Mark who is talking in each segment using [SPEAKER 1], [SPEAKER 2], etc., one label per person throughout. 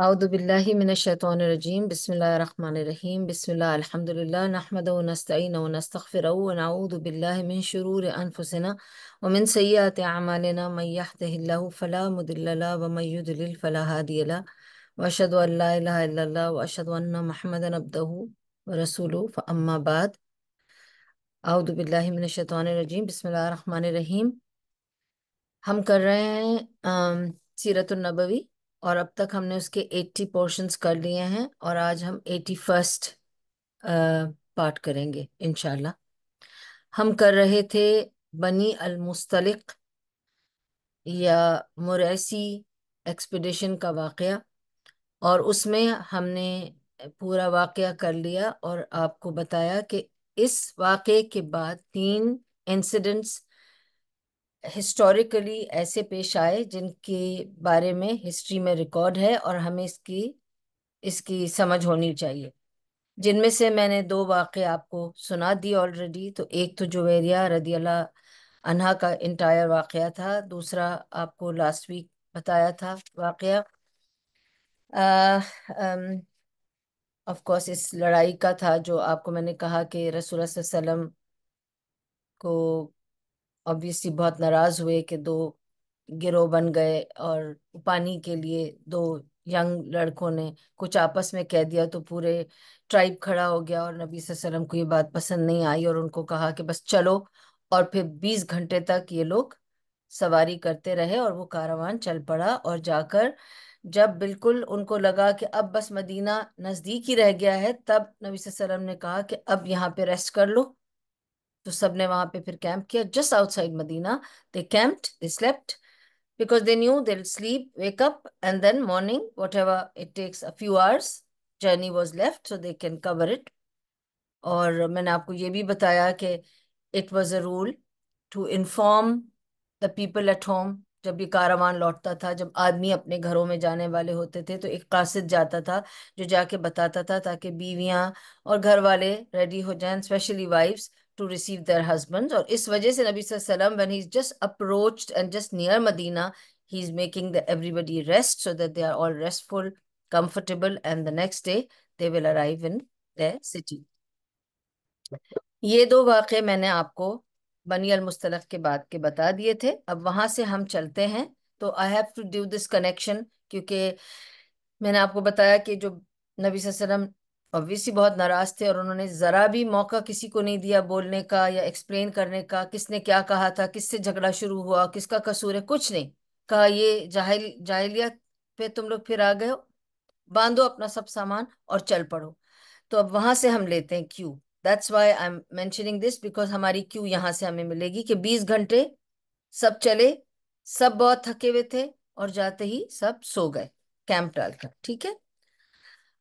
[SPEAKER 1] أعوذ بالله من الشيطان الرجيم بسم الله الرحمن الرحيم بسم الله الحمد لله نحمده ونستعينه ونستغفره ونعوذ بالله من شرور أنفسنا ومن سيئات أعمالنا من يهده الله فلا مضل له ومن يضلل فلا هادي له وأشهد أن لا إله إلا الله وأشهد أن محمدا عبده ورسوله فأما بعد أعوذ بالله من الشيطان الرجيم بسم الله الرحمن الرحيم هم कर रहे हैं सीरत नबवी और अब तक हमने उसके एट्टी पोर्शंस कर लिए हैं और आज हम एटी फर्स्ट पार्ट करेंगे इनशाला हम कर रहे थे बनी अलमुस्तलक या मुरैसी एक्सपडिशन का वाक़ और उसमें हमने पूरा वाक़ कर लिया और आपको बताया कि इस वाक़े के बाद तीन इंसिडेंट्स हिस्टोरिकली ऐसे पेश आए जिनके बारे में हिस्ट्री में रिकॉर्ड है और हमें इसकी इसकी समझ होनी चाहिए जिनमें से मैंने दो वाक़े आपको सुना दिए ऑलरेडी तो एक तो जुवेरिया रदी अल्लाह का इंटायर वाक़ था दूसरा आपको लास्ट वीक बताया था वाक़ ऑफ कोर्स इस लड़ाई का था जो आपको मैंने कहा कि रसूल को ऑब्वियसली बहुत नाराज हुए कि दो गिरोह बन गए और पानी के लिए दो यंग लड़कों ने कुछ आपस में कह दिया तो पूरे ट्राइब खड़ा हो गया और नबी वसल्लम को ये बात पसंद नहीं आई और उनको कहा कि बस चलो और फिर बीस घंटे तक ये लोग सवारी करते रहे और वो कारवान चल पड़ा और जाकर जब बिल्कुल उनको लगा कि अब बस मदीना नज़दीक ही रह गया है तब नबी वसल्लम ने कहा कि अब यहाँ पे रेस्ट कर लो तो सबने वहां पे फिर कैंप किया just outside Medina they camped they slept because they knew they sleep wake up and then morning whatever it takes a few hours journey was left so they can cover it और मैंने आपको ये भी बताया कि it was a rule to inform the people at home जब ये कारवान लौटता था जब आदमी अपने घरों में जाने वाले होते थे तो एक कासिद जाता था जो जाके बताता था ताकि बीवियां और घर वाले रेडी हो जाएं specially wives to receive their husbands. और इस वजह से नबी वसल्लम when he's just approached and just near Medina, he's making the everybody rest so that they are all restful, comfortable, and the next day they will arrive in their city. ये दो वाक़े मैंने आपको बनी अलमुस्तलक के बाद के बता दिए थे अब वहाँ से हम चलते हैं तो I have to do this connection क्योंकि मैंने आपको बताया कि जो नबी वसल्लम ऑब्वियसली बहुत नाराज थे और उन्होंने ज़रा भी मौका किसी को नहीं दिया बोलने का या एक्सप्लेन करने का किसने क्या कहा था किससे झगड़ा शुरू हुआ किसका कसूर है कुछ नहीं कहा ये जाहिल जाहिलियत पे तुम लोग फिर आ गए हो बांधो अपना सब सामान और चल पड़ो तो अब वहां से हम लेते हैं queue that's why I am mentioning this because हमारी क्यू यहाँ से हमें मिलेगी कि बीस घंटे सब चले सब बहुत थके हुए थे और जाते ही सब सो गए कैंप डालकर ठीक है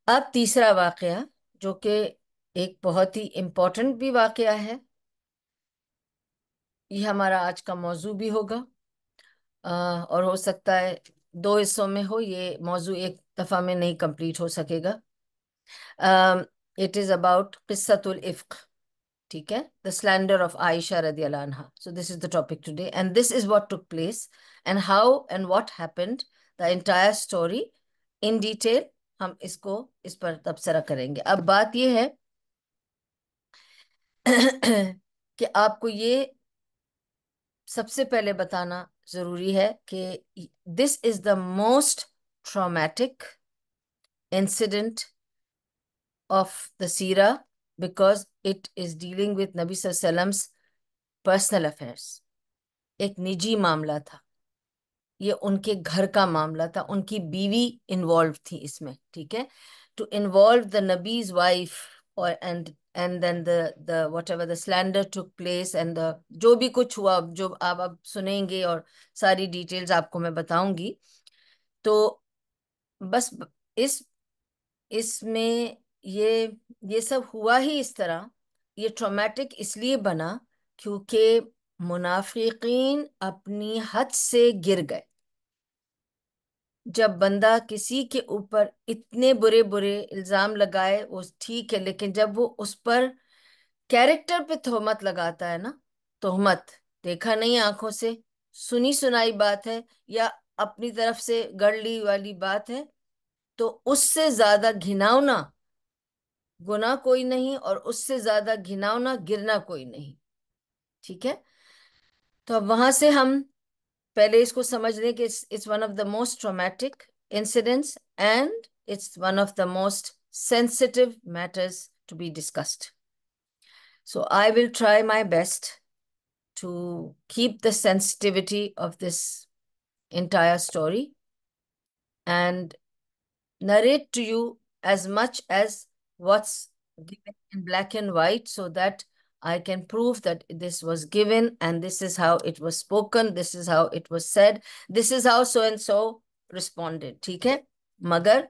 [SPEAKER 1] अब तीसरा वाकया जो कि एक बहुत ही इम्पोर्टेंट भी वाकया है ये हमारा आज का मौजू भी होगा आ, और हो सकता है दो हिस्सों में हो ये मौजू एक दफ़ा में नहीं कंप्लीट हो सकेगा इट इज़ अबाउट किस्सतुल इफ्क़ ठीक है द स्लैंडर ऑफ आयशा रदी अलानहा so this is the topic today and this is what took place and how and what happened the entire story in detail हम इसको इस पर तबसरा करेंगे अब बात यह है कि आपको ये सबसे पहले बताना जरूरी है कि this is the most traumatic incident of the सीरा because it is dealing with नबी वसल्लम्स पर्सनल अफेयर्स एक निजी मामला था ये उनके घर का मामला था उनकी बीवी इन्वॉल्व थी इसमें ठीक है टू इन्वॉल्व द नबीज वाइफ और and and then the the whatever the slander took place and the जो भी कुछ हुआ जो आप अब सुनेंगे और सारी डिटेल्स आपको मैं बताऊंगी तो बस इस इसमें ये ये सब हुआ ही इस तरह ये ट्रोमेटिक इसलिए बना क्योंकि मुनाफिकीन अपनी हद से गिर गए जब बंदा किसी के ऊपर इतने बुरे बुरे इल्ज़ाम लगाए वो ठीक है लेकिन जब वो उस पर कैरेक्टर पे तोहमत लगाता है ना तोहमत देखा नहीं आंखों से सुनी सुनाई बात है या अपनी तरफ से गढ़ ली वाली बात है तो उससे ज्यादा घिनावना गुना कोई नहीं और उससे ज्यादा घिनावना गिरना कोई नहीं ठीक है तो अब वहां से हम पहले इसको समझ लें कि it's one of the most traumatic incidents and it's one of the most sensitive matters to be discussed. So I will try my best to keep the sensitivity of this entire story and narrate to you as much as what's given in black and white so that I can prove that this was given and this is how it was spoken, this is how it was said, this is how so and so responded. ठीक है मगर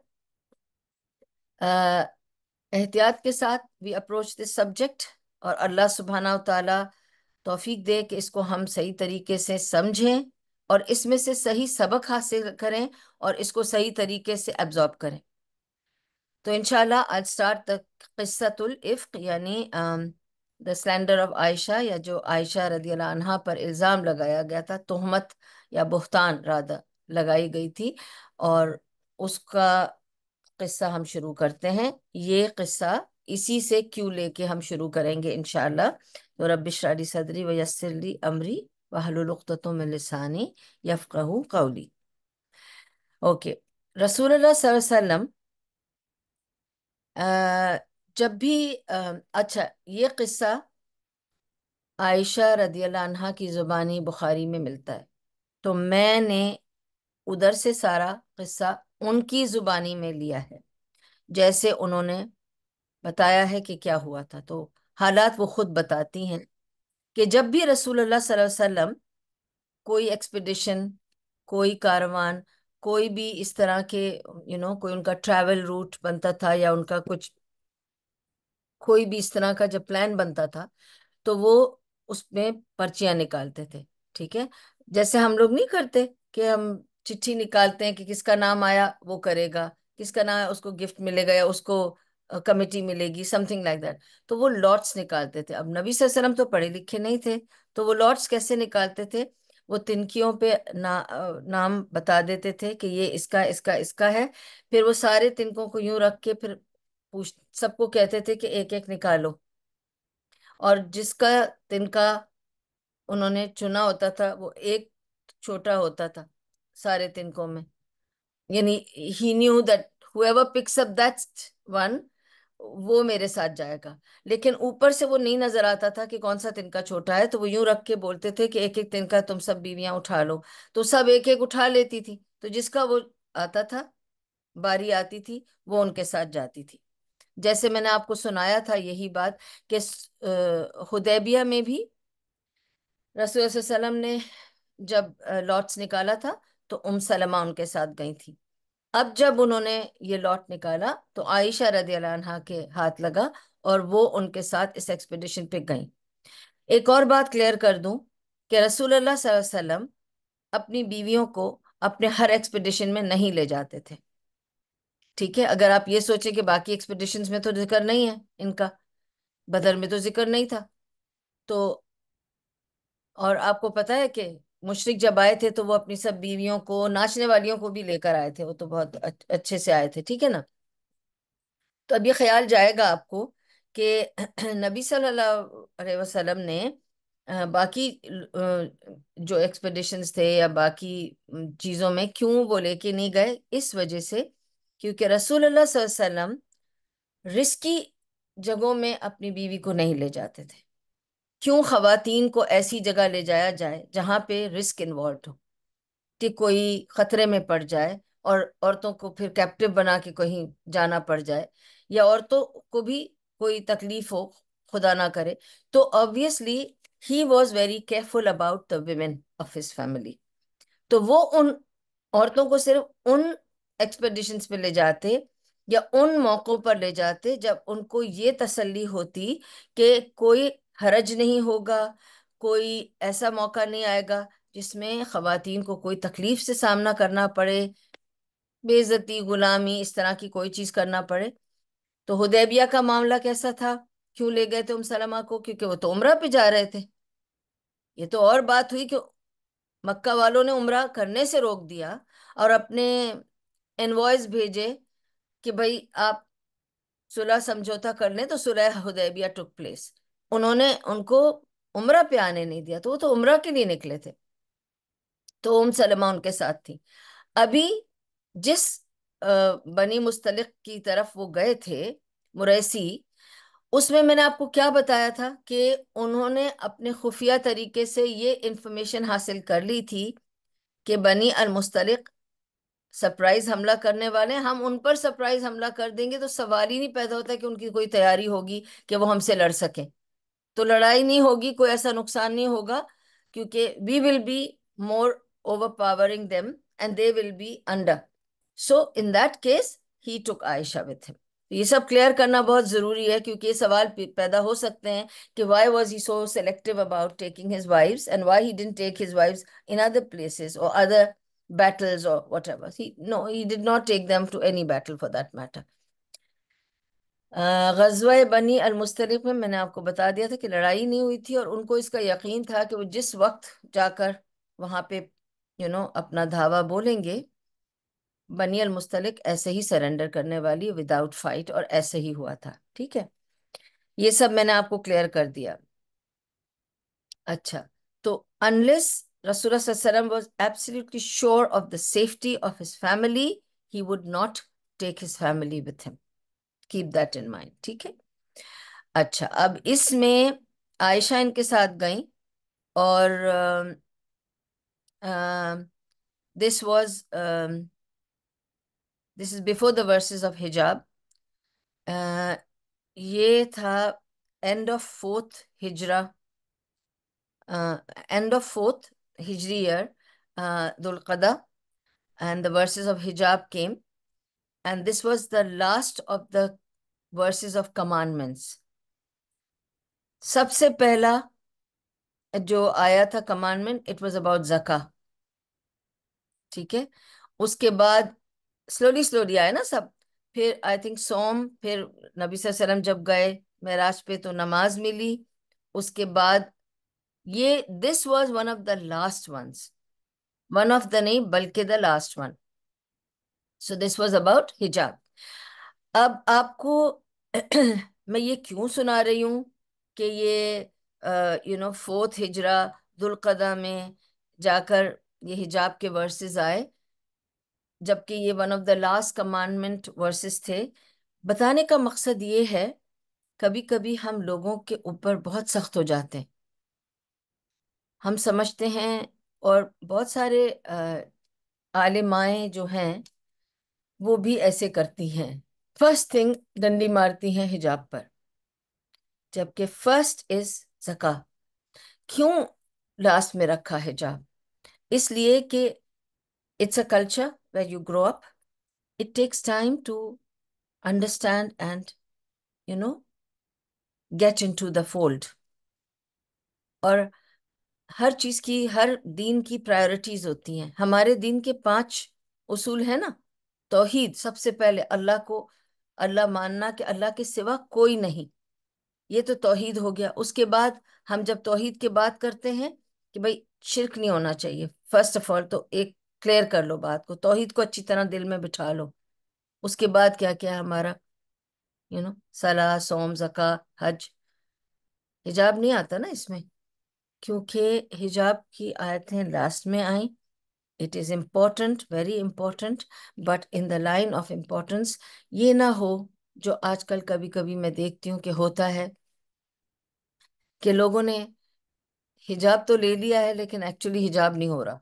[SPEAKER 1] एहतियात के साथ we approach this subject और अल्लाह सुबहाना तआला तौफीक दे कि इसको हम सही तरीके से समझें और इसमें से सही सबक हासिल करें और इसको सही तरीके से एब्जॉर्ब करें तो इनशाला आज स्टार्ट तक किस्सतुल इफ्क यानी uh, the slander of Aisha या जो आयशा रदी अनहा पर इल्ज़ाम लगाया गया था तोहमत या बहतान रादा लगाई गई थी और उसका किस्सा हम शुरू करते हैं ये किस्सा इसी से क्यों लेके हम शुरू करेंगे इन तो रबिशराली सदरी व यसरली अमरी वहलुलतों में लसानी कौली ओके रसूल वसल्लम जब भी अच्छा ये किस्सा आयशा रदी की ज़ुबानी बुखारी में मिलता है तो मैंने उधर से सारा किस्सा उनकी ज़ुबानी में लिया है जैसे उन्होंने बताया है कि क्या हुआ था तो हालात वो खुद बताती हैं कि जब भी रसूल अल्लाह वसल्लम कोई एक्सपडिशन कोई कारवान कोई भी इस तरह के यू you नो know, कोई उनका ट्रैवल रूट बनता था या उनका कुछ कोई भी इस तरह का जब प्लान बनता था तो वो उसमें पर्चियां निकालते थे ठीक है जैसे हम लोग नहीं करते कि हम चिट्ठी निकालते हैं कि किसका नाम आया वो करेगा किसका नाम उसको गिफ्ट मिलेगा या उसको कमेटी मिलेगी समथिंग लाइक दैट तो वो लॉट्स निकालते थे अब नबी सरम तो पढ़े लिखे नहीं थे तो वो लॉट्स कैसे निकालते थे वो तिनकियों पे ना नाम बता देते थे कि ये इसका इसका इसका है फिर वो सारे तिनकों को यूं रख के फिर पूछ सबको कहते थे कि एक एक निकालो और जिसका तिनका उन्होंने चुना होता था वो एक छोटा होता था सारे तिनकों में यानी he knew that whoever picks up that one वो मेरे साथ जाएगा लेकिन ऊपर से वो नहीं नजर आता था कि कौन सा तिनका छोटा है तो वो यूं रख के बोलते थे कि एक एक तिनका तुम सब बीवियां उठा लो तो सब एक एक उठा लेती थी तो जिसका वो आता था बारी आती थी वो उनके साथ जाती थी जैसे मैंने आपको सुनाया था यही बात कि हुदैबिया में भी रसूल ने जब लॉट्स निकाला था तो उम सलमा उनके साथ गई थी अब जब उन्होंने ये लॉट निकाला तो आयशा रदी के हाथ लगा और वो उनके साथ इस एक्सपेडिशन पे गई एक और बात क्लियर कर दूं कि रसूल अल्लाह वसल्लम अपनी बीवियों को अपने हर एक्सपेडिशन में नहीं ले जाते थे ठीक है अगर आप ये सोचे कि बाकी एक्सपेडिशन में तो जिक्र नहीं है इनका बदर में तो जिक्र नहीं था तो और आपको पता है कि मुशरक जब आए थे तो वो अपनी सब बीवियों को नाचने वालियों को भी लेकर आए थे वो तो बहुत अच्छे से आए थे ठीक है ना तो अब ये ख्याल जाएगा आपको कि नबी सल्लल्लाहु अलैहि वसल्लम ने बाकी जो एक्सपेडिशंस थे या बाकी चीज़ों में क्यों वो लेके नहीं गए इस वजह से क्योंकि रसूल वसल्लम रिस्की जगहों में अपनी बीवी को नहीं ले जाते थे क्यों खातन को ऐसी जगह ले जाया जाए जहाँ पे रिस्क इन्वॉल्व हो कि कोई ख़तरे में पड़ जाए और औरतों को फिर कैप्टिव बना के कहीं जाना पड़ जाए या औरतों को भी कोई तकलीफ हो खुदा ना करे तो obviously he was very careful about the women of his family तो वो उन औरतों को सिर्फ उन एक्सपेडिशंस पे ले जाते या उन मौक़ों पर ले जाते जब उनको ये तसल्ली होती कि कोई हरज नहीं होगा कोई ऐसा मौका नहीं आएगा जिसमें ख़वातीन को कोई तकलीफ़ से सामना करना पड़े बेज़ती ग़ुलामी इस तरह की कोई चीज़ करना पड़े तो हदैबिया का मामला कैसा था क्यों ले गए थे उम सलमा को क्योंकि वो तो उम्र पे जा रहे थे ये तो और बात हुई कि मक्का वालों ने उम्र करने से रोक दिया और अपने इनवॉइस भेजे कि भाई आप सुलह समझौता कर तो सुलह हुदैबिया टुक प्लेस उन्होंने उनको उम्र पे आने नहीं दिया तो वो तो उम्र के लिए निकले थे तो उम सलमा उनके साथ थी अभी जिस बनी मुस्तलिक की तरफ वो गए थे मुरैसी उसमें मैंने आपको क्या बताया था कि उन्होंने अपने खुफिया तरीके से ये इंफॉर्मेशन हासिल कर ली थी कि बनी अल मुस्तलिक सरप्राइज हमला करने वाले हैं हम उन पर सरप्राइज हमला कर देंगे तो सवाल ही नहीं पैदा होता कि उनकी कोई तैयारी होगी कि वो हमसे लड़ सके तो लड़ाई नहीं होगी कोई ऐसा नुकसान नहीं होगा क्योंकि we will be more overpowering them and they will be under so in that case he took Aisha with him ये सब क्लियर करना बहुत जरूरी है क्योंकि ये सवाल पैदा हो सकते हैं कि why was he so selective about taking his wives and why he didn't take his wives in other places और other battles or whatever. He, no, he did not take them to any battle for that matter. गजवा बनी अलमुस्तलिक में मैंने आपको बता दिया था कि लड़ाई नहीं हुई थी और उनको इसका यकीन था कि वो जिस वक्त जाकर वहाँ पे यू नो अपना धावा बोलेंगे बनी अलमुस्तलिक ऐसे ही सरेंडर करने वाली विदाउट फाइट और ऐसे ही हुआ था ठीक है ये सब मैंने आपको क्लियर कर दिया अच्छा तो unless Rasulullah was absolutely sure of the safety of his family. He would not take his family with him. Keep that in mind. Okay? Acha. Ab isme Aisha in ke saath gayi. Aur this was this is before the verses of hijab. Ye uh, end of fourth hijra. end of fourth Hijri year, uh, Dhul Qadha, and the verses of hijab came. And this was the last of the verses of commandments. सबसे पहला जो आया था commandment it was about जका ठीक है उसके बाद स्लोली स्लोली आया ना सब फिर आई थिंक सोम फिर नबी वसल्लम जब गए महराज पे तो नमाज मिली उसके बाद ये this was one of the last ones one of the नहीं बल्कि the last one so this was about हिजाब अब आपको मैं ये क्यों सुना रही हूँ कि ये यू नो फोर्थ हिजरा दुलकदा में जाकर ये हिजाब के वर्सेस आए जबकि ये one of the last commandment verses थे बताने का मकसद ये है कभी कभी हम लोगों के ऊपर बहुत सख्त हो जाते हैं हम समझते हैं और बहुत सारे आलिमाएँ जो हैं वो भी ऐसे करती हैं फर्स्ट थिंग डंडी मारती हैं हिजाब पर जबकि फर्स्ट इज जका क्यों लास्ट में रखा हिजाब इसलिए कि it's a culture where you grow up it takes time to understand and you know get in to the fold और हर चीज की हर दिन की प्रायोरिटीज होती हैं हमारे दिन के पांच उसूल है ना तोहीद सबसे पहले अल्लाह को अल्लाह मानना कि अल्लाह के सिवा कोई नहीं ये तो तोहीद हो गया उसके बाद हम जब तोहीद की बात करते हैं कि भाई शिरक नहीं होना चाहिए फर्स्ट ऑफ ऑल तो एक क्लियर कर लो बात को तोहीद को अच्छी तरह दिल में बिठा लो उसके बाद क्या क्या है हमारा यू नो सलाह सोम जक़ा हज हिजाब नहीं आता ना इसमें क्योंकि हिजाब की आयतें लास्ट में आई it is important very important but in the line of importance ये ना हो जो आजकल कभी कभी मैं देखती हूँ कि होता है कि लोगों ने हिजाब तो ले लिया है लेकिन एक्चुअली हिजाब नहीं हो रहा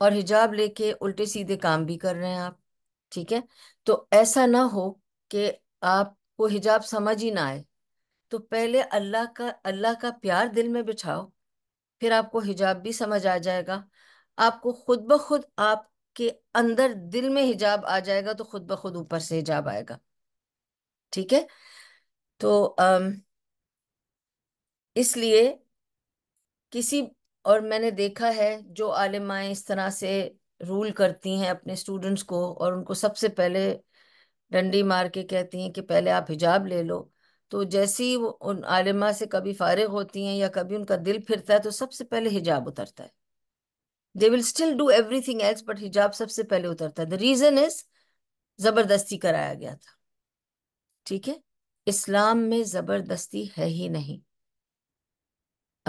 [SPEAKER 1] और हिजाब लेके उल्टे सीधे काम भी कर रहे हैं आप ठीक है तो ऐसा ना हो कि आपको हिजाब समझ ही ना आए तो पहले अल्लाह का अल्लाह का प्यार दिल में बिछाओ फिर आपको हिजाब भी समझ आ जाएगा आपको खुद ब खुद आपके अंदर दिल में हिजाब आ जाएगा तो खुद ब खुद ऊपर से हिजाब आएगा ठीक है तो इसलिए किसी और मैंने देखा है जो आलिमाएं इस तरह से रूल करती हैं अपने स्टूडेंट्स को और उनको सबसे पहले डंडी मार के कहती हैं कि पहले आप हिजाब ले लो तो जैसे ही वो उन आलिमा से कभी फारिग होती हैं या कभी उनका दिल फिरता है तो सबसे पहले हिजाब उतरता है they will still do everything else but हिजाब सबसे पहले उतरता है द रीज़न इज ज़बरदस्ती कराया गया था ठीक है इस्लाम में ज़बरदस्ती है ही नहीं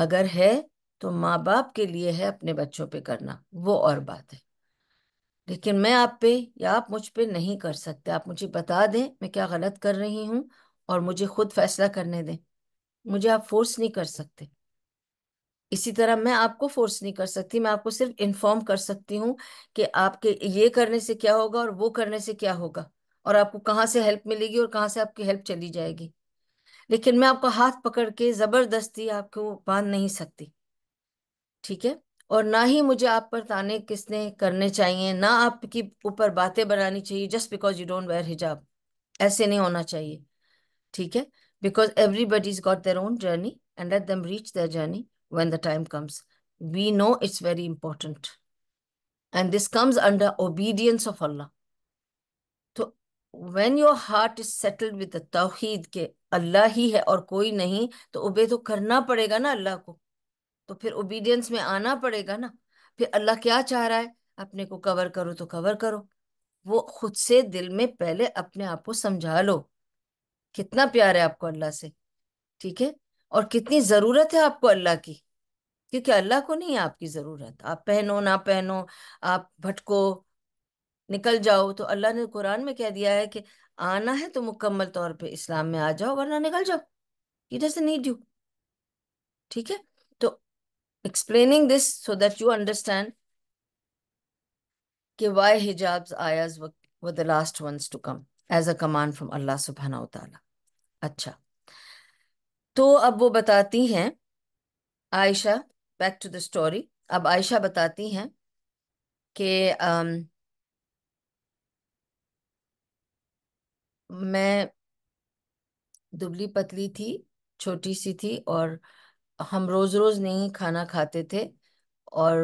[SPEAKER 1] अगर है तो माँ बाप के लिए है अपने बच्चों पे करना वो और बात है लेकिन मैं आप पे या आप मुझ पे नहीं कर सकते आप मुझे बता दें मैं क्या गलत कर रही हूँ और मुझे खुद फैसला करने दें मुझे आप फोर्स नहीं कर सकते इसी तरह मैं आपको फोर्स नहीं कर सकती मैं आपको सिर्फ इन्फॉर्म कर सकती हूँ कि आपके ये करने से क्या होगा और वो करने से क्या होगा और आपको कहाँ से हेल्प मिलेगी और कहाँ से आपकी हेल्प चली जाएगी लेकिन मैं आपका हाथ पकड़ के जबरदस्ती आपको बांध नहीं सकती ठीक है और ना ही मुझे आप पर ताने किसने करने चाहिए ना आपके ऊपर बातें बनानी चाहिए just because you don't wear हिजाब ऐसे नहीं होना चाहिए ठीक है because everybody is got their own journey and let them reach their journey when the time comes we know it's very important and this comes under obedience of Allah तो when your heart is settled with तोहीद के Allah ही है और कोई नहीं तो ube तो करना पड़ेगा ना अल्लाह को तो फिर ओबीडियंस में आना पड़ेगा ना फिर अल्लाह क्या चाह रहा है अपने को कवर करो तो कवर करो वो खुद से दिल में पहले अपने आप को समझा लो कितना प्यार है आपको अल्लाह से ठीक है और कितनी ज़रूरत है आपको अल्लाह की क्योंकि अल्लाह को नहीं है आपकी ज़रूरत आप पहनो ना पहनो आप भटको निकल जाओ तो अल्लाह ने कुरान में कह दिया है कि आना है तो मुकम्मल तौर पे इस्लाम में आ जाओ वरना निकल जाओ इट डजंट नीड यू ठीक है तो explaining this so that you understand कि वाई हिजाब आयाज the last ones to come as a command from Allah सुबहाना तला अच्छा तो अब वो बताती हैं Aisha back to the story अब आयशा बताती हैं कि um, मैं दुबली पतली थी छोटी सी थी और हम रोज़ रोज़ नहीं खाना खाते थे और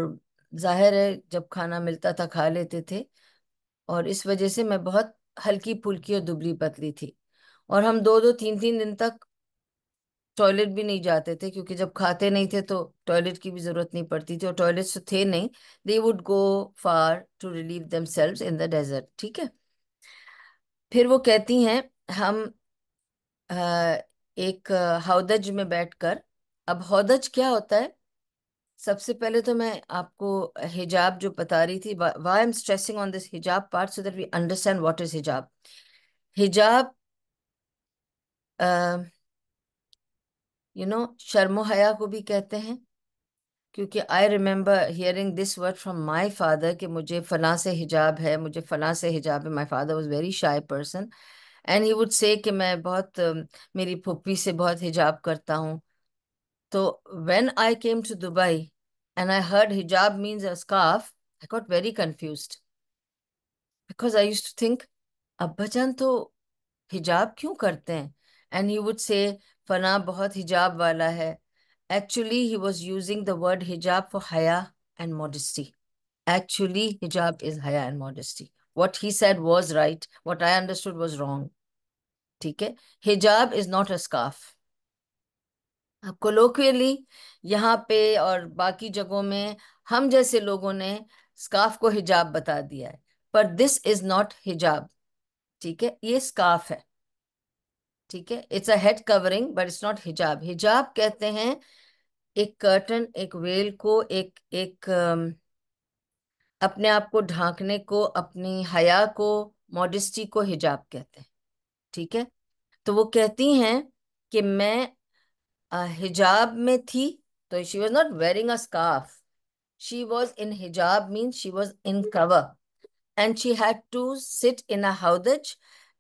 [SPEAKER 1] जाहिर है जब खाना मिलता था खा लेते थे और इस वजह से मैं बहुत हल्की फुल्की और दुबली पतली थी और हम दो दो तीन तीन दिन तक टॉयलेट भी नहीं जाते थे क्योंकि जब खाते नहीं थे तो टॉयलेट की भी जरूरत नहीं पड़ती थी और टॉयलेट्स तो थे नहीं they would go far to relieve themselves in the desert ठीक है फिर वो कहती हैं हम आ, एक हौदज में बैठकर अब हौदज क्या होता है सबसे पहले तो मैं आपको हिजाब जो बता रही थी why am stressing on this हिजाब part so that we understand what is हिजाब हिजाब यू नो शर्मो हया को भी कहते हैं क्योंकि I remember hearing this word from my father कि मुझे फ़लाँ से हिजाब है मुझे फ़लाँ से हिजाब है my father was very shy person and he would say कि मैं बहुत मेरी पुप्पी से बहुत हिजाब करता हूँ So when I came to Dubai and I heard hijab means a scarf, I got very confused. Because I used to think, Abbajan to hijab kyun karte hain? And he would say, Fana bahut hijab wala hai. Actually, he was using the word hijab for haya and modesty. Actually, hijab is haya and modesty. What he said was right. What I understood was wrong. Okay? Hijab is not a scarf. कोलोक्वियली यहाँ पे और बाकी जगहों में हम जैसे लोगों ने स्काफ को हिजाब बता दिया है पर दिस इज नॉट हिजाब ठीक है ये स्काफ है ठीक है it's a head covering but it's not हिजाब हिजाब कहते हैं एक कर्टन एक वेल को एक एक um, अपने आप को ढांकने को अपनी हया को मॉडिस्टी को हिजाब कहते हैं ठीक है तो वो कहती हैं कि मैं हिजाब में थी तो she was not wearing a scarf she was in हिजाब mean she was in cover and she had to sit in a howdah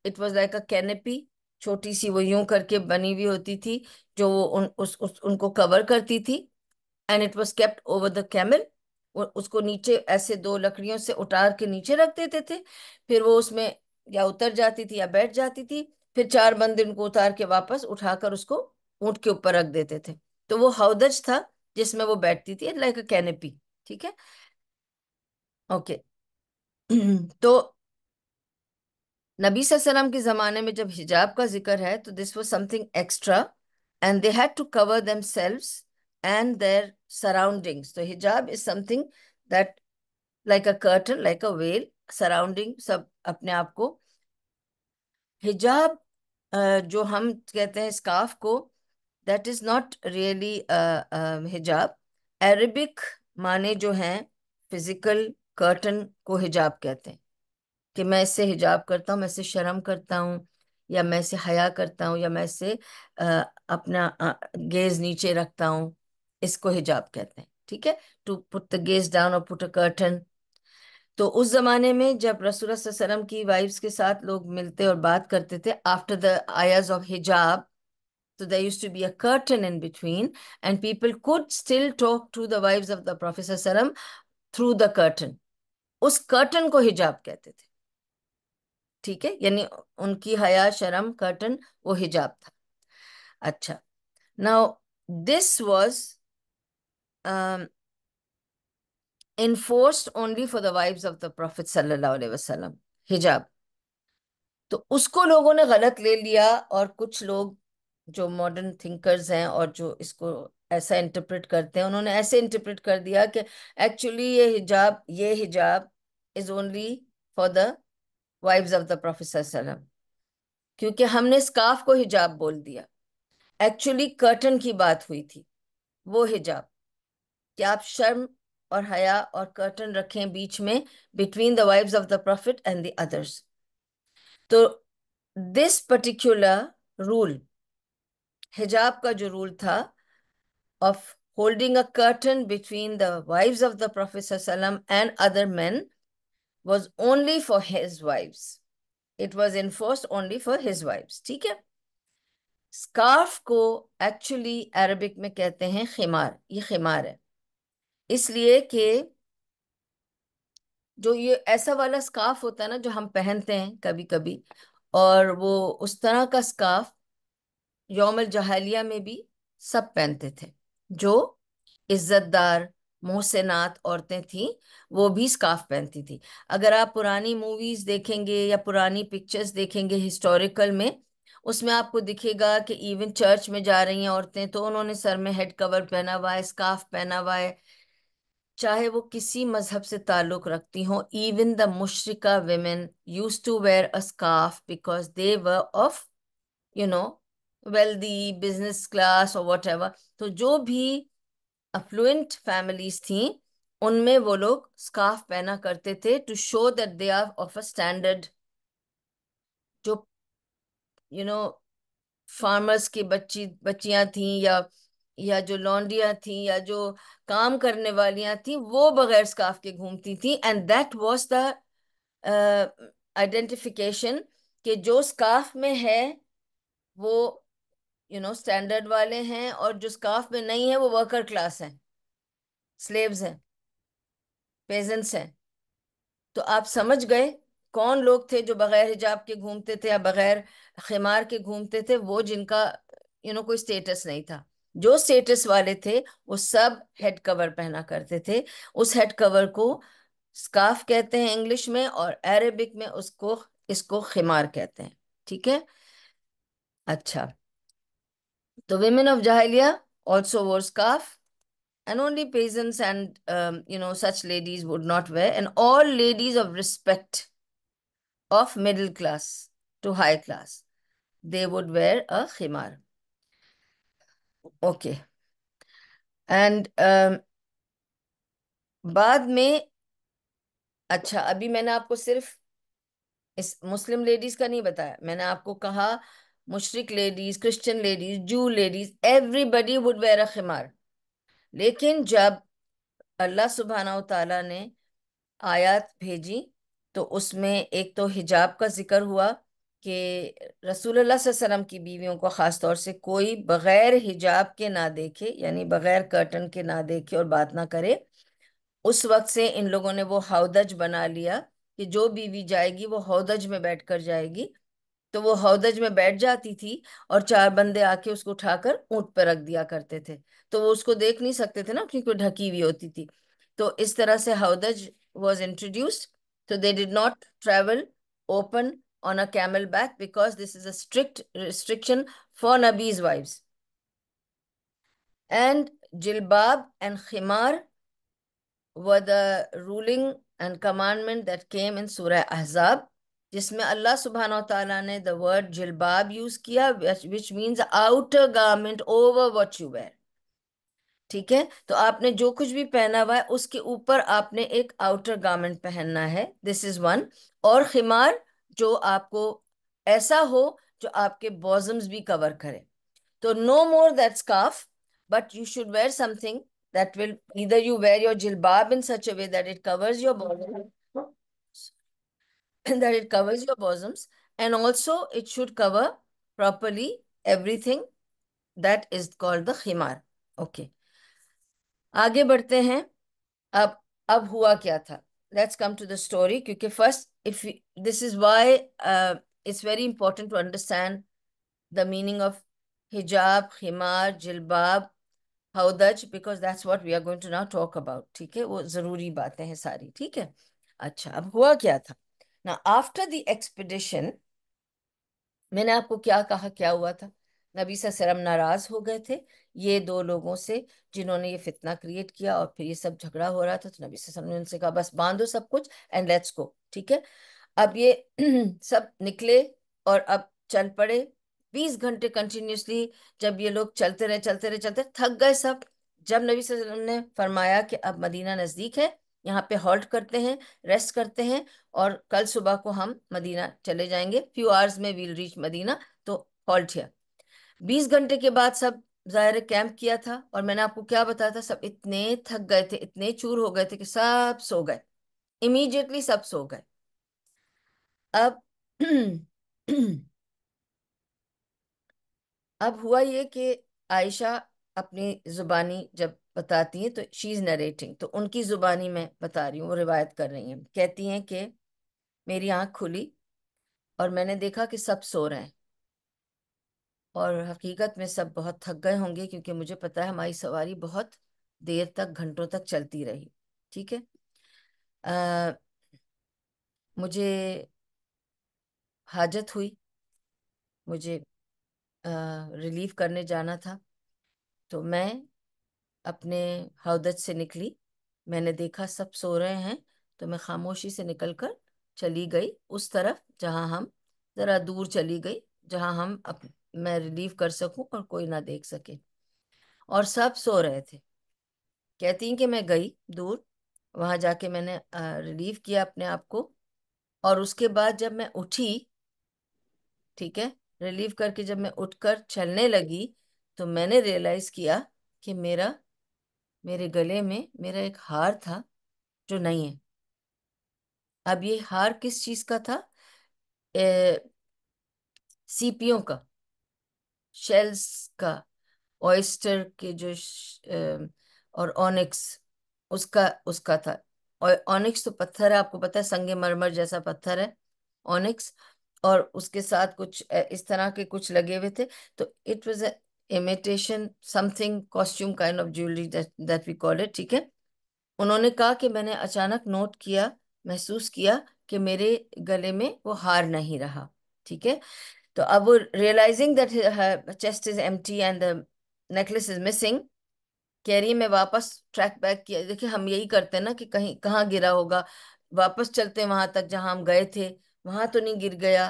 [SPEAKER 1] it was like a canopy छोटी सी वो यूं करके बनी हुई होती थी जो वो उन, उस, उस उनको कवर करती थी and it was kept over the camel उसको नीचे ऐसे दो लकड़ियों से उतार के नीचे रख देते थे फिर वो उसमें या उतर जाती थी या बैठ जाती थी फिर चार बंदे उनको उतार के वापस उठाकर उसको ऊँट के ऊपर रख देते थे तो वो हौदज था जिसमें वो बैठती थी लाइक अ कैनेपी ठीक है ओके तो नबी सल्लम के ज़माने में जब हिजाब का जिक्र है तो this was something extra and they had to cover themselves and their surroundings तो हिजाब is something that like a curtain like a veil surrounding सब अपने आप को हिजाब जो हम कहते हैं स्काफ को दैट इज नॉट रियली हिजाब a माने जो हैं फिजिकल कर्टन को हिजाब कहते हैं कि मैं इससे हिजाब करता हूँ मैं इससे शर्म करता हूँ या मैं इसे हया करता हूँ या मैं इसे अपना गेज नीचे रखता हूँ इसको हिजाब कहते हैं ठीक है to put the gaze down और पुट अ कर्टन तो उस जमाने में जब रसूल वसल्लम की वाइफ्स के साथ लोग मिलते और बात करते थे आफ्टर द आयाज ऑफ हिजाब So there used to be a curtain in between and people could still talk to the wives of the Prophet through the curtain. उस curtain को hijab कहते थे ठीक है यानी उनकी हया शर्म कर्टन वो हिजाब था अच्छा now this was enforced only for the wives of the Prophet sallallahu alaihi wasallam hijab तो उसको लोगों ने गलत ले लिया और कुछ लोग जो मॉडर्न थिंकर्स हैं और जो इसको ऐसा इंटरप्रेट करते हैं उन्होंने ऐसे इंटरप्रेट कर दिया कि एक्चुअली ये हिजाब ये हिजाब is only for the wife of the professor सलम क्योंकि हमने स्काफ को हिजाब बोल दिया एक्चुअली कर्टन की बात हुई थी वो हिजाब कि आप शर्म और हया और कर्टन रखें बीच में between the wife of the prophet and the others तो दिस पर्टिकुलर रूल हिजाब का जो रूल था of holding a curtain between the wife of the professor सलम and other man was only for his wives it was enforced only for his wives ठीक है scarf को actually Arabic में कहते हैं खिमार ये खिमार है इसलिए कि जो ये ऐसा वाला स्काफ होता है ना जो हम पहनते हैं कभी कभी और वो उस तरह का स्काफ योम जहालिया में भी सब पहनते थे जो इज्जतदार मोहसेनात औरतें थीं वो भी स्काफ पहनती थी अगर आप पुरानी मूवीज देखेंगे या पुरानी पिक्चर्स देखेंगे हिस्टोरिकल में उसमें आपको दिखेगा कि इवन चर्च में जा रही हैं औरतें तो उन्होंने सर में हेड कवर पहना हुआ है स्काफ पहना हुआ है चाहे वो किसी मजहब से ताल्लुक़ रखती हों इवन द मुशरिका women use to wear a scarf because they were of you know wealthy business class और वट तो जो भी अफ्लुएंट फैमिलीज थी उनमें वो लोग स्काफ पहना करते थे to show that they are of a standard जो यू नो फार्मर्स की बच्ची बच्चियां थी या या जो लॉन्ड्रियां थी या जो काम करने वालियां थी वो बगैर स्काफ के घूमती थी and that was the identification कि जो स्काफ में है वो यू नो स्टैंडर्ड वाले हैं और जो स्काफ में नहीं है वो वर्कर क्लास है स्लेव्स हैं पेजेंट्स हैं तो आप समझ गए कौन लोग थे जो बगैर हिजाब के घूमते थे या बगैर खिमार के घूमते थे वो जिनका यू नो कोई स्टेटस नहीं था जो स्टेटस वाले थे वो सब हेड कवर पहना करते थे उस हेड कवर को स्काफ कहते हैं इंग्लिश में और अरेबिक में उसको इसको खिमार कहते हैं ठीक है अच्छा The women of Jahiliyyah also wore scarf and only peasants and, um, you know, such ladies would not wear and all ladies of respect of middle class to high class, they would wear a khimar. Okay. And uh, बाद में अच्छा अभी मैंने आपको सिर्फ इस मुस्लिम ladies का नहीं बताया मैंने आपको कहा मुशरक ladies Christian ladies Jew ladies everybody would wear a खिमार लेकिन जब अल्लाह सुबहाना तला ने आयात भेजी तो उसमें एक तो हिजाब का जिक्र हुआ कि रसूल वसम की बीवियों को ख़ास तौर से कोई बग़ैर हिजाब के ना देखे यानी बग़ैर कर्टन के ना देखे और बात ना करे उस वक्त से इन लोगों ने वो हौदज बना लिया कि जो बीवी जाएगी वो हौदज में बैठ कर जाएगी तो वो हौदज में बैठ जाती थी और चार बंदे आके उसको उठाकर ऊंट पर रख दिया करते थे तो वो उसको देख नहीं सकते थे ना क्योंकि ढकी हुई होती थी तो इस तरह से हौदज वॉज इंट्रोड्यूस तो they did not travel open on a camel back because this is a strict restriction for नबीज वाइव एंड जिलबाब एंड खिमार व ruling and commandment that came in सूर्य अहजाब जिसमें अल्लाह सुबहाना तला ने द वर्ड जिलबाब यूज किया which means outer garment over what you wear ठीक है तो आपने जो कुछ भी पहना हुआ है उसके ऊपर आपने एक आउटर गारमेंट पहनना है दिस इज वन और खिमार जो आपको ऐसा हो जो आपके बॉजम्स भी कवर करे तो no more that scarf but you should wear something that will इधर यू वेयर योर जिलबाब in such a way that it covers your bosom that it covers your bosoms and also it should cover properly everything that is called the khimar. Okay. आगे बढ़ते हैं अब अब हुआ क्या था let's come to the story क्योंकि first if this is why it's very important to understand the meaning of हिजाब खिमार जिलबाब howdah because that's what we are going to now talk about ठीक है वो ज़रूरी बातें हैं सारी ठीक है अच्छा अब हुआ क्या था ना आफ्टर द एक्सपीडिशन मैंने आपको क्या कहा क्या हुआ था नबी सरम नाराज हो गए थे ये दो लोगों से जिन्होंने ये फितना क्रिएट किया और फिर ये सब झगड़ा हो रहा था तो नबी सरम ने उनसे कहा बस बांधो सब कुछ एंड लेट्स गो ठीक है अब ये सब निकले और अब चल पड़े बीस घंटे कंटिन्यूसली जब ये लोग चलते रहे चलते रहे चलते थक गए सब जब नबी वसल्लम ने फरमाया कि अब मदीना नज़दीक है यहाँ पे हॉल्ट करते हैं रेस्ट करते हैं और कल सुबह को हम मदीना चले जाएंगे फ्यू आवर्स में वील रीच मदीना तो हॉल्ट है बीस घंटे के बाद सब ज़ाहिर कैंप किया था और मैंने आपको क्या बताया था सब इतने थक गए थे इतने चूर हो गए थे कि सब सो गए इमीजिएटली सब सो गए अब अब हुआ ये कि आयशा अपनी ज़ुबानी जब बताती है तो शीज़ नरेटिंग तो उनकी ज़ुबानी में बता रही हूँ वो रिवायत कर रही हैं कहती हैं कि मेरी आँख खुली और मैंने देखा कि सब सो रहे हैं और हकीकत में सब बहुत थक गए होंगे क्योंकि मुझे पता है हमारी सवारी बहुत देर तक घंटों तक चलती रही ठीक है मुझे हाजत हुई मुझे आ, रिलीव करने जाना था तो मैं अपने हौदत से निकली मैंने देखा सब सो रहे हैं तो मैं खामोशी से निकलकर चली गई उस तरफ जहाँ हम ज़रा दूर चली गई जहाँ हम अप, मैं रिलीव कर सकूं और कोई ना देख सके और सब सो रहे थे कहती कि मैं गई दूर वहाँ जाके मैंने रिलीव किया अपने आप को और उसके बाद जब मैं उठी ठीक है रिलीव करके जब मैं उठकर चलने लगी तो मैंने रियलाइज़ किया कि मेरा मेरे गले में मेरा एक हार था जो नहीं है अब ये हार किस चीज का था सीपियों का शेल्स का ऑयस्टर के जो ए, और ऑनिक्स उसका उसका था और ऑनिक्स तो पत्थर है आपको पता है संगे मरमर जैसा पत्थर है ऑनिक्स और उसके साथ कुछ इस तरह के कुछ लगे हुए थे तो it was imitation something costume kind of jewellery that we call it ठीक है उन्होंने कहा कि मैंने अचानक नोट किया महसूस किया कि मेरे गले में वो हार नहीं रहा ठीक है तो अब वो realising that chest is empty and the necklace is missing कैरी में वापस ट्रैक बैक किया देखिए हम यही करते हैं ना कि कहीं कहाँ गिरा होगा वापस चलते हैं वहां तक जहाँ हम गए थे वहां तो नहीं गिर गया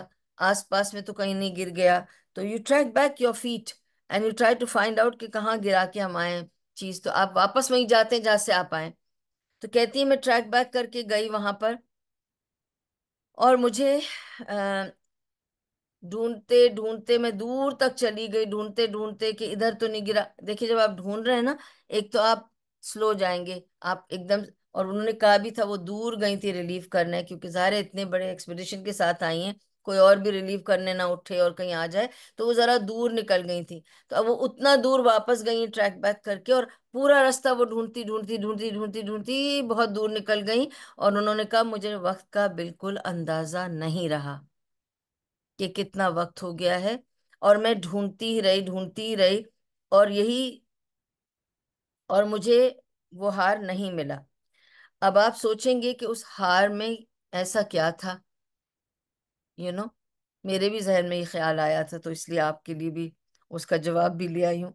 [SPEAKER 1] आसपास में तो कहीं नहीं गिर गया तो you track back your feet and you try to find out कि कहाँ गिरा के हम आए चीज़ तो आप वापस वहीं जाते हैं जहां से आप आए तो कहती है मैं ट्रैक बैक करके गई वहां पर और मुझे ढूंढते ढूंढते मैं दूर तक चली गई ढूंढते ढूंढते कि इधर तो नहीं गिरा देखिए जब आप ढूंढ रहे हैं ना एक तो आप स्लो जाएंगे आप एकदम और उन्होंने कहा भी था वो दूर गई थी रिलीफ करने क्योंकि ज़ाहिर इतने बड़े एक्सपीडिशन के साथ आई हैं कोई और भी रिलीव करने ना उठे और कहीं आ जाए तो वो ज़रा दूर निकल गई थी तो अब वो उतना दूर वापस गई ट्रैक बैक करके और पूरा रास्ता वो ढूंढती ढूंढती ढूंढती ढूंढती ढूंढती बहुत दूर निकल गई और उन्होंने कहा मुझे वक्त का बिल्कुल अंदाज़ा नहीं रहा कि कितना वक्त हो गया है और मैं ढूंढती ही रही ढूंढती ही रही और यही और मुझे वो हार नहीं मिला अब आप सोचेंगे कि उस हार में ऐसा क्या था यू you नो know? मेरे भी जहन में ये ख्याल आया था तो इसलिए आपके लिए भी उसका जवाब भी ले आई हूँ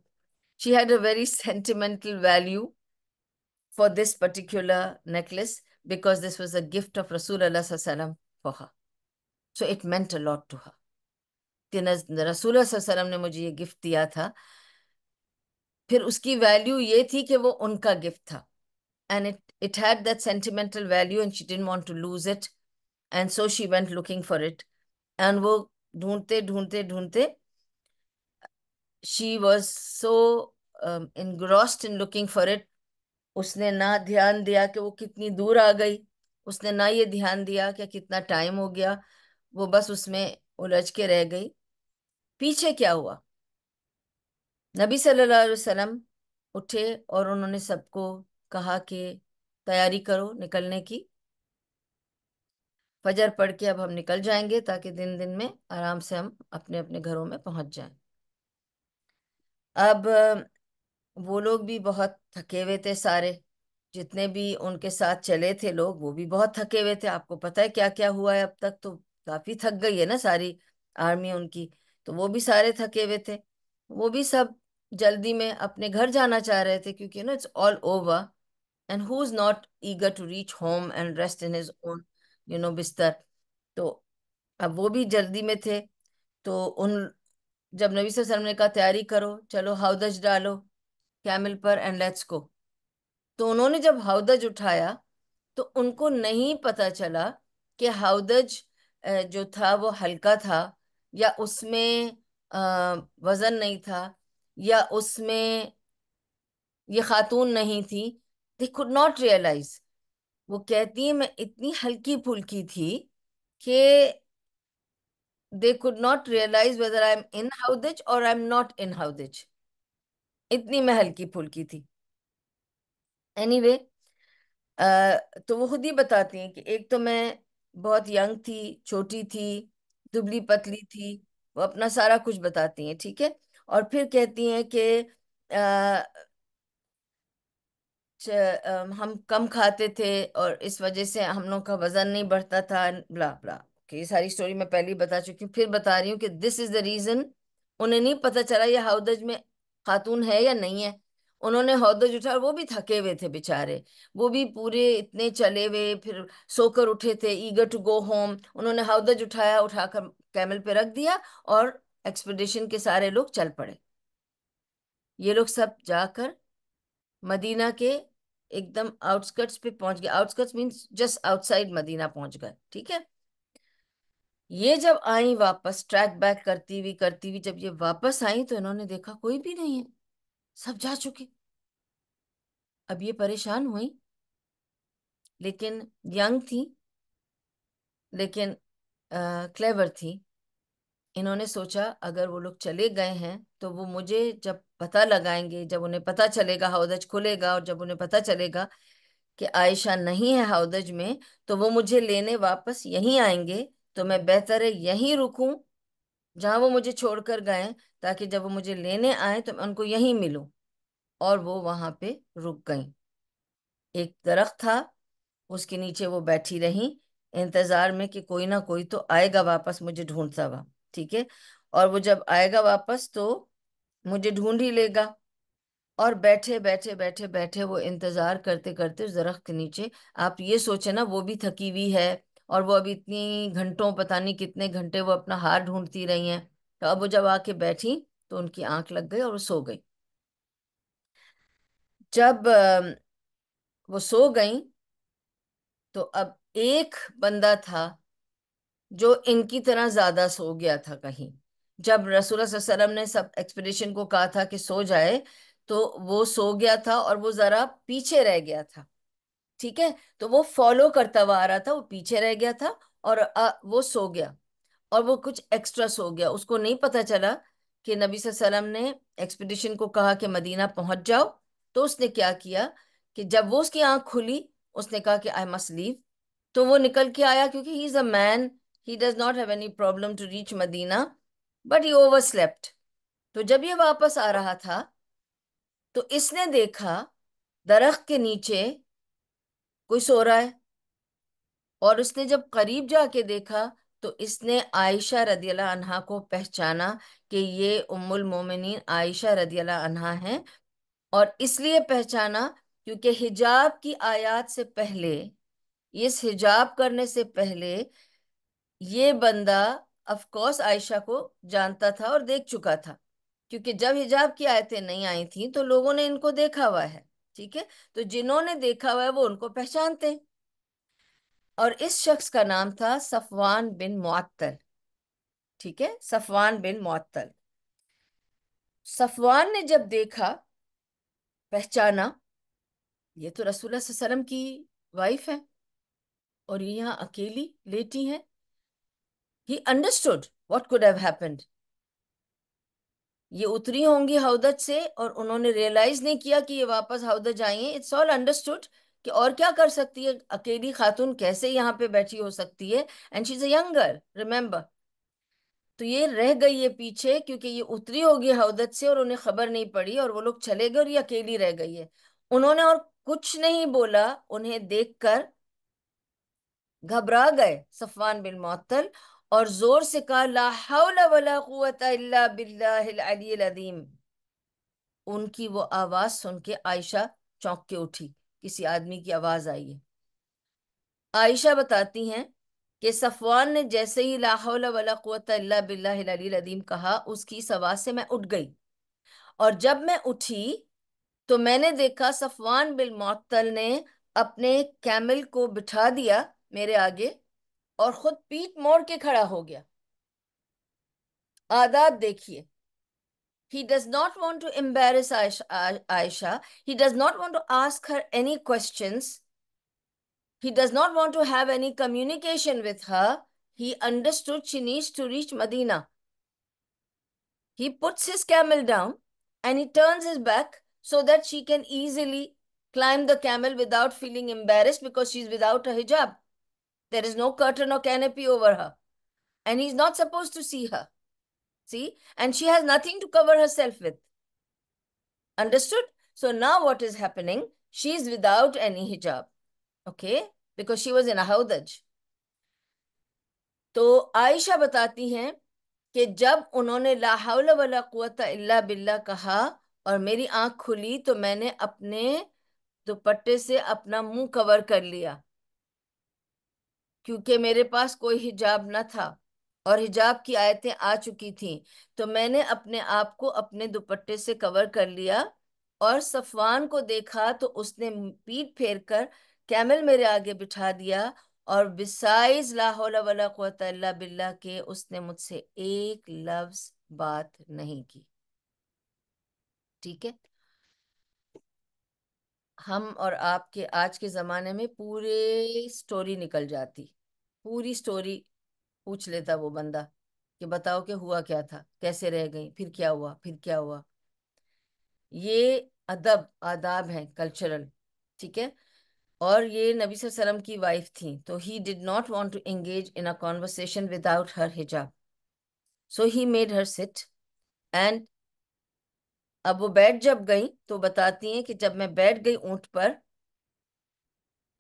[SPEAKER 1] she had a very sentimental value for this particular necklace because this was a gift of रसूल Allah for her so it meant a lot to her रसूल सलम ने मुझे ये गिफ्ट दिया था फिर उसकी वैल्यू ये थी कि वो उनका गिफ्ट था and it it had that sentimental value and she डिट want to lose it and so she went looking for it and वो ढूंढते ढूंढते ढूंढते she was so engrossed in looking for it उसने ना ध्यान दिया कि वो कितनी दूर आ गई उसने ना ये ध्यान दिया कि कितना टाइम हो गया वो बस उसमें उलझ के रह गई पीछे क्या हुआ नबी सल्लल्लाहु अलैहि वसल्लम उठे और उन्होंने सबको कहा कि तैयारी करो निकलने की फजर पढ़ के अब हम निकल जाएंगे ताकि दिन दिन में आराम से हम अपने अपने घरों में पहुंच जाएं अब वो लोग भी बहुत थके हुए थे सारे जितने भी उनके साथ चले थे लोग वो भी बहुत थके हुए थे आपको पता है क्या क्या हुआ है अब तक तो काफ़ी थक गई है ना सारी आर्मी उनकी तो वो भी सारे थके हुए थे वो भी सब जल्दी में अपने घर जाना चाह रहे थे क्योंकि ना it's all over and who is not eager to reach home and rest in his own you know बिस्तर तो अब वो भी जल्दी में थे तो उन जब नबी वसल्लम ने कहा तैयारी करो चलो हाउदज डालो कैमल पर एंड लेट्स को तो उन्होंने जब हाउदज उठाया तो उनको नहीं पता चला कि हाउदज जो था वो हल्का था या उसमें वज़न नहीं था या उसमें ये खातून नहीं थी दे कुड नॉट रियलाइज वो कहती है मैं इतनी हल्की फुल्की थी कि they could not realise whether I am in howdah और आई एम नॉट इन हाउदिच इतनी मैं हल्की फुल्की थी एनी anyway, uh, तो वो खुद ही बताती हैं कि एक तो मैं बहुत यंग थी छोटी थी दुबली पतली थी वो अपना सारा कुछ बताती हैं ठीक है ठीके? और फिर कहती हैं कि हम कम खाते थे और इस वजह से हम लोग का वजन नहीं बढ़ता था ब्ला ब्ला कि ये सारी स्टोरी मैं पहले ही बता चुकी हूँ फिर बता रही हूँ कि दिस इज़ द रीज़न उन्हें नहीं पता चला ये हाउदज में खातून है या नहीं है उन्होंने हौदज उठा वो भी थके हुए थे बेचारे वो भी पूरे इतने चले हुए फिर सोकर उठे थे ईगर टू गो होम उन्होंने हौदज उठाया उठाकर कैमल पे रख दिया और एक्सपेडिशन के सारे लोग चल पड़े ये लोग सब जाकर मदीना के एकदम आउटस्कर्ट्स पे पहुंच गए outskirts means just outside Medina पहुंच गए ठीक है ये जब आई वापस ट्रैक बैक करती हुई करती हुई जब ये वापस आई तो इन्होंने देखा कोई भी नहीं है सब जा चुके अब ये परेशान हुई लेकिन यंग थी लेकिन क्लेवर थी इन्होंने सोचा अगर वो लोग चले गए हैं तो वो मुझे जब पता लगाएंगे जब उन्हें पता चलेगा हाउदज खुलेगा और जब उन्हें पता चलेगा कि आयशा नहीं है हाउदज में तो वो मुझे लेने वापस यहीं आएंगे तो मैं बेहतर है यहीं रुकूं जहां वो मुझे छोड़कर गए ताकि जब वो मुझे लेने आए तो मैं उनको यहीं मिलूं और वो वहां पे रुक गई एक दरख्त था उसके नीचे वो बैठी रही इंतज़ार में कि कोई ना कोई तो आएगा वापस मुझे ढूंढता हुआ ठीक है और वो जब आएगा वापस तो मुझे ढूंढ ही लेगा और बैठे बैठे बैठे बैठे वो इंतज़ार करते करते उस दरख्त के नीचे आप ये सोचे ना वो भी थकी हुई है और वो अभी इतनी घंटों पता नहीं कितने घंटे वो अपना हार ढूंढती रही हैं तो अब वो जब आके बैठी तो उनकी आंख लग गई और वो सो गई जब वो सो गई तो अब एक बंदा था जो इनकी तरह ज्यादा सो गया था कहीं जब रसूल वसल्लम ने सब एक्सपीडिशन को कहा था कि सो जाए तो वो सो गया था और वो जरा पीछे रह गया था ठीक है तो वो फॉलो करता हुआ आ रहा था वो पीछे रह गया था और आ, वो सो गया और वो कुछ एक्स्ट्रा सो गया उसको नहीं पता चला कि नबी वसल्लम ने एक्सपीडिशन को कहा कि मदीना पहुंच जाओ तो उसने क्या किया कि जब वो उसकी आंख खुली उसने कहा कि आई मस्ट लीव तो वो निकल के आया क्योंकि he is a man he does not have any problem to reach Medina, but he overslept. तो जब ये वापस आ रहा था तो इसने देखा दरख्त के नीचे कोई सो रहा है और उसने जब करीब जाके देखा तो इसने आयशा रदियला अनहा को पहचाना कि ये उम्मुल मोमिनीन आयशा रदियला अनहा है और इसलिए पहचाना क्योंकि हिजाब की आयत से पहले इस हिजाब करने से पहले ये बंदा ऑफ कोर्स आयशा को जानता था और देख चुका था क्योंकि जब हिजाब की आयतें नहीं आई थी तो लोगों ने इनको देखा हुआ है ठीक है तो जिन्होंने देखा हुआ है वो उनको पहचानते हैं और इस शख्स का नाम था सफवान बिन मुअत्तल ठीक है सफवान बिन मुअत्तल सफवान ने जब देखा पहचाना ये तो रसूल वसल्लम की वाइफ है और ये यहाँ अकेली लेटी हैं He understood what could have happened. ये उतरी होंगी हौदत से और उन्होंने रियलाइज नहीं किया कि ये वापस हौदत जाइए इट्स ऑल अंडरस्टूड कि और क्या कर सकती है अकेली खातून कैसे यहाँ पे बैठी हो सकती है and she is girl remember तो ये रह गई है पीछे क्योंकि ये उतरी होगी हौदत से और उन्हें खबर नहीं पड़ी और वो लोग चले गए और ये अकेली रह गई है उन्होंने और कुछ नहीं बोला उन्हें देखकर घबरा गए सफवान बिन मअतल और जोर से कहा लादीम उनकी वो आवाज सुन के आयशा चौंक के उठी किसी आदमी की आवाज आई है आयशा बताती हैं कि सफवान ने जैसे ही लाहौलाम कहा उसकी इस आवाज से मैं उठ गई और जब मैं उठी तो मैंने देखा सफवान बिल मोतल ने अपने कैमल को बिठा दिया मेरे आगे और खुद पीठ मोड़ के खड़ा हो गया आदाब देखिए He does not want to embarrass Aisha, Aisha. He does not want to ask her any questions. He does not want to have any communication with her. He understood she needs to reach Medina. He puts his camel down and he turns his back so that she can easily climb the camel without feeling embarrassed because she's without a hijab. There is no curtain or canopy over her. And he's not supposed to see her. See? And she has nothing to cover herself with. Understood? So now what is happening? She is without any hijab. Okay? Because she was in a haudaj. तो आयशा बताती हैं कि जब उन्होंने लाहौल वला कुत अल्ला बिल्ला कहा और मेरी आंख खुली तो मैंने अपने दुपट्टे से अपना मुंह कवर कर लिया क्योंकि मेरे पास कोई हिजाब न था और हिजाब की आयतें आ चुकी थीं तो मैंने अपने आप को अपने दुपट्टे से कवर कर लिया और सफवान को देखा तो उसने पीठ फेर कर कैमल मेरे आगे बिठा दिया और बिसाइज लाहौल बिल्ला के उसने मुझसे एक लफ्ज बात नहीं की ठीक है हम और आपके आज के ज़माने में पूरे स्टोरी निकल जाती पूरी स्टोरी पूछ लेता वो बंदा कि बताओ कि हुआ क्या था कैसे रह गई फिर क्या हुआ फिर क्या हुआ ये अदब आदाब है कल्चरल ठीक है और ये नबी सरम की वाइफ थी तो he did not want to engage in a conversation without her हिजाब so he made her sit and अब वो बैठ जब गई तो बताती हैं कि जब मैं बैठ गई ऊंट पर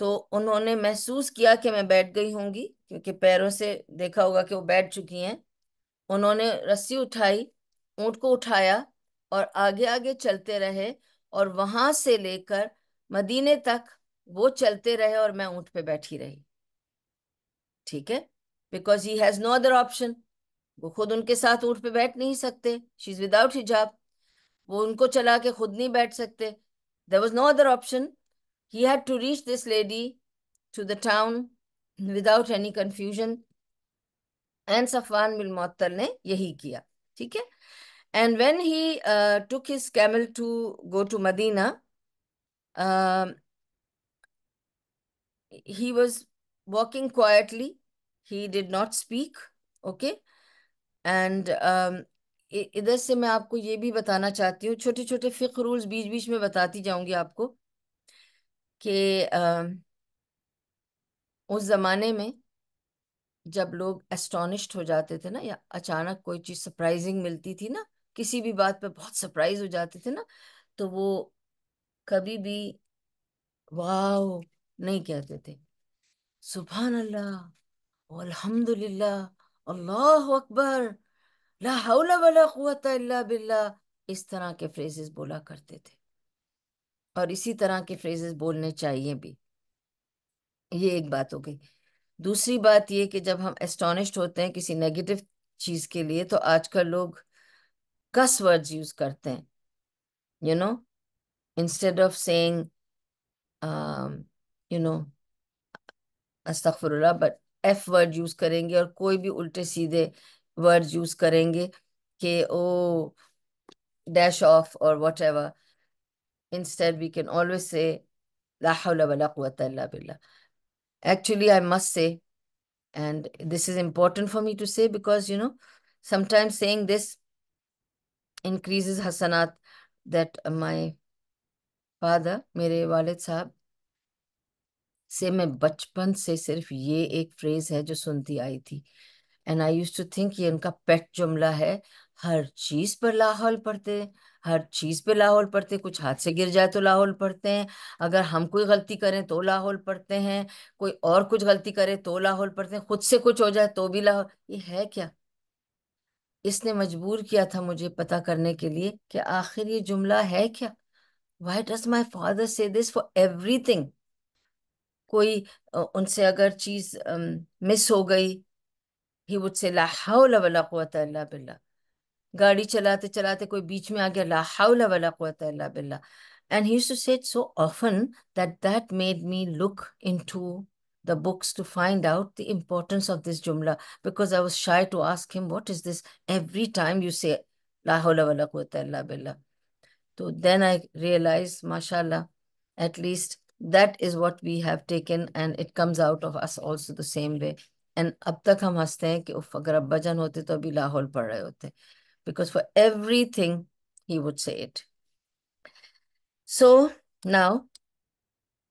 [SPEAKER 1] तो उन्होंने महसूस किया कि मैं बैठ गई होंगी क्योंकि पैरों से देखा होगा कि वो बैठ चुकी हैं उन्होंने रस्सी उठाई ऊँट को उठाया और आगे आगे चलते रहे और वहां से लेकर मदीने तक वो चलते रहे और मैं ऊँट पे बैठी रही ठीक है because he has no other option वो खुद उनके साथ ऊँट पे बैठ नहीं सकते शी इज़ विदाउट हिजाब वो उनको चला के खुद नहीं बैठ सकते there was no other option He had to reach this lady to the town without any confusion. And Safwan bin Muattal ne yahi kiya. theek hai And when he uh, took his camel to go to Medina, uh, he was walking quietly. He did not speak. Okay. And um, इधर से मैं आपको ये भी बताना चाहती हूँ छोटे छोटे फ़िक रूल्स बीच बीच में बताती जाऊंगी आपको कि उस ज़माने में जब लोग एस्टोनिश्ड हो जाते थे ना या अचानक कोई चीज़ सरप्राइजिंग मिलती थी ना किसी भी बात पे बहुत सरप्राइज हो जाते थे ना तो वो कभी भी वाह नहीं कहते थे सुबह अल्लाह अलहमदुल्ला अल्लाह अकबर ला हौला वला इल्ला बिल्ला इस तरह के फ्रेजेस बोला करते थे और इसी तरह के फ्रेजेस बोलने चाहिए भी ये एक बात हो गई दूसरी बात ये कि जब हम एस्टोनिश्ड होते हैं किसी नेगेटिव चीज़ के लिए तो आजकल लोग कस वर्ड्स यूज़ करते हैं you know instead of saying you know अस्तगफुरुल्लाह बट एफ वर्ड यूज़ करेंगे और कोई भी उल्टे सीधे वर्ड यूज़ करेंगे कि ओ डैश ऑफ और whatever Instead, we can always say, La hawla wa la quwwata illa billah. Actually, I must say, and this is important for me to say because, you know, sometimes saying this increases hasanat that my father, mere walid sahab से मैं बचपन से सिर्फ ये एक phrase है जो सुनती आई थी and I use to think ये उनका पेट जुमला है हर चीज पर लाहौल पढ़ते हर चीज़ पे लाहौल पढ़ते हैं कुछ हाथ से गिर जाए तो लाहौल पढ़ते हैं अगर हम कोई गलती करें तो लाहौल पढ़ते हैं कोई और कुछ गलती करे तो लाहौल पढ़ते हैं खुद से कुछ हो जाए तो भी लाहौल ये है क्या इसने मजबूर किया था मुझे पता करने के लिए कि आखिर ये जुमला है क्या why does my father say this for everything कोई उनसे अगर चीज़ मिस हो गई ही वुड से लाहौल बिल्ला गाड़ी चलाते चलाते कोई बीच में आ गया ला हाउला वला कुवत इल्ला बिल्ला and he used to say it so often that that made me look into the books to find out the importance of this jumla because I was shy to ask him what is this every time you say la hawla wa la quwwata illa billah so then I realized mashallah at least that is what we have taken and it comes out of us also the same way and अब तक हम हंसते हैं कि उफ अगर अब्बा जान होते तो अभी लाहौल पढ़ रहे होते because for everything he would say it. So now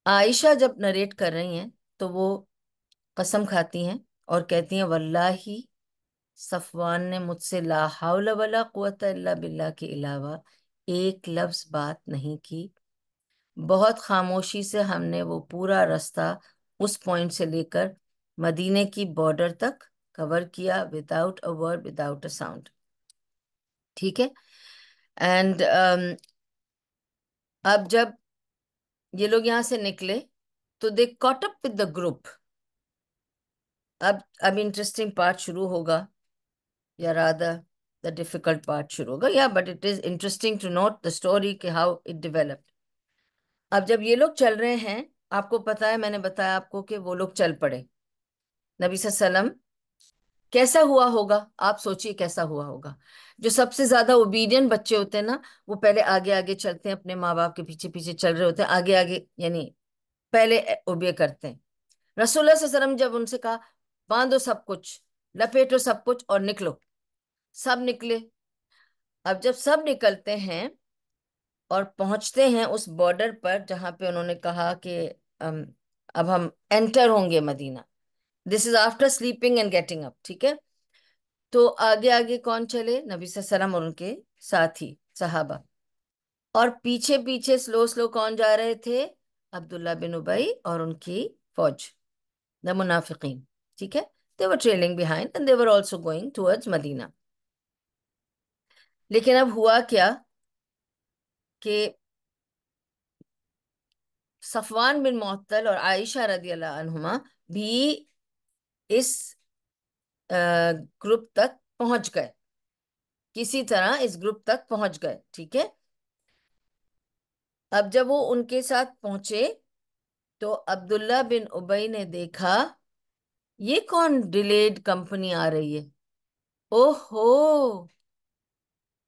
[SPEAKER 1] Ayesha जब नरेट कर रही हैं तो वो कसम खाती हैं और कहती हैं वल्लाही सफ़वान ने मुझसे ला हाउला बिल्ला के अलावा एक लफ्ज़ बात नहीं की बहुत खामोशी से हमने वो पूरा रास्ता उस पॉइंट से लेकर मदीने की बॉर्डर तक कवर किया without a word without a sound ठीक है एंड um, अब जब ये लोग यहां से निकले तो they caught up with the group अब अब इंटरेस्टिंग पार्ट शुरू होगा या राधा द डिफिकल्ट पार्ट शुरू होगा या but it is interesting to note the story के हाउ इट डिवेलप्ड अब जब ये लोग चल रहे हैं आपको पता है मैंने बताया आपको कि वो लोग चल पड़े नबी सल्लम कैसा हुआ होगा आप सोचिए कैसा हुआ होगा जो सबसे ज्यादा ओबीडियंट बच्चे होते हैं ना वो पहले आगे आगे चलते हैं अपने माँ बाप के पीछे पीछे चल रहे होते हैं आगे आगे यानी पहले ओबे करते हैं रसोल्ला सरम जब उनसे कहा बांधो सब कुछ लपेटो सब कुछ और निकलो सब निकले अब जब सब निकलते हैं और पहुंचते हैं उस बॉर्डर पर जहां पे उन्होंने कहा कि अब हम एंटर होंगे Medina this is after sleeping and getting up ठीक है तो आगे आगे कौन चले नबी सलम और उनके साथी सहाबा और पीछे पीछे स्लो स्लो कौन जा रहे थे अब्दुल्ला बिन उबई और उनकी फौज द मुनाफिकीन ठीक है they were trailing behind and they were also going towards Medina लेकिन अब हुआ क्या कि सफवान बिन मोहतल और आयशा रदी अल्लाह भी इस ग्रुप तक पहुंच गए किसी तरह इस ग्रुप तक पहुंच गए ठीक है अब जब वो उनके साथ पहुंचे तो अब्दुल्ला बिन उबई ने देखा ये कौन डिलेड कंपनी आ रही है ओहो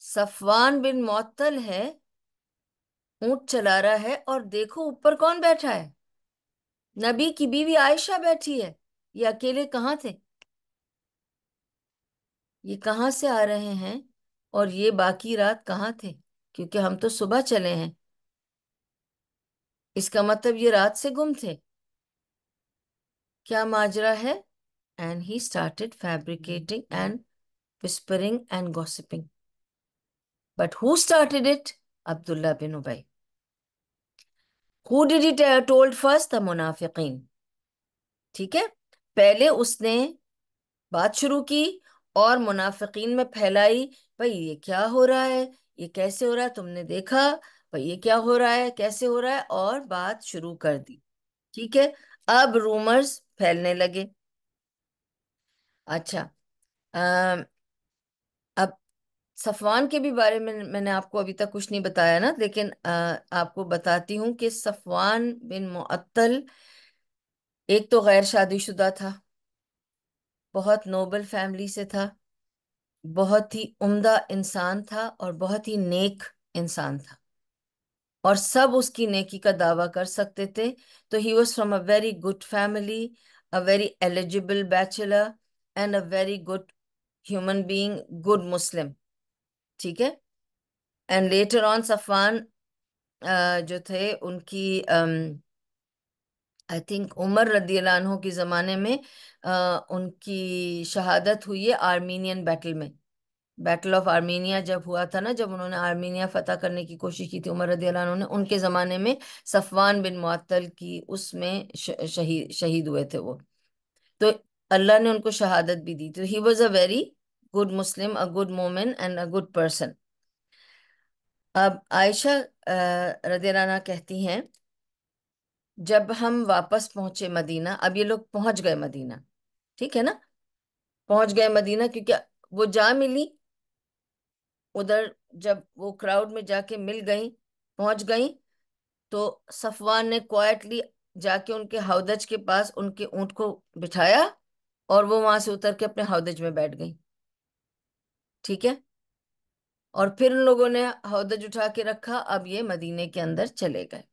[SPEAKER 1] सफवान बिन मोतल है ऊंट चला रहा है और देखो ऊपर कौन बैठा है नबी की बीवी आयशा बैठी है ये अकेले कहाँ थे ये कहाँ से आ रहे हैं और ये बाकी रात कहाँ थे क्योंकि हम तो सुबह चले हैं इसका मतलब ये रात से गुम थे क्या माजरा है and he started fabricating and whispering and gossiping but who started it Abdullah bin Ubayy who did it told first the मुनाफिकीन ठीक है पहले उसने बात शुरू की और मुनाफिकीन में फैलाई भाई ये क्या हो रहा है ये कैसे हो रहा है तुमने देखा भाई ये क्या हो रहा है कैसे हो रहा है और बात शुरू कर दी ठीक है अब रूमर्स फैलने लगे अच्छा आ, अब सफवान के भी बारे में मैंने आपको अभी तक कुछ नहीं बताया ना लेकिन आ, आपको बताती हूँ कि सफवान बिन मुअत्तल एक तो गैर शादीशुदा था बहुत नोबल फैमिली से था बहुत ही उम्दा इंसान था और बहुत ही नेक इंसान था और सब उसकी नेकी का दावा कर सकते थे तो he was from a very good family a very eligible bachelor and a very good human being good Muslim ठीक है एंड लेटर ऑन सफान जो थे उनकी um, आई थिंक उमर रदी अनहों के ज़माने में आ, उनकी शहादत हुई है आर्मीनियन बैटल में बैटल ऑफ आर्मीनिया जब हुआ था ना जब उन्होंने आर्मीनिया फतह करने की कोशिश की थी उमर रदी अनहों ने उनके ज़माने में सफ़वान बिन मअतल की उसमें शहीद शहीद हुए थे वो तो अल्लाह ने उनको शहादत भी दी तो he was a very good Muslim a good मोमिन एंड अ गुड पर्सन अब आयशा रदीराना कहती हैं जब हम वापस पहुंचे मदीना अब ये लोग पहुंच गए मदीना ठीक है ना पहुंच गए मदीना क्योंकि वो जा मिली उधर जब वो क्राउड में जाके मिल गई पहुंच गई तो सफवान ने क्वाइटली जाके उनके हाउदज के पास उनके ऊँट को बिठाया और वो वहां से उतर के अपने हाउदज में बैठ गई ठीक है और फिर उन लोगों ने हौदज उठा के रखा अब ये मदीने के अंदर चले गए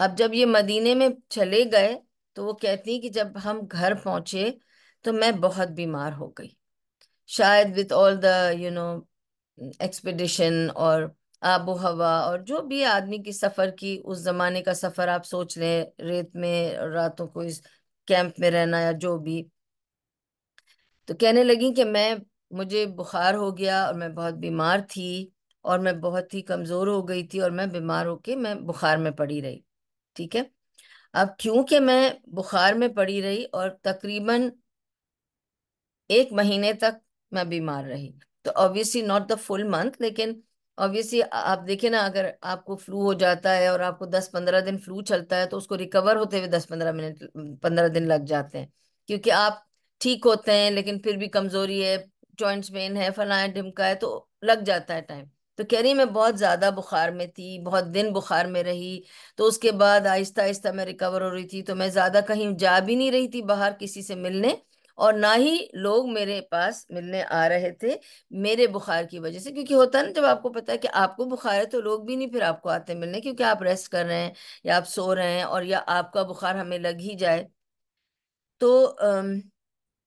[SPEAKER 1] अब जब ये मदीने में चले गए तो वो कहती कि जब हम घर पहुंचे तो मैं बहुत बीमार हो गई शायद with all the you know expedition और आबो हवा और जो भी आदमी की सफ़र की उस ज़माने का सफ़र आप सोच लें रेत में रातों को इस कैंप में रहना या जो भी तो कहने लगी कि मैं मुझे बुखार हो गया और मैं बहुत बीमार थी और मैं बहुत ही कमज़ोर हो गई थी और मैं बीमार होके मैं बुखार में पड़ी रही ठीक है अब क्योंकि मैं बुखार में पड़ी रही और तकरीबन एक महीने तक मैं बीमार रही तो obviously not the full month लेकिन ऑब्वियसली आप देखें ना अगर आपको फ्लू हो जाता है और आपको दस पंद्रह दिन फ्लू चलता है तो उसको रिकवर होते हुए दस पंद्रह मिनट पंद्रह दिन लग जाते हैं क्योंकि आप ठीक होते हैं लेकिन फिर भी कमजोरी है जॉइंट्स पेन है फलाया ढिमका है तो लग जाता है टाइम तो कह रही मैं बहुत ज़्यादा बुखार में थी बहुत दिन बुखार में रही तो उसके बाद आहिस्ता आहिस्ता मैं रिकवर हो रही थी तो मैं ज़्यादा कहीं जा भी नहीं रही थी बाहर किसी से मिलने और ना ही लोग मेरे पास मिलने आ रहे थे मेरे बुखार की वजह से क्योंकि होता ना जब आपको पता है कि आपको बुखार है तो लोग भी नहीं फिर आपको आते मिलने क्योंकि आप रेस्ट कर रहे हैं या आप सो रहे हैं और या आपका बुखार हमें लग ही जाए तो अम्म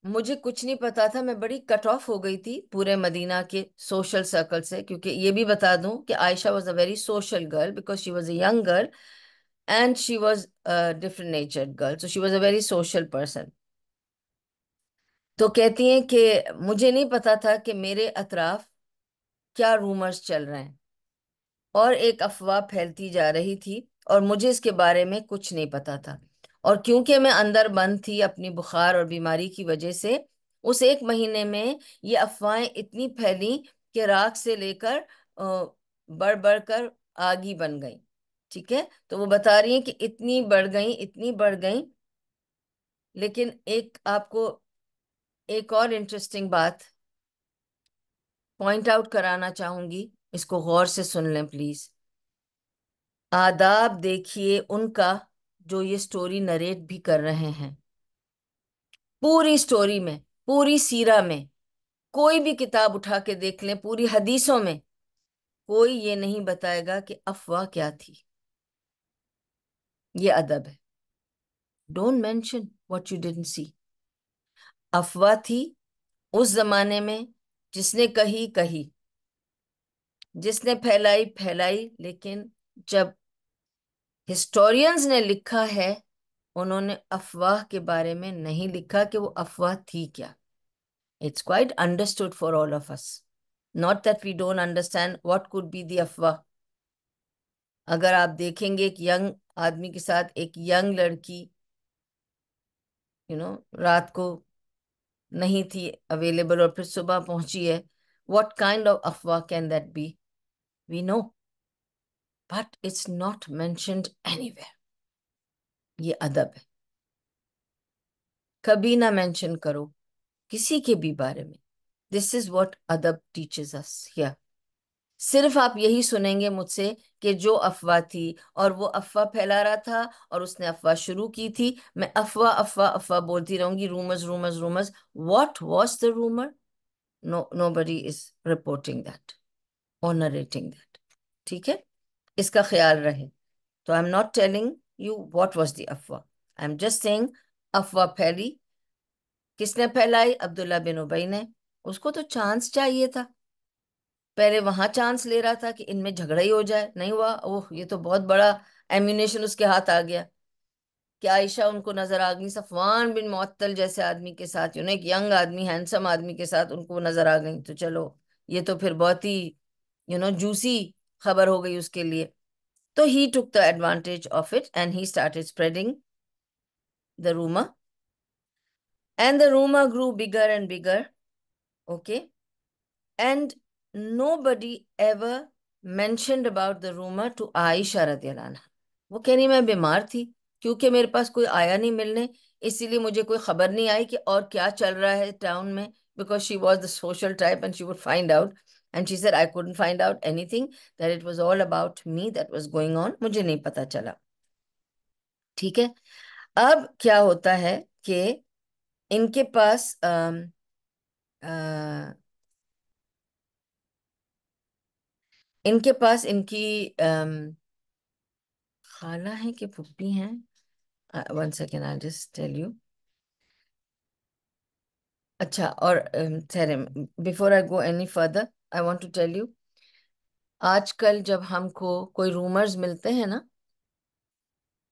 [SPEAKER 1] मुझे कुछ नहीं पता था मैं बड़ी कट ऑफ हो गई थी पूरे मदीना के सोशल सर्कल से क्योंकि ये भी बता दूं कि Aisha was a very social girl because she was a young girl and she was a different natured girl so she was a very social person तो कहती हैं कि मुझे नहीं पता था कि मेरे अतराफ क्या रूमर्स चल रहे हैं और एक अफवाह फैलती जा रही थी और मुझे इसके बारे में कुछ नहीं पता था और क्योंकि मैं अंदर बंद थी अपनी बुखार और बीमारी की वजह से उस एक महीने में ये अफवाहें इतनी फैली कि राख से लेकर बढ़ बढ़ कर आग ही बन गई ठीक है तो वो बता रही हैं कि इतनी बढ़ गई इतनी बढ़ गई लेकिन एक आपको एक और इंटरेस्टिंग बात पॉइंट आउट कराना चाहूंगी इसको गौर से सुन लें प्लीज आदाब देखिए उनका जो ये स्टोरी नरेट भी कर रहे हैं पूरी स्टोरी में पूरी सीरा में कोई भी किताब उठा के देख लें पूरी हदीसों में कोई ये नहीं बताएगा कि अफवाह क्या थी ये अदब है don't mention what you did see अफवाह थी उस जमाने में जिसने कही कही जिसने फैलाई फैलाई लेकिन जब हिस्टोरियंस ने लिखा है उन्होंने अफवाह के बारे में नहीं लिखा कि वो अफवाह थी क्या it's quite understood for all of us not that we don't understand what could be the अफवाह अगर आप देखेंगे एक यंग आदमी के साथ एक यंग लड़की यू you नो know, रात को नहीं थी अवेलेबल और फिर सुबह पहुंची है what काइंड ऑफ अफवाह can that be we know but it's not mentioned where ये अदब है कभी ना मैंशन करो किसी के भी बारे में दिस इज वॉट अदब टीचेज अस सिर्फ आप यही सुनेंगे मुझसे कि जो अफवाह थी और वो अफवाह फैला रहा था और उसने अफवाह शुरू की थी मैं अफवाह अफवाह अफवाह बोलती रहूंगी rumours rumours rumours what was the rumour no nobody is reporting that और नरेटिंग दैट ठीक है इसका ख्याल रहे तो I am not telling you what was the अफवाह आई एम जस्ट सेंग अफवाह फैली किसने फैलाई अब्दुल्ला बिन उबई ने उसको तो चांस चाहिए था पहले वहां चांस ले रहा था कि इनमें झगड़ा ही हो जाए नहीं हुआ ओह ये तो बहुत बड़ा एम्यूनेशन उसके हाथ आ गया क्या आयशा उनको नजर आ गई सफवान बिन मअतल जैसे आदमी के साथ यू नो एक यंग आदमी हैंडसम आदमी के साथ उनको नजर आ गई तो चलो ये तो फिर बहुत ही यू नो जूसी खबर हो गई उसके लिए तो he took the advantage of it and he start spreading the rumour and the rumour grew bigger and bigger okay and ever mention about the rumour to आई शरद radhiyallahu वो कह रही मैं बीमार थी क्योंकि मेरे पास कोई आया नहीं मिलने इसीलिए मुझे कोई खबर नहीं आई कि और क्या चल रहा है टाउन में because she was the social type and she would find out And she said, I couldn't find out anything, that it was all about me that was going on. मुझे नहीं पता चला ठीक है अब क्या होता है कि इनके पास आ, आ, इनके पास इनकी आ, खाला है कि पुप्पी है one second I just tell you अच्छा और before I go any further I want to tell you आज कल जब हमको कोई रूमर्स मिलते हैं ना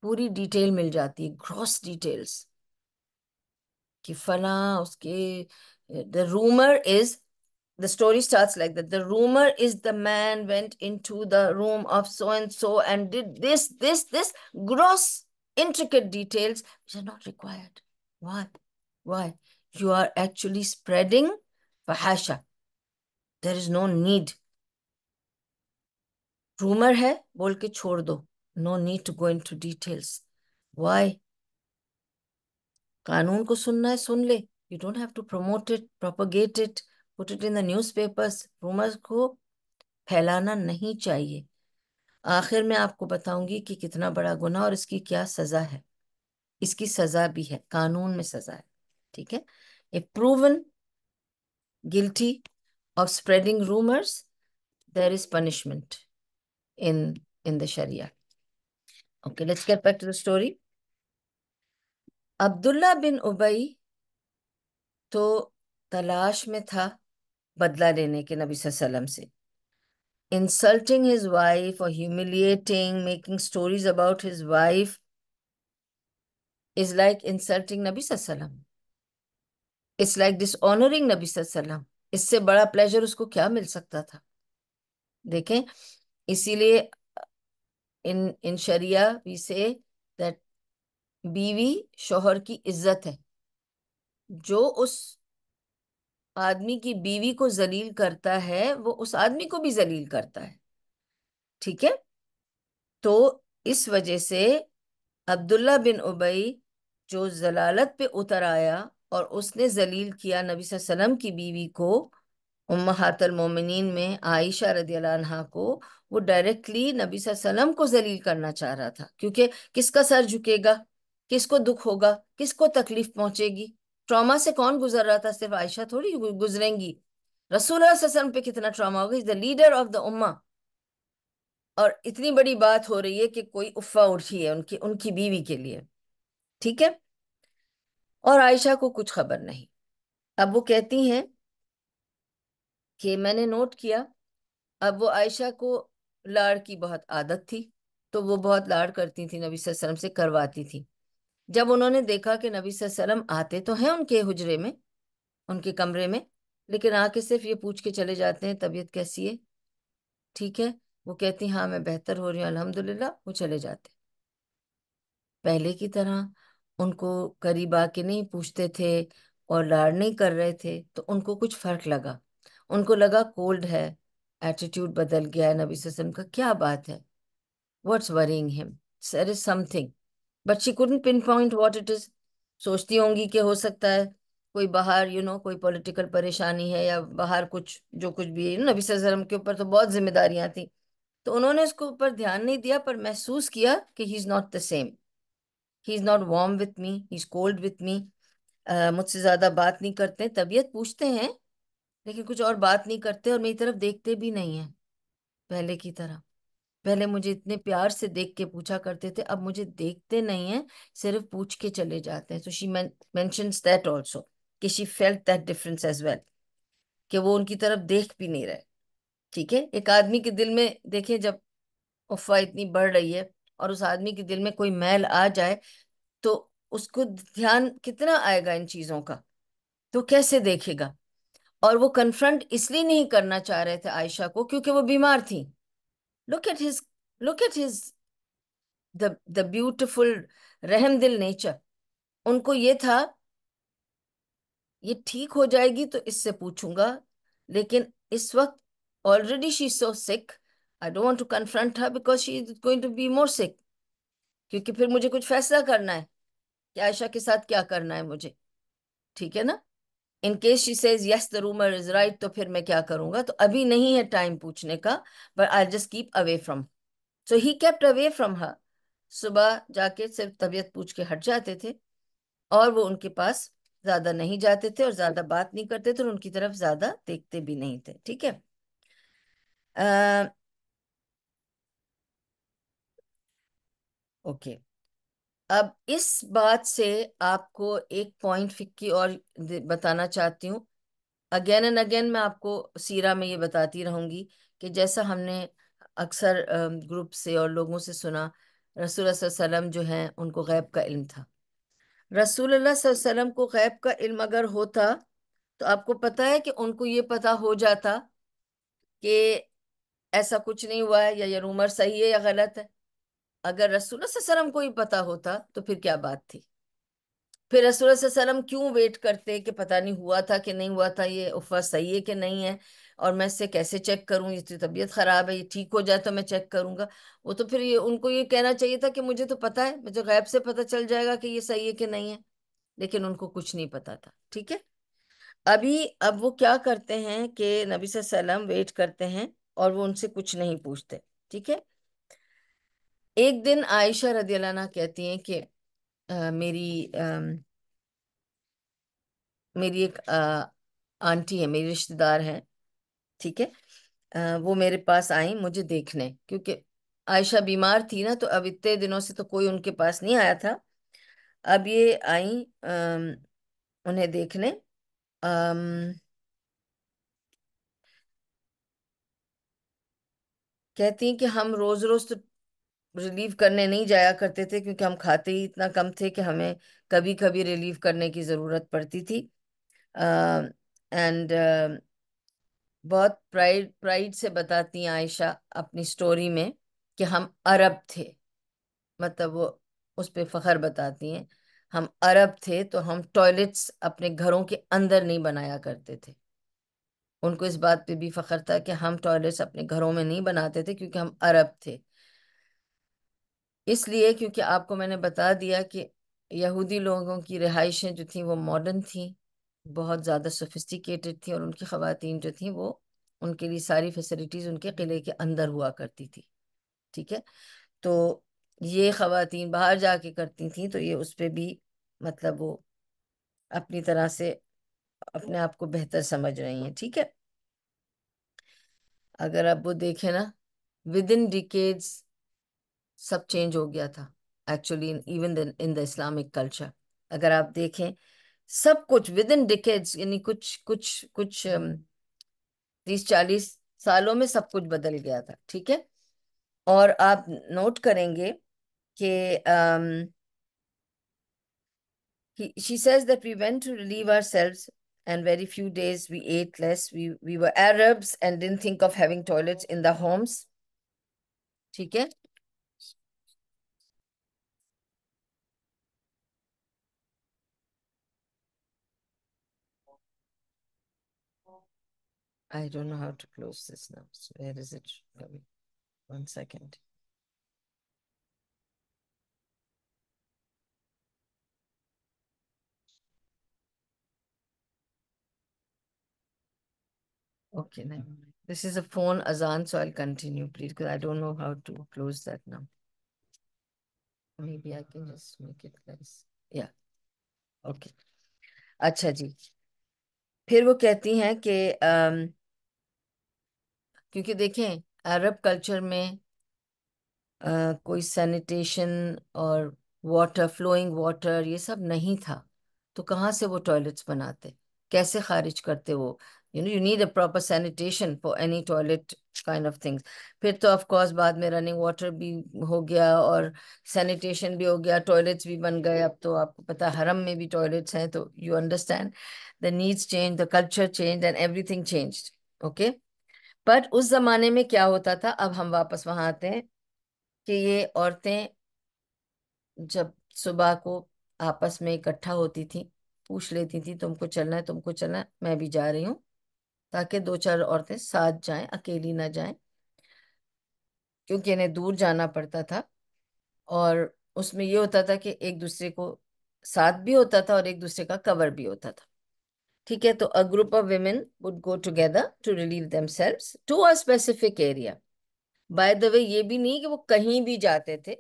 [SPEAKER 1] पूरी डिटेल मिल जाती है ग्रॉस डिटेल्स कि फला उसके the rumour is the story start like that the rumour is the man went in to the room of so and so and did this this this gross intricate details which are not required why why you are actually spreading फहाशा there is no need rumour है बोल के छोड़ दो no need to go in into details why कानून को सुनना है सुन ले you don't have to promote it propagate it put it in the newspapers rumours को फैलाना नहीं चाहिए आखिर में आपको बताऊंगी कि कितना बड़ा गुना और इसकी क्या सजा है इसकी सजा भी है कानून में सजा है ठीक है a proven guilty of spreading rumors, there is punishment in, in the Sharia. Okay, let's get back to the story. Abdullah bin Ubay to talash mein tha badla lene ke Nabi Sallam se. Insulting his wife or humiliating, making stories about his wife is like insulting Nabi Sallam. It's like dishonoring Nabi Sallam. इससे बड़ा pleasure उसको क्या मिल सकता था देखें इसीलिए इन इन शरिया we say that बीवी शोहर की इज्जत है जो उस आदमी की बीवी को जलील करता है वो उस आदमी को भी जलील करता है ठीक है तो इस वजह से अब्दुल्ला बिन उबई जो जलालत पे उतर आया और उसने जलील किया नबी वसल्लम की बीवी को उम्मातल मोमिन में आयशा रदी को वो डायरेक्टली नबी वसल्लम को जलील करना चाह रहा था क्योंकि किसका सर झुकेगा किसको दुख होगा किसको तकलीफ पहुंचेगी ट्रॉमा से कौन गुजर रहा था सिर्फ आयशा थोड़ी गुजरेंगी रसूल वसल्लम पे कितना ट्रॉमा होगा is the leader of the उम्मा और इतनी बड़ी बात हो रही है कि कोई उफ़ा उठी है उनकी उनकी बीवी के लिए ठीक है और आयशा को कुछ खबर नहीं अब वो कहती हैं कि मैंने नोट किया अब वो आयशा को लाड़ की बहुत आदत थी तो वो बहुत लाड़ करती थी नबी वसल्लम से करवाती थी जब उन्होंने देखा कि नबी वसल्लम आते तो हैं उनके हुजरे में उनके कमरे में लेकिन आके सिर्फ ये पूछ के चले जाते हैं तबीयत कैसी है ठीक है वो कहती हाँ मैं बेहतर हो रही हूँ अलहमदुल्ला वो चले जाते पहले की तरह उनको करीब आके नहीं पूछते थे और लाड़ नहीं कर रहे थे तो उनको कुछ फर्क लगा उनको लगा कोल्ड है एटीट्यूड बदल गया है नबी वसम का क्या बात है what's worrying him sir is something but she couldn't pinpoint what it is सोचती होंगी कि हो सकता है कोई बाहर यू you नो know, कोई पॉलिटिकल परेशानी है या बाहर कुछ जो कुछ भी है नबी वसम के ऊपर तो बहुत जिम्मेदारियां थी तो उन्होंने उसको ऊपर ध्यान नहीं दिया पर महसूस किया कि he is not the same he is not warm with me he is cold with me मुझसे ज़्यादा बात नहीं करते तबीयत पूछते हैं लेकिन कुछ और बात नहीं करते और मेरी तरफ देखते भी नहीं है पहले की तरह पहले मुझे इतने प्यार से देख के पूछा करते थे अब मुझे देखते नहीं है सिर्फ पूछ के चले जाते हैं तो शी मैं दैट ऑल्सो कि she felt that difference as well कि वो उनकी तरफ देख भी नहीं रहे ठीक है एक आदमी के दिल में देखें जब अफवाह इतनी बढ़ रही है और उस आदमी के दिल में कोई मैल आ जाए तो उसको ध्यान कितना आएगा इन चीज़ों का तो कैसे देखेगा और वो कन्फ्रंट इसलिए नहीं करना चाह रहे थे आयशा को क्योंकि वो बीमार थी look at his look at his the the beautiful रहम दिल नेचर उनको ये था ये ठीक हो जाएगी तो इससे पूछूंगा लेकिन इस वक्त already she so sick I don't to confront her because she is going to be more sick क्योंकि फिर मुझे कुछ फैसला करना है कि आयशा के साथ क्या करना है मुझे ठीक है ना in case she says yes the rumour is right तो फिर मैं क्या करूंगा तो अभी नहीं है टाइम पूछने का but I just keep away from so he kept away from her सुबह जाके सिर्फ तबीयत पूछ के हट जाते थे और वो उनके पास ज्यादा नहीं जाते थे और ज्यादा बात नहीं करते थे और उनकी तरफ ज्यादा देखते भी नहीं थे ठीक है ओके अब इस बात से आपको एक पॉइंट फिक्की और बताना चाहती हूँ अगेन एंड अगेन मैं आपको सीरा में ये बताती रहूंगी कि जैसा हमने अक्सर ग्रुप से और लोगों से सुना रसूल सल्लम जो हैं उनको गैब का इल्म था रसूल सल्लम को गैब का इल्म अगर होता तो आपको पता है कि उनको ये पता हो जाता कि ऐसा कुछ नहीं हुआ है या ये रूमर सही है या गलत है अगर रसूल सलम को ही पता होता तो फिर क्या बात थी फिर रसूल सलम क्यों वेट करते कि पता नहीं हुआ था कि नहीं हुआ था ये उफा सही है कि नहीं है और मैं इससे कैसे चेक करूं ये तबीयत ख़राब है ये ठीक हो जाए तो मैं चेक करूंगा वो तो फिर ये उनको ये कहना चाहिए था कि मुझे तो पता है मुझे गैब से पता चल जाएगा कि ये सही है कि नहीं है लेकिन उनको कुछ नहीं पता था ठीक है अभी अब वो क्या करते हैं कि नबी सलम वेट करते हैं और वो उनसे कुछ नहीं पूछते ठीक है एक दिन आयशा रदीलाना कहती हैं कि मेरी आ, मेरी एक आ, आंटी है मेरी रिश्तेदार है ठीक है वो मेरे पास आई मुझे देखने क्योंकि आयशा बीमार थी ना तो अब इतने दिनों से तो कोई उनके पास नहीं आया था अब ये आई उन्हें देखने अम्म कहती हैं कि हम रोज रोज तो रिलीव करने नहीं जाया करते थे क्योंकि हम खाते ही इतना कम थे कि हमें कभी कभी रिलीव करने की ज़रूरत पड़ती थी एंड uh, uh, बहुत प्राइड प्राइड से बताती हैं आयशा अपनी स्टोरी में कि हम अरब थे मतलब वो उस पर फ़ख्र बताती हैं हम अरब थे तो हम टॉयलेट्स अपने घरों के अंदर नहीं बनाया करते थे उनको इस बात पे भी फ़ख्र था कि हम टॉयलेट्स अपने घरों में नहीं बनाते थे क्योंकि हम अरब थे इसलिए क्योंकि आपको मैंने बता दिया कि यहूदी लोगों की रिहाइशें जो थी वो मॉडर्न थी बहुत ज़्यादा सोफिस्टिकेटेड थी और उनकी ख़वातीन जो थी वो उनके लिए सारी फैसिलिटीज़ उनके किले के अंदर हुआ करती थी ठीक है तो ये खातन बाहर जाके करती थी तो ये उस पर भी मतलब वो अपनी तरह से अपने आप को बेहतर समझ रही हैं ठीक है अगर आप वो देखें ना विद इन डिकेड्स सब चेंज हो गया था एक्चुअली इवन दिन इन द इस्लामिक कल्चर अगर आप देखें सब कुछ विद इन डिकेट्स यानी कुछ कुछ कुछ um, तीस चालीस सालों में सब कुछ बदल गया था ठीक है और आप नोट करेंगे कि she says that we went to relieve ourselves and very few days we ate less we we were Arabs and didn't think of having toilets in the homes ठीक है I don't know how to close this now. So where is it One second. Okay, now this is a phone azan, so I'll continue, please, because I don't know how to close that now. Maybe I can just make it less. Yeah. Okay. अच्छा जी फिर वो कहती हैं कि um, क्योंकि देखें अरब culture में आ, कोई सैनिटेशन और वाटर फ्लोइंग वाटर ये सब नहीं था तो कहाँ से वो टॉयलेट्स बनाते कैसे खारिज करते वो you know you need a proper sanitation for any toilet kind of things फिर तो ऑफ कोर्स बाद में रनिंग वाटर भी हो गया और सैनिटेशन भी हो गया टॉयलेट्स भी बन गए अब तो आपको पता हरम में भी टॉयलेट्स हैं तो you understand the needs change the culture change and everything change okay but उस जमाने में क्या होता था अब हम वापस वहां आते हैं कि ये औरतें जब सुबह को आपस में इकट्ठा होती थी पूछ लेती थी तुमको चलना है तुमको चलना है मैं भी जा रही हूँ ताकि दो चार औरतें साथ जाएं अकेली ना जाएं क्योंकि इन्हें दूर जाना पड़ता था और उसमें ये होता था कि एक दूसरे को साथ भी होता था और एक दूसरे का कवर भी होता था ठीक है तो a group of women would go together to relieve selves to a specific area by the way ये भी नहीं कि वो कहीं भी जाते थे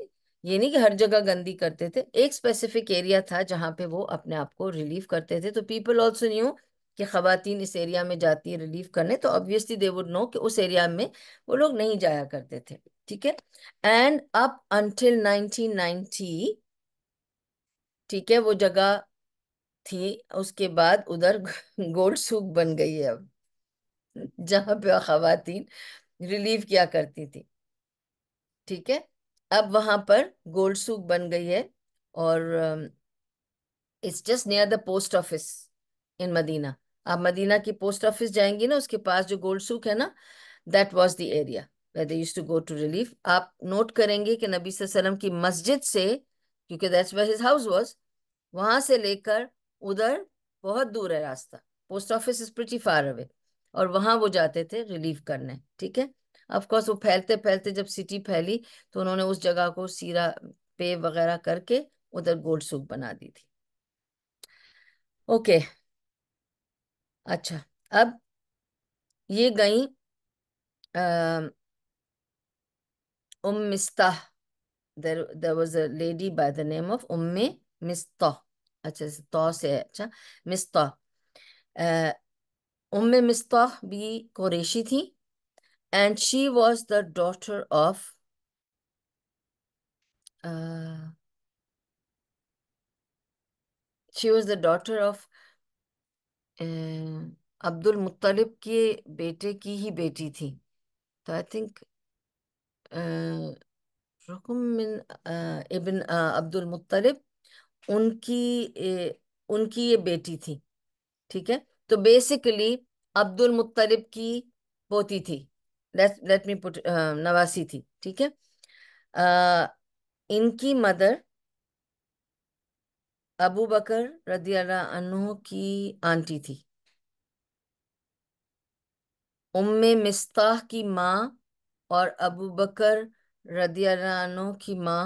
[SPEAKER 1] ये नहीं कि हर जगह गंदी करते थे एक स्पेसिफिक एरिया था जहां पे वो अपने आप को रिलीव करते थे तो पीपल ऑल्सो न्यू कि खातन इस एरिया में जाती है रिलीव करने तो ऑब्वियसली दे वुड नो कि उस एरिया में वो लोग नहीं जाया करते थे ठीक है एंड अपटिल नाइनटीन नाइनटी ठीक है वो जगह थी उसके बाद उधर गोल्ड सूख बन गई है अब जहां पे खातन रिलीव किया करती थी ठीक है अब वहां पर गोल्ड सूख बन गई है और it's just near the post office in Medina आप मदीना की पोस्ट ऑफिस जाएंगी ना उसके पास जो गोल्ड सूख है ना that was the area they use to go to relief आप नोट करेंगे कि नबी सल्लल्लाहु अलैहि वसल्लम की मस्जिद से क्योंकि दैट्स हिज हाउस वाज वहां से लेकर उधर बहुत दूर है रास्ता post office is pretty far away और वहां वो जाते थे रिलीफ करने ठीक है ऑफकोर्स वो फैलते फैलते जब सिटी फैली तो उन्होंने उस जगह को सीरा पे वगैरह करके उधर गोल्ड सूप बना दी थी ओके okay. अच्छा अब ये गई Umm Mistah there there was a lady by the name of Umme Mistah अच्छा तो से अच्छा मिस्ता उम मिस्ता भी कुरेशी थी and she was the daughter of she was the daughter of Abdul Muttalib के बेटे की ही बेटी थी तो आई थिंक रुकम मिन इबन अब्दुल मुतलिब उनकी ए, उनकी ये बेटी थी ठीक है तो बेसिकली अब्दुल मुत्तलिब की पोती थी लेट लेट मी पुट नवासी थी ठीक है आ, इनकी मदर अबू बकर रदी अल्लाह की आंटी थी उम्मे मिस्ताह की माँ और अबू बकर रदी अल्लाह की माँ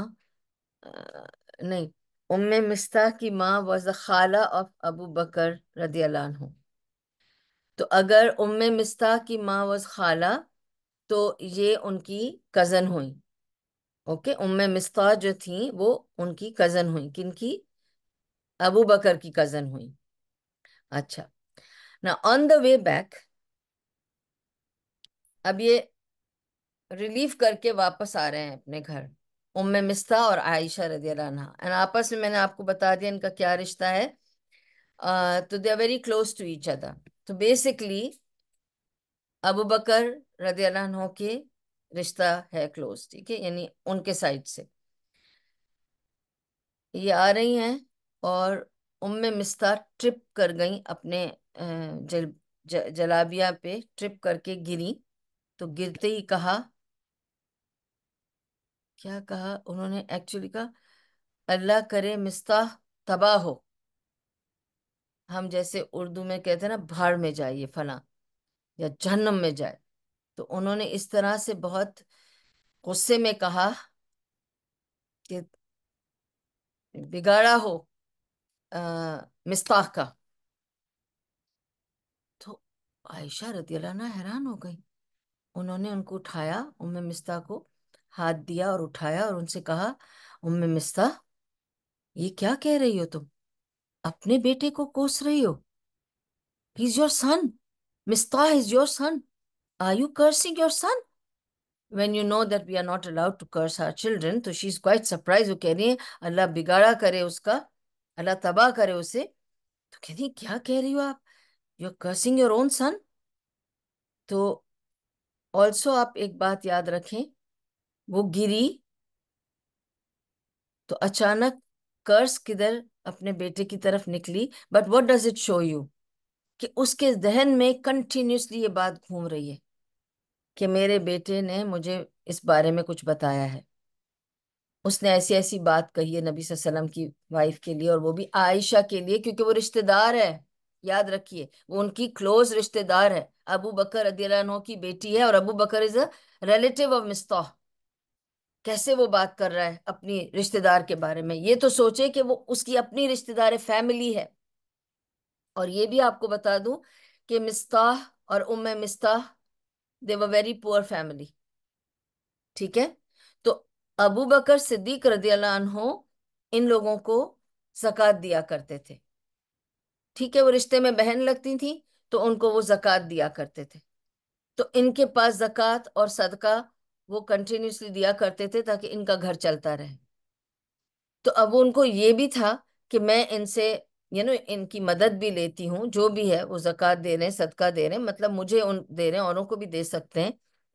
[SPEAKER 1] नहीं उम्म मिस्ता की माँ वॉज द खाला ऑफ अबू बकर रदी हो तो अगर उम्म मिस्ता की माँ वॉज खाला तो ये उनकी कज़न हुई ओके उम्म मिस्ता जो थी वो उनकी कज़न हुई किन की अबू बकर की कज़न हुई अच्छा ना ऑन द वे बैक अब ये रिलीफ करके वापस आ रहे हैं अपने घर उम्मे मिस्ता और आयशा रदी एंड आपस में मैंने आपको बता दिया इनका क्या रिश्ता है तो they are very close to each other तो बेसिकली अबू बकर रदी के रिश्ता है क्लोज ठीक है यानी उनके साइड से ये आ रही हैं और उम्मे मिस्ता ट्रिप कर गई अपने जल ज, जलाबिया पे ट्रिप करके गिरी तो गिरते ही कहा क्या कहा उन्होंने एक्चुअली कहा अल्लाह करे मिस्ताह तबाह हो हम जैसे उर्दू में कहते हैं ना भाड़ में जाइए फला या जहनम में जाए तो उन्होंने इस तरह से बहुत गुस्से में कहा कि बिगाड़ा हो आ, मिस्ताह का तो आयशा रतीला ना हैरान हो गई उन्होंने उनको उठाया उम्मे मिस्ता को हाथ दिया और उठाया और उनसे कहा उम्म मिस्ता ये क्या कह रही हो तुम अपने बेटे को कोस रही हो is your son Mistah is your son are you cursing your son when you know that we are not allowed to curse our children तो शी इज क्वाइट सरप्राइज वो कह रही है अल्लाह बिगाड़ा करे उसका अल्लाह तबाह करे उसे तो कह रही क्या कह रही हो आप you are cursing your own son तो ऑल्सो आप एक बात याद रखें वो गिरी तो अचानक कर्स किधर अपने बेटे की तरफ निकली but what does it show you कि उसके जहन में कंटिन्यूसली ये बात घूम रही है कि मेरे बेटे ने मुझे इस बारे में कुछ बताया है उसने ऐसी ऐसी बात कही है नबी सल्लम की वाइफ के लिए और वो भी आयशा के लिए क्योंकि वो रिश्तेदार है याद रखिए वो उनकी क्लोज रिश्तेदार है अबू बकर की बेटी है और Abu Bakr is a relative of Mistah कैसे वो बात कर रहा है अपनी रिश्तेदार के बारे में ये तो सोचे कि वो उसकी अपनी रिश्तेदार फैमिली है और ये भी आपको बता दूं कि मिस्ताह और Umm Mistah they very poor family ठीक है तो अबू बकर सिद्दीक रदी हो इन लोगों को जक़ात दिया करते थे ठीक है वो रिश्ते में बहन लगती थी तो उनको वो जक़ात दिया करते थे तो इनके पास जक़ात और सदका वो कंटिन्यूसली दिया करते थे ताकि इनका घर चलता रहे तो अब उनको ये भी था कि मैं इनसे यू नो इनकी मदद भी लेती हूँ जो भी है वो जक़ात दे रहे हैं सदका दे रहे हैं मतलब मुझे उन दे रहे हैं औरों को भी दे सकते हैं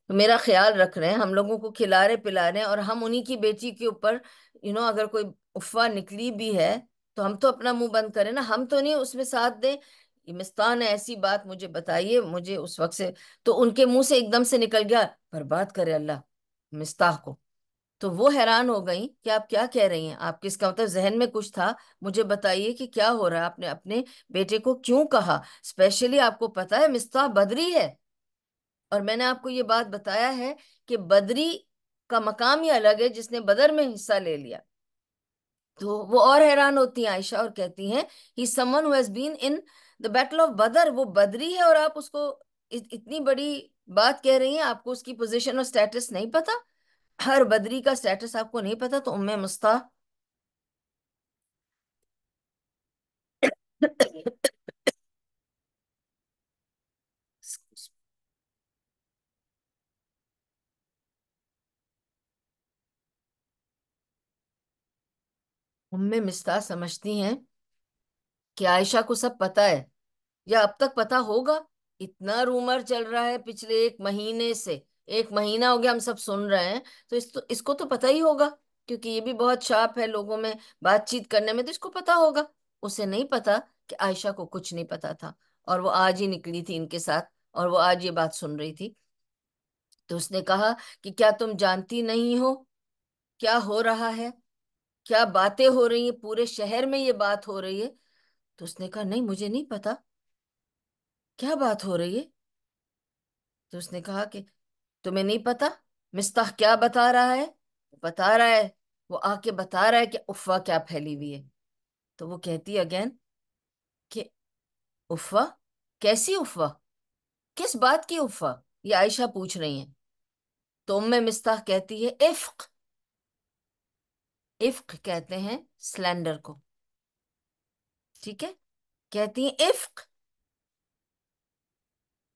[SPEAKER 1] तो मेरा ख्याल रख रहे हैं हम लोगों को खिला रहे पिला रहे हैं और हम उन्हीं की बेटी के ऊपर यू नो अगर कोई उफा निकली भी है तो हम तो अपना मुंह बंद करें ना हम तो नहीं उसमें साथ दें ये मिस्तान है ऐसी बात मुझे बताइए मुझे उस वक्त से तो उनके मुंह से एकदम से निकल गया बर्बाद करे अल्लाह मिस्ताह को तो वो हैरान हो गई कि आप क्या कह रही हैं आप किसका मतलब जहन में कुछ था मुझे बताइए कि क्या हो रहा है आपने अपने बेटे को क्यों कहा स्पेशली आपको पता है मिस्ताह बदरी है और मैंने आपको ये बात बताया है कि बदरी का मकाम ही अलग है जिसने बदर में हिस्सा ले लिया तो वो और हैरान होती हैं आयशा और कहती हैं he someone who has been in the battle of Badr वो बदरी है और आप उसको इतनी बड़ी बात कह रही है आपको उसकी पोजीशन और स्टेटस नहीं पता हर बदरी का स्टेटस आपको नहीं पता तो उम्मे मुस्ता उम्मे मिस्ता समझती हैं कि आयशा को सब पता है या अब तक पता होगा इतना रूमर चल रहा है पिछले एक महीने से एक महीना हो गया हम सब सुन रहे हैं तो, इस तो इसको तो पता ही होगा क्योंकि ये भी बहुत शार्प है लोगों में बातचीत करने में तो इसको पता होगा उसे नहीं पता कि आयशा को कुछ नहीं पता था और वो आज ही निकली थी इनके साथ और वो आज ये बात सुन रही थी तो उसने कहा कि क्या तुम जानती नहीं हो क्या हो रहा है क्या बातें हो रही है पूरे शहर में ये बात हो रही है तो उसने कहा नहीं मुझे नहीं पता क्या बात हो रही है तो उसने कहा कि तुम्हें नहीं पता मिस्ताह क्या बता रहा है बता रहा है वो आके बता रहा है कि उफ़ा क्या फैली हुई है तो वो कहती अगेन कि उफ़ा कैसी उफ़ा किस बात की उफ़ा ये आयशा पूछ रही है तो उम्म मिस्ताह कहती है इफ्क इफ्क कहते हैं स्लैंडर को ठीक है कहती है इफ्क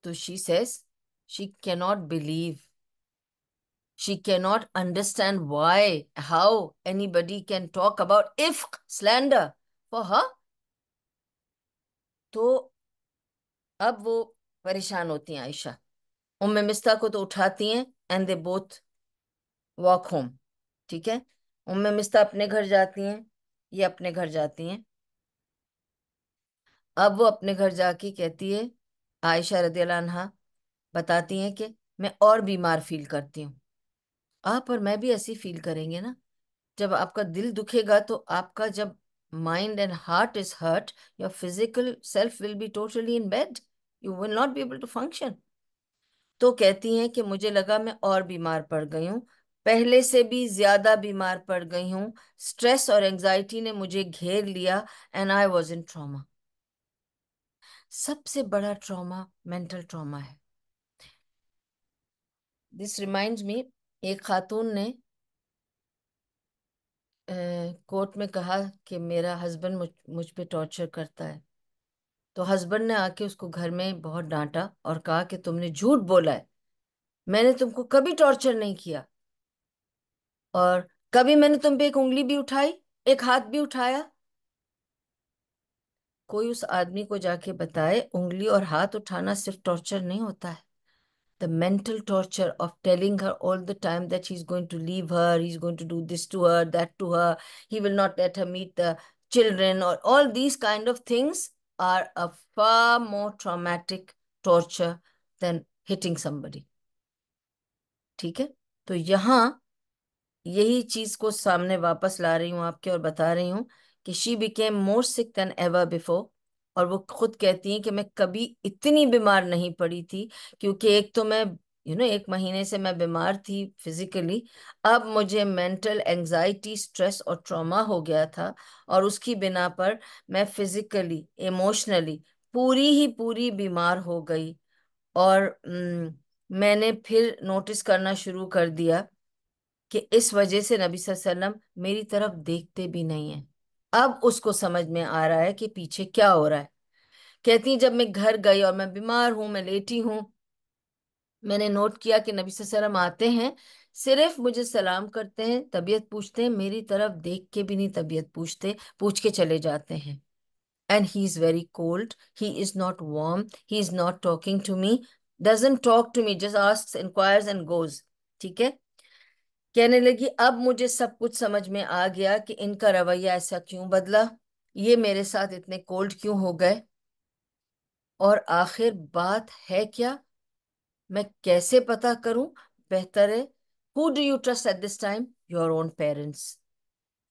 [SPEAKER 1] तो she says she cannot believe she cannot understand why how anybody can talk about if slander for her तो अब वो परेशान होती हैं आयशा उम्मे मिस्ता को तो उठाती हैं and they both walk home ठीक है उम्मे मिस्ता अपने घर जाती हैं ये अपने घर जाती हैं अब वो अपने घर जाके कहती है आयशा रदी बताती हैं कि मैं और बीमार फील करती हूँ आप और मैं भी ऐसी फील करेंगे ना जब आपका दिल दुखेगा तो आपका जब mind and heart is hurt your physical self will be totally in bed you will not be able to function तो कहती हैं कि मुझे लगा मैं और बीमार पड़ गई हूँ पहले से भी ज्यादा बीमार पड़ गई हूँ स्ट्रेस और एंगजाइटी ने मुझे घेर लिया and I was in trauma सबसे बड़ा ट्रॉमा मेंटल ट्रॉमा है दिस रिमाइंड मी एक खातून ने कोर्ट में कहा कि मेरा हस्बैंड मुझ मुझ पे टॉर्चर करता है तो हस्बैंड ने आके उसको घर में बहुत डांटा और कहा कि तुमने झूठ बोला है मैंने तुमको कभी टॉर्चर नहीं किया और कभी मैंने तुम पे एक उंगली भी उठाई एक हाथ भी उठाया कोई उस आदमी को जाके बताए उंगली और हाथ उठाना सिर्फ टॉर्चर नहीं होता है the mental torture of telling her all the time that he is going to leave her he is going to do this to her that to her he will not let her meet the children और all these kind of things are a far more traumatic torture than hitting somebody ठीक है तो यहां यही चीज को सामने वापस ला रही हूं आपके और बता रही हूं कि she became more sick than ever before और वो खुद कहती हैं कि मैं कभी इतनी बीमार नहीं पड़ी थी क्योंकि एक तो मैं यू you नो know, एक महीने से मैं बीमार थी फिजिकली अब मुझे मेंटल एंजाइटी स्ट्रेस और ट्रॉमा हो गया था और उसकी बिना पर मैं फिजिकली इमोशनली पूरी ही पूरी बीमार हो गई और न, मैंने फिर नोटिस करना शुरू कर दिया कि इस वजह से नबी वसल्लम मेरी तरफ देखते भी नहीं हैं अब उसको समझ में आ रहा है कि पीछे क्या हो रहा है कहती है जब मैं घर गई और मैं बीमार हूं मैं लेटी हूं मैंने नोट किया कि नबी वसल्लम आते हैं सिर्फ मुझे सलाम करते हैं तबीयत पूछते हैं मेरी तरफ देख के भी नहीं तबीयत पूछते पूछ के चले जाते हैं and he is very cold he is not warm he is not talking to me doesn't talk to me just ask inquires and goes ठीक है कहने लगी अब मुझे सब कुछ समझ में आ गया कि इनका रवैया ऐसा क्यों बदला ये मेरे साथ इतने कोल्ड क्यों हो गए और आखिर बात है क्या मैं कैसे पता करूं बेहतर है who do you trust at this time your own parents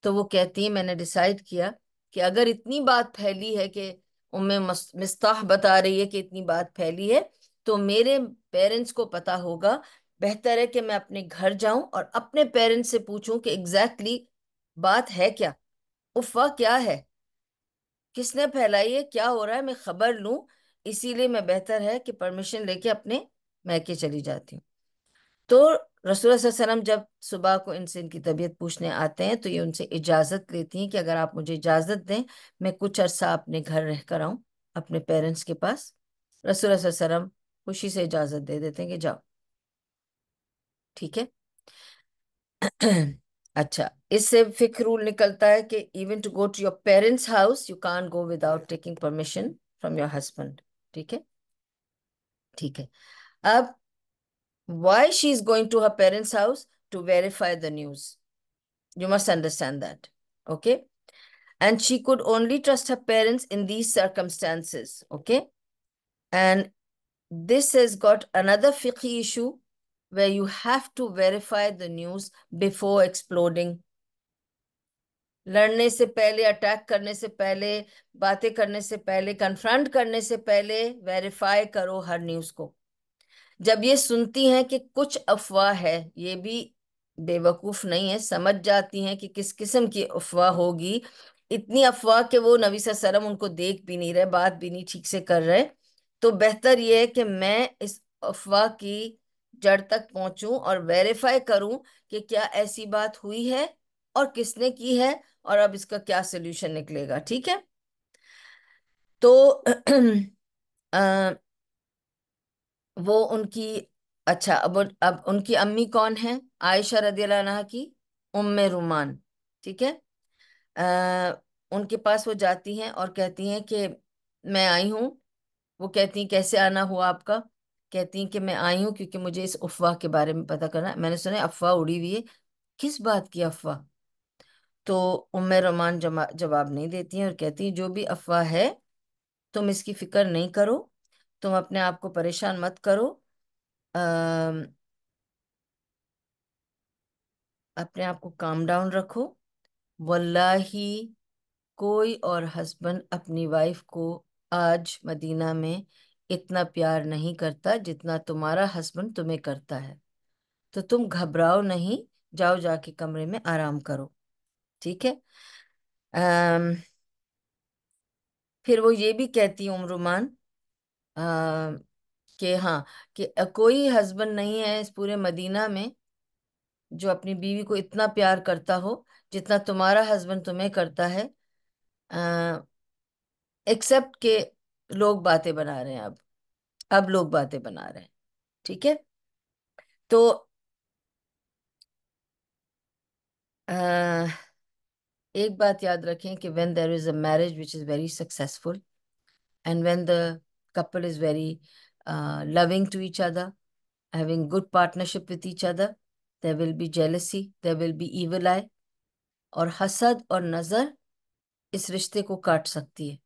[SPEAKER 1] तो वो कहती है मैंने डिसाइड किया कि अगर इतनी बात फैली है कि उम्मे मिस्ताह बता रही है कि इतनी बात फैली है तो मेरे पेरेंट्स को पता होगा बेहतर है कि मैं अपने घर जाऊं और अपने पेरेंट्स से पूछूं कि एग्जैक्टली बात है क्या उफवा क्या है किसने फैलाई है क्या हो रहा है मैं खबर लूं इसीलिए मैं बेहतर है कि परमिशन लेके अपने मैके चली जाती हूँ तो रसूल सल्लम जब सुबह को इनसे इनकी तबीयत पूछने आते हैं तो ये उनसे इजाज़त लेती हैं कि अगर आप मुझे इजाज़त दें मैं कुछ अरसा अपने घर रह कर आऊँ अपने पेरेंट्स के पास रसूल सल्लम खुशी से इजाज़त दे देते हैं कि जाओ ठीक है अच्छा इससे फिक रूल निकलता है कि even to go to your parents house you can't go without taking permission from your husband ठीक है ठीक है अब why she is going to her parents house to verify the news you must understand that okay and she could only trust her parents in these circumstances okay and this has got another फिकी issue where you have to verify the news before exploding. लड़ने से पहले attack करने से पहले बातें करने से पहले कन्फ्रंट करने से पहले वेरीफाई करो हर न्यूज को जब ये सुनती हैं कि कुछ अफवाह है ये भी बेवकूफ नहीं है समझ जाती हैं कि किस किस्म की अफवाह होगी इतनी अफवाह के वो नबी सरम उनको देख भी नहीं रहे बात भी नहीं ठीक से कर रहे तो बेहतर ये है कि मैं इस अफवाह की जड़ तक पहुंचूं और वेरीफाई करूं कि क्या ऐसी बात हुई है और किसने की है और अब इसका क्या सोल्यूशन निकलेगा ठीक है तो आ, वो उनकी अच्छा अब अब उनकी अम्मी कौन है आयशा रदी की उम्म रुमान ठीक है आ, उनके पास वो जाती हैं और कहती हैं कि मैं आई हूँ वो कहती हैं कैसे आना हुआ आपका कहती हैं कि मैं आई हूँ क्योंकि मुझे इस अफवाह के बारे में पता करना मैंने सुना अफवाह उड़ी हुई है किस बात की अफवाह तो उम्र रमान जवाब नहीं देती हैं और कहती हैं जो भी अफवाह है तुम इसकी फिक्र नहीं करो तुम अपने आप को परेशान मत करो आ, अपने आप को काम डाउन रखो वल्लाही कोई और हस्बैंड अपनी वाइफ को आज मदीना में इतना प्यार नहीं करता जितना तुम्हारा हस्बैंड तुम्हें करता है तो तुम घबराओ नहीं जाओ जाके कमरे में आराम करो ठीक है अम्म फिर वो ये भी कहती उम्रुमान कि हाँ कि कोई हस्बैंड नहीं है इस पूरे मदीना में जो अपनी बीवी को इतना प्यार करता हो जितना तुम्हारा हस्बैंड तुम्हें करता है एक्सेप्ट के लोग बातें बना रहे हैं अब अब लोग बातें बना रहे हैं ठीक है तो आ, एक बात याद रखें कि when there is a marriage which is very successful and when the couple is very loving to each other having good partnership with each other there will be jealousy there will be evil eye और हसद और नज़र इस रिश्ते को काट सकती है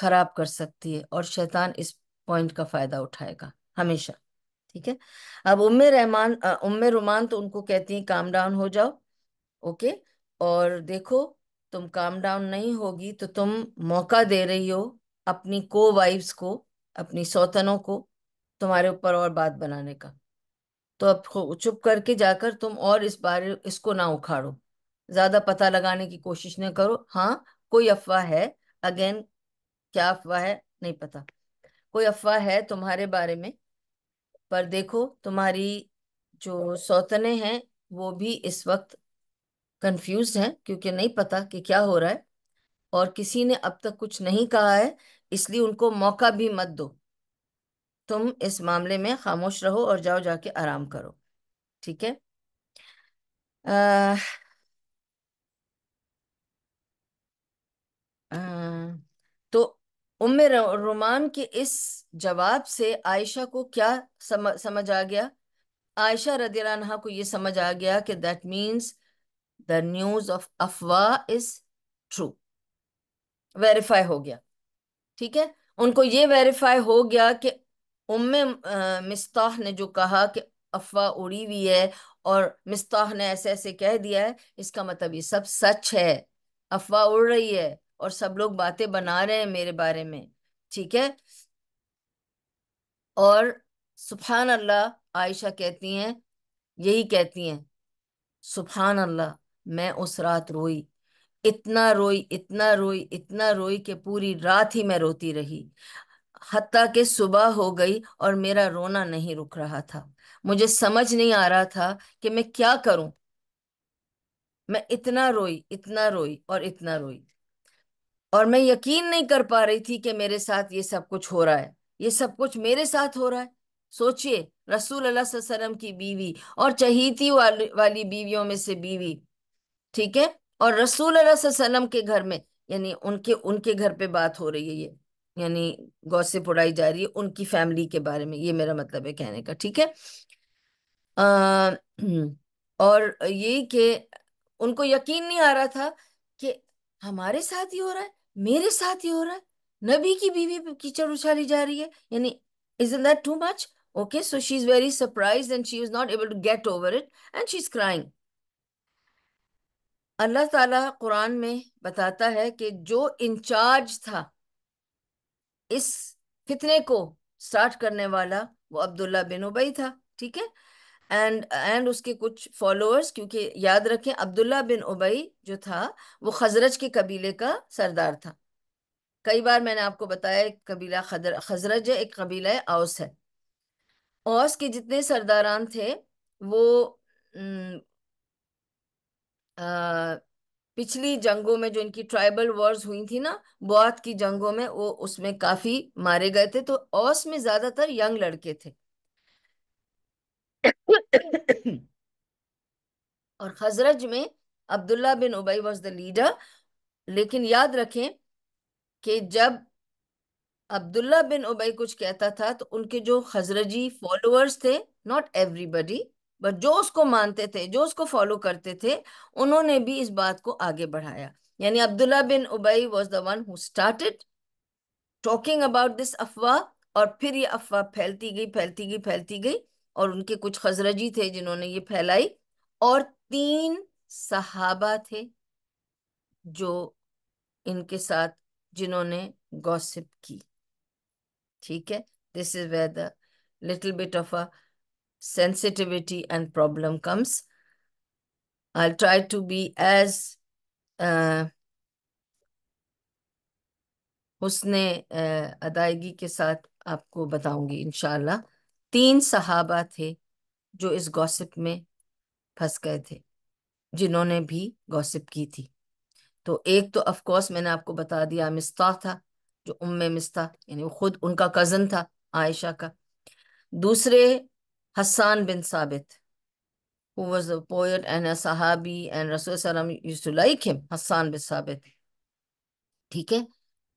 [SPEAKER 1] ख़राब कर सकती है और शैतान इस पॉइंट का फायदा उठाएगा हमेशा ठीक है अब उम्मे रहमान उम्मे रुमान तो उनको कहती हैं काम डाउन हो जाओ ओके और देखो तुम काम डाउन नहीं होगी तो तुम मौका दे रही हो अपनी को वाइफ्स को अपनी सौतनों को तुम्हारे ऊपर और बात बनाने का तो अब चुप करके जाकर तुम और इस बारे इसको ना उखाड़ो ज्यादा पता लगाने की कोशिश ना करो हाँ कोई अफवाह है अगेन क्या अफवाह है नहीं पता कोई अफवाह है तुम्हारे बारे में पर देखो तुम्हारी जो सौतने हैं वो भी इस वक्त कंफ्यूज हैं क्योंकि नहीं पता कि क्या हो रहा है और किसी ने अब तक कुछ नहीं कहा है इसलिए उनको मौका भी मत दो तुम इस मामले में खामोश रहो और जाओ जाके आराम करो ठीक है आ, आ, उम्मे रोमान के इस जवाब से आयशा को क्या सम, समझ आ गया आयशा रदीला को ये समझ आ गया कि that means the news of अफवाह इज ट्रू वेरीफाई हो गया ठीक है उनको ये वेरीफाई हो गया कि उम्म मिस्ताह ने जो कहा कि अफवाह उड़ी हुई है और मिस्ताह ने ऐसे ऐसे कह दिया है इसका मतलब ये सब सच है अफवाह उड़ रही है और सब लोग बातें बना रहे हैं मेरे बारे में ठीक है और सुफान अल्लाह आयशा कहती हैं यही कहती हैं सुफहान अल्लाह मैं उस रात रोई इतना रोई इतना रोई इतना रोई कि पूरी रात ही मैं रोती रही हती के सुबह हो गई और मेरा रोना नहीं रुक रहा था मुझे समझ नहीं आ रहा था कि मैं क्या करूं मैं इतना रोई इतना रोई और इतना रोई और मैं यकीन नहीं कर पा रही थी कि मेरे साथ ये सब कुछ हो रहा है ये सब कुछ मेरे साथ हो रहा है सोचिए रसूल अल्लाह वसल्लम की बीवी और चहीती वाली, वाली बीवियों में से बीवी ठीक है और रसूल अल्लाह वसल्लम के घर में यानी उनके उनके घर पे बात हो रही है ये यानी गौसिप उड़ाई जा रही है उनकी फैमिली के बारे में ये मेरा मतलब है कहने का ठीक है और यही कि उनको यकीन नहीं आ रहा था कि हमारे साथ ही हो रहा है मेरे साथ ही हो रहा है नबी की बीवी कीचड़ उछाली जा रही है यानी is in that too much okay so she is very surprise and she is not able to get over it and she is crying Allah ताला कुरान में बताता है कि जो इंचार्ज था इस फितने को स्टार्ट करने वाला वो अब्दुल्ला बिन उबई था ठीक है एंड एंड उसके कुछ फॉलोअर्स क्योंकि याद रखें अब्दुल्ला बिन उबई जो था वो खजरज के कबीले का सरदार था कई बार मैंने आपको बताया कबीला खदर खजरज एक कबीला औस है औस के जितने सरदारान थे वो आ, पिछली जंगों में जो इनकी ट्राइबल वॉर्स हुई थी ना बुआत की जंगों में वो उसमें काफ़ी मारे गए थे तो औस में ज़्यादातर यंग लड़के थे और खजरज में Abdullah bin Ubayy was the leader लेकिन याद रखें कि जब अब्दुल्ला बिन उबई कुछ कहता था तो उनके जो खजरजी फॉलोअर्स थे नॉट एवरीबडी बट जो उसको मानते थे जो उसको फॉलो करते थे उन्होंने भी इस बात को आगे बढ़ाया यानी Abdullah bin Ubayy was the one who started talking about this अफवाह और फिर ये अफवाह फैलती गई फैलती गई फैलती गई और उनके कुछ खजरजी थे जिन्होंने ये फैलाई और तीन सहाबा थे जो इनके साथ जिन्होंने गॉसिप की ठीक है this is where the little bit of a sensitivity and problem comes I try to be as उसने अदायगी के साथ आपको बताऊंगी इनशाला तीन सहाबा थे जो इस गॉसिप में फंस गए थे जिन्होंने भी गॉसिप की थी तो एक तो ऑफ कोर्स मैंने आपको बता दिया मिस्ता था जो उम्म मिस्ता यानी वो खुद उनका कज़न था आयशा का दूसरे Hassan bin Sabit who was a poet and a सहाबी एंड रसूल Salam use to like him, Hassan bin Sabit. ठीक है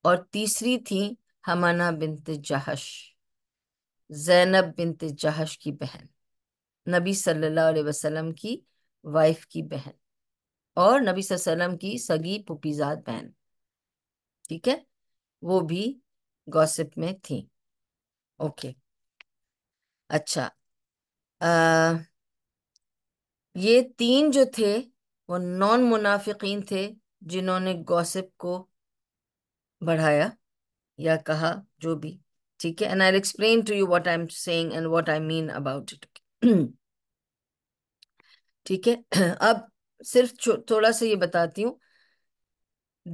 [SPEAKER 1] और तीसरी थी हमाना बिन जहश जैनब बिनत जहश की बहन नबी सल्लल्लाहु अलैहि वसल्लम की वाइफ की बहन और नबी वसल्लम की सगी पुपीजाद बहन ठीक है वो भी गॉसिप में थी ओके अच्छा आ, ये तीन जो थे वो नॉन मुनाफिकीन थे जिन्होंने गॉसिप को बढ़ाया या कहा जो भी ठीक है and I explain to you what I am saying and what I mean about it ठीक है अब सिर्फ थोड़ा सा ये बताती हूँ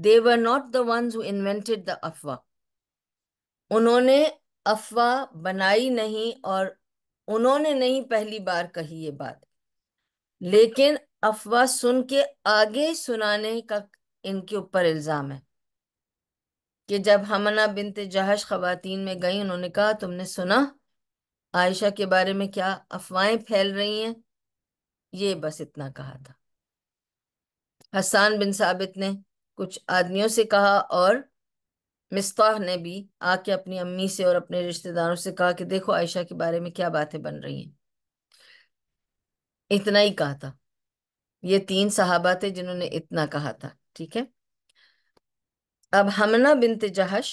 [SPEAKER 1] they were not the ones who invented the अफवाह उन्होंने अफवाह बनाई नहीं और उन्होंने नहीं पहली बार कही ये बात लेकिन अफवाह सुन के आगे सुनाने का इनके ऊपर इल्जाम है कि जब हमना बिनत जहाश खवतिन में गई उन्होंने कहा तुमने सुना आयशा के बारे में क्या अफवाहें फैल रही हैं ये बस इतना कहा था हसान बिन साबित ने कुछ आदमियों से कहा और मिस्ताह ने भी आके अपनी अम्मी से और अपने रिश्तेदारों से कहा कि देखो आयशा के बारे में क्या बातें बन रही हैं इतना ही कहा था ये तीन सहाबा थे जिन्होंने इतना कहा था ठीक है अब हमना बिन जहश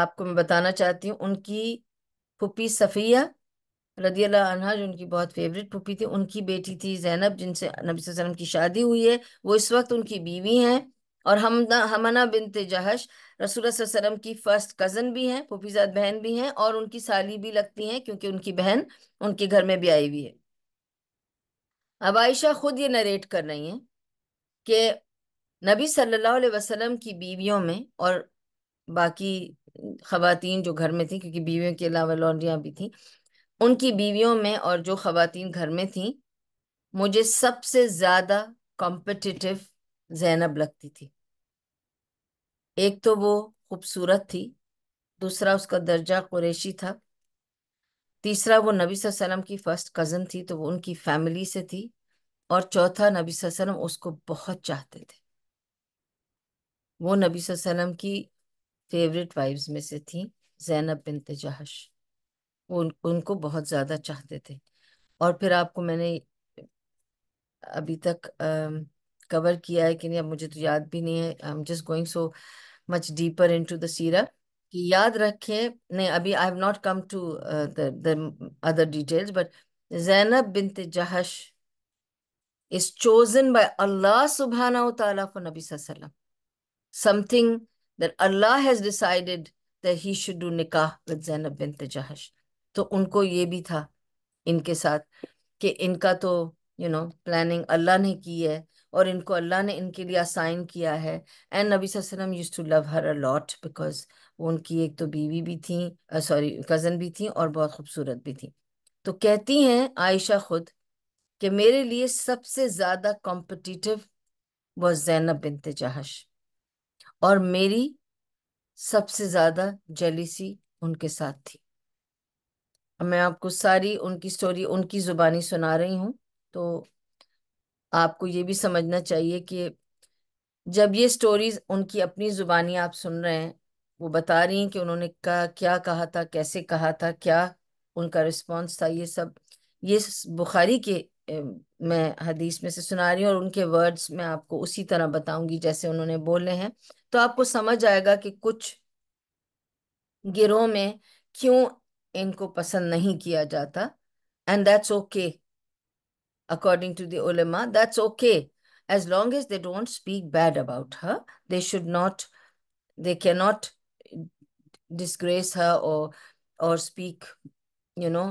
[SPEAKER 1] आपको मैं बताना चाहती हूँ उनकी पुपी सफ़िया रदी अल्लाह जो उनकी बहुत फेवरेट पुपी थी उनकी बेटी थी जैनब जिनसे नबी वसल्लम की शादी हुई है वो इस वक्त उनकी बीवी हैं और हम हमना बिन जहश रसूल वसलम की फर्स्ट कज़न भी हैं पुपीजाद बहन भी हैं और उनकी साली भी लगती हैं क्योंकि उनकी बहन उनके घर में भी आई हुई है अब आयशा खुद ये नरेट कर रही हैं कि नबी सल्लल्लाहु अलैहि वसल्लम की बीवियों में और बाकी ख़वातीन जो घर में थी क्योंकि बीवियों के अलावा लॉन्ड्रियाँ भी थी उनकी बीवियों में और जो ख़वातीन घर में थी मुझे सबसे ज़्यादा कॉम्पिटिटिव जैनब लगती थी एक तो वो खूबसूरत थी दूसरा उसका दर्जा कुरेशी था तीसरा वो नबी वसल्लम की फ़र्स्ट कज़न थी तो वो उनकी फैमिली से थी और चौथा नबी वसल्लम उसको बहुत चाहते थे वो नबी वसल्लम की फेवरेट वाइफ्स में से थी जैनब बिन तजहश वो उन, उनको बहुत ज़्यादा चाहते थे और फिर आपको मैंने अभी तक आ, कवर किया है कि नहीं अब मुझे तो याद भी नहीं है I am just going so much deeper in to दीरा कि याद रखें नहीं अभी I have not come to the other details but Zainab bin Jahsh is chosen by Allah सुबहाना तला फॉर नबी वसल्लम something that Allah has decided that he should do nikah with Zainab bint Jahash. तो उनको ये भी था इनके साथ कि इनका तो यू नो प्लानिंग अल्लाह ने की है और इनको अल्लाह ने इनके लिए असाइन किया है एंड नबी वसल्लम use to love her a lot because उनकी एक तो बीवी भी थी सॉरी कज़न भी थी और बहुत खूबसूरत भी थी तो कहती हैं आयशा खुद कि मेरे लिए सबसे ज़्यादा कॉम्पिटिटिव वह जैनब बिन जहाश और मेरी सबसे ज्यादा जेलिसी उनके साथ थी मैं आपको सारी उनकी स्टोरी उनकी ज़ुबानी सुना रही हूँ तो आपको ये भी समझना चाहिए कि जब ये स्टोरीज उनकी अपनी ज़ुबानी आप सुन रहे हैं वो बता रही हैं कि उन्होंने कहा क्या कहा था कैसे कहा था क्या उनका रिस्पॉन्स था ये सब ये बुखारी के मैं हदीस में से सुना रही हूँ और उनके वर्ड्स मैं आपको उसी तरह बताऊंगी जैसे उन्होंने बोले हैं तो आपको समझ आएगा कि कुछ गिरोह में क्यों इनको पसंद नहीं किया जाता and that's okay according to the that's okay as long as they don't speak bad about her they should not they can not disgrace her और और speak you know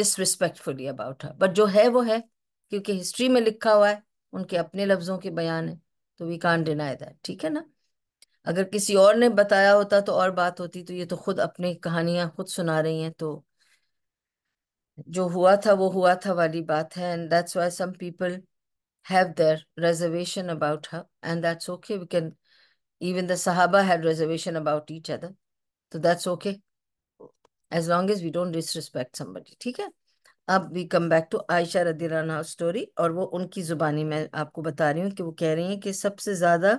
[SPEAKER 1] disrespectfully about her but जो है वो है क्योंकि history में लिखा हुआ है उनके अपने लफ्जों के बयान है तो वी कान डिनाई दैट ठीक है ना अगर किसी और ने बताया होता तो और बात होती तो ये तो खुद अपने कहानियां खुद सुना रही हैं तो जो हुआ था वो हुआ था वाली बात है and that's why some people have their reservation about her and that's okay we can even the सहाबा had reservation about each other तो that's okay as long as we don't disrespect somebody ठीक है अब we come back to Aisha रदी राना story और वो उनकी ज़ुबानी मैं आपको बता रही हूँ कि वो कह रही हैं कि सबसे ज़्यादा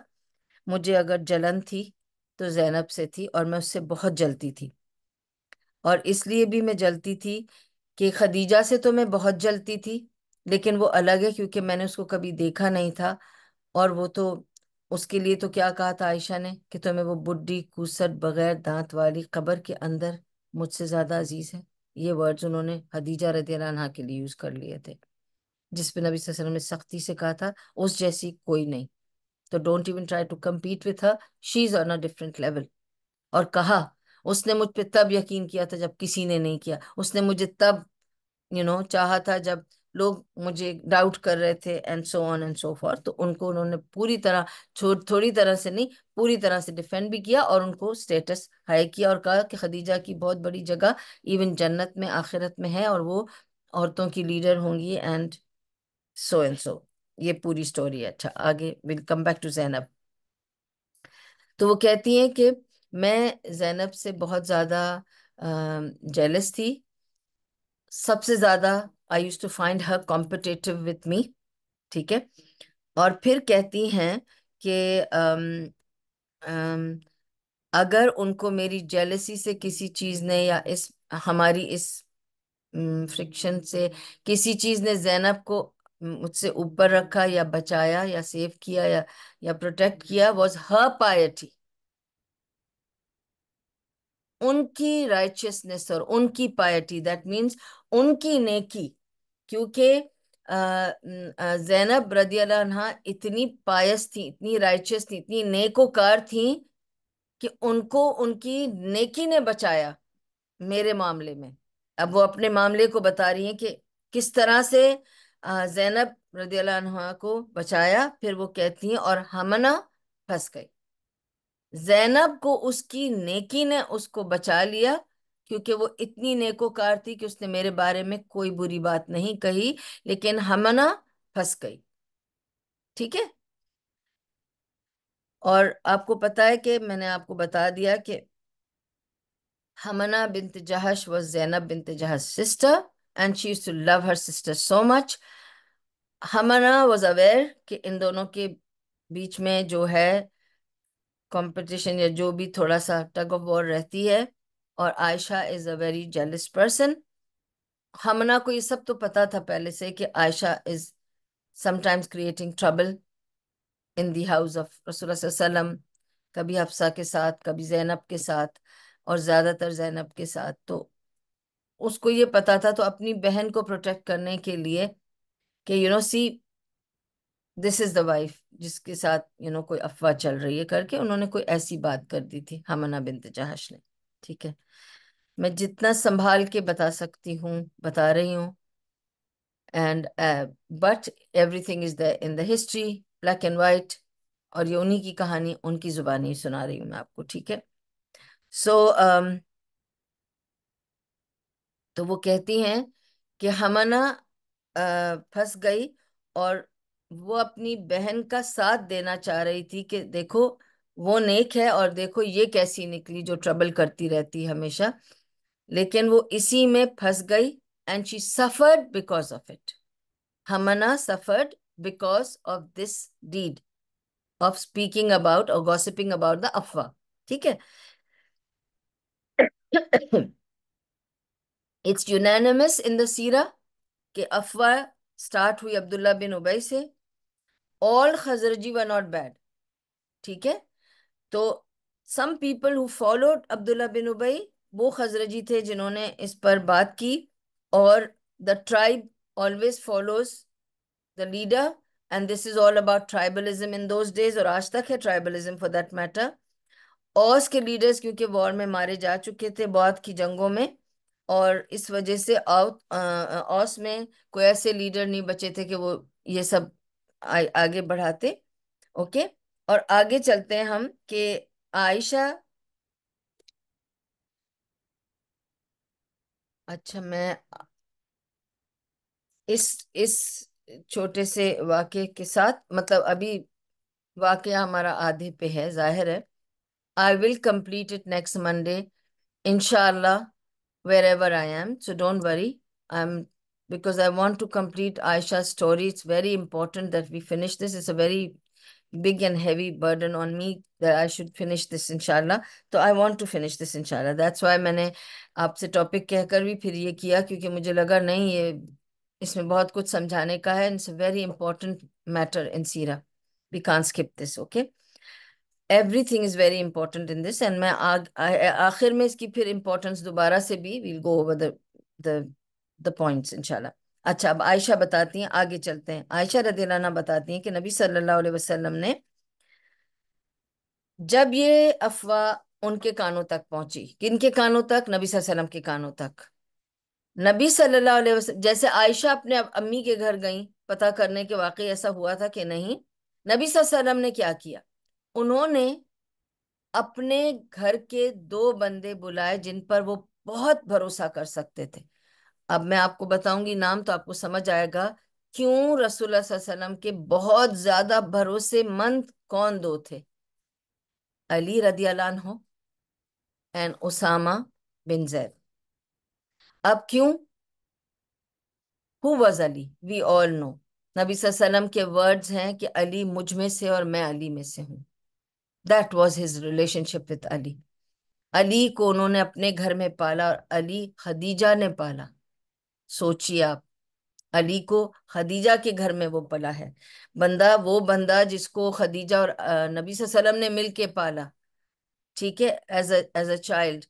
[SPEAKER 1] मुझे अगर जलन थी तो जैनब से थी और मैं उससे बहुत जलती थी और इसलिए भी मैं जलती थी कि खदीजा से तो मैं बहुत जलती थी लेकिन वो अलग है क्योंकि मैंने उसको कभी देखा नहीं था और वो तो उसके लिए तो क्या कहा था आयशा ने कि तुम्हें वो बुढ़ी कूसट बगैर दांत वाली कब्र के अंदर मुझसे ज़्यादा अजीज़ है ये वर्ड्स उन्होंने हदीजा रदी के लिए यूज कर लिए थे जिस पे नबी सल्लल्लाहु अलैहि वसल्लम ने सख्ती से कहा था उस जैसी कोई नहीं तो don't even try to compete with her she is on a different level और कहा उसने मुझ पर तब यकीन किया था जब किसी ने नहीं किया उसने मुझे तब यू you नो know, चाहा था जब लोग मुझे डाउट कर रहे थे and so on and so for तो उनको उन्होंने पूरी तरह छोड़ थोड़ी तरह से नहीं पूरी तरह से डिफेंड भी किया और उनको स्टेटस हाई किया और कहा कि खदीजा की बहुत बड़ी जगह इवन जन्नत में आखिरत में है और वो औरतों की लीडर होंगी एंड सो एंड सो ये पूरी स्टोरी है अच्छा आगे will come back to Zainab तो वो कहती हैं कि मैं जैनब से बहुत ज़्यादा जेलस थी सबसे ज़्यादा I use to find her competitive with me ठीक है और फिर कहती हैं कि um, um, अगर उनको मेरी जेलसी से किसी चीज़ ने या इस हमारी इस फ्रिक्शन mm, से किसी चीज़ ने जैनब को मुझसे ऊपर रखा या बचाया या सेव किया या या प्रोटेक्ट किया वॉज हर पायटी उनकी राइचियसनेस और उनकी पायटी दैट मीन्स उनकी नेकी क्योंकि जैनब रदी इतनी पायस थी इतनी राइचस थी इतनी नेकोकार थी कि उनको उनकी नेकी ने बचाया मेरे मामले में अब वो अपने मामले को बता रही हैं कि किस तरह से जैनब रदी को बचाया फिर वो कहती हैं और हमना फंस गई जैनब को उसकी नेकी ने उसको बचा लिया क्योंकि वो इतनी नेकोकार थी कि उसने मेरे बारे में कोई बुरी बात नहीं कही लेकिन हमना फंस गई ठीक है और आपको पता है कि मैंने आपको बता दिया कि हमना बिन तजहश व जैनब बिन तजहश sister and she used to love her sister so much. Hamana was कि इन दोनों के बीच में जो है कंपटीशन या जो भी थोड़ा सा टग ऑफ वॉर रहती है और Aisha is a very jealous person Hamna को ये सब तो पता था पहले से कि Aisha is sometimes creating trouble in the house of रसूल सल्लम कभी हफ्सा के साथ कभी जैनब के साथ और ज़्यादातर जैनब के साथ तो उसको ये पता था तो अपनी बहन को प्रोटेक्ट करने के लिए कि you know see this is the wife जिसके साथ यू you नो know, कोई अफवाह चल रही है करके उन्होंने कोई ऐसी बात कर दी थी हमना बिन जहाश ने ठीक है मैं जितना संभाल के बता सकती हूँ बता रही हूँ and but everything is the in the history black and white और ये उन्हीं की कहानी उनकी जुबानी सुना रही हूँ मैं आपको ठीक है सो so, um, तो वो कहती हैं कि हमना uh, फंस गई और वो अपनी बहन का साथ देना चाह रही थी कि देखो वो नेक है और देखो ये कैसी निकली जो ट्रबल करती रहती हमेशा लेकिन वो इसी में फंस गई and she suffered because of it Hamna suffered because of this deed of speaking about और गॉसिपिंग अबाउट द अफवाह ठीक है इट्स यूनानिमस इन द सीरा कि अफवाह स्टार्ट हुई अब्दुल्ला बिन उबई से all Khazraji were not bad ठीक है तो some people who followed Abdullah bin Ubayy वो खजरजी थे जिन्होंने इस पर बात की और the tribe always follows the leader and this is all about tribalism in those days और आज तक है tribalism for that matter Aws के लीडर्स क्योंकि वॉर में मारे जा चुके थे बहुत की जंगों में और इस वजह से औस में कोई ऐसे लीडर नहीं बचे थे कि वो ये सब आ, आगे बढ़ाते ओके okay? और आगे चलते हैं हम कि आयशा अच्छा मैं इस इस छोटे से वाक्य के साथ मतलब अभी वाक्य हमारा आधे पे है जाहिर है I will complete it next Monday इनशाला wherever I am so don't worry I am because I want to complete Aisha story it's very important that we finish this is a very big and heavy burden on me that I should finish this inshallah. तो I want to finish this inshallah. That's why मैंने आपसे topic कहकर भी फिर ये किया क्योंकि मुझे लगा नहीं ये इसमें बहुत कुछ समझाने का है it's a very important matter in सीरा we can skip this okay everything is very important in this and मैं आखिर में इसकी फिर इंपॉर्टेंस दोबारा से भी we'll go over the the points इंशाल्लाह अच्छा अब आयशा बताती हैं आगे चलते हैं आयशा रदीलाना बताती हैं कि नबी सल्लल्लाहु अलैहि वसल्लम ने जब ये अफवाह उनके कानों तक पहुंची किन के कानों तक नबी सल्लम के कानों तक नबी सल्लल्लाहु अलैहि वसल्लम जैसे आयशा अपने अम्मी के घर गई पता करने के वाकई ऐसा हुआ था कि नहीं नबी सल्लम ने क्या किया उन्होंने अपने घर के दो बंदे बुलाए जिन पर वो बहुत भरोसा कर सकते थे अब मैं आपको बताऊंगी नाम तो आपको समझ आएगा क्यों रसूल सल्लम के बहुत ज्यादा भरोसेमंद कौन दो थे अली रदी हो एंड उसामा बिन जैद अब क्यों who was Ali we all know नबी सल्लम के वर्ड्स हैं कि अली मुझ में से और मैं अली में से हूं that was his relationship with Ali Ali को उन्होंने अपने घर में पाला और अली खदीजा ने पाला सोचिए आप अली को खदीजा के घर में वो पला है बंदा वो बंदा जिसको खदीजा और नबी सल्लम ने मिल के पाला ठीक है एज एज अ चाइल्ड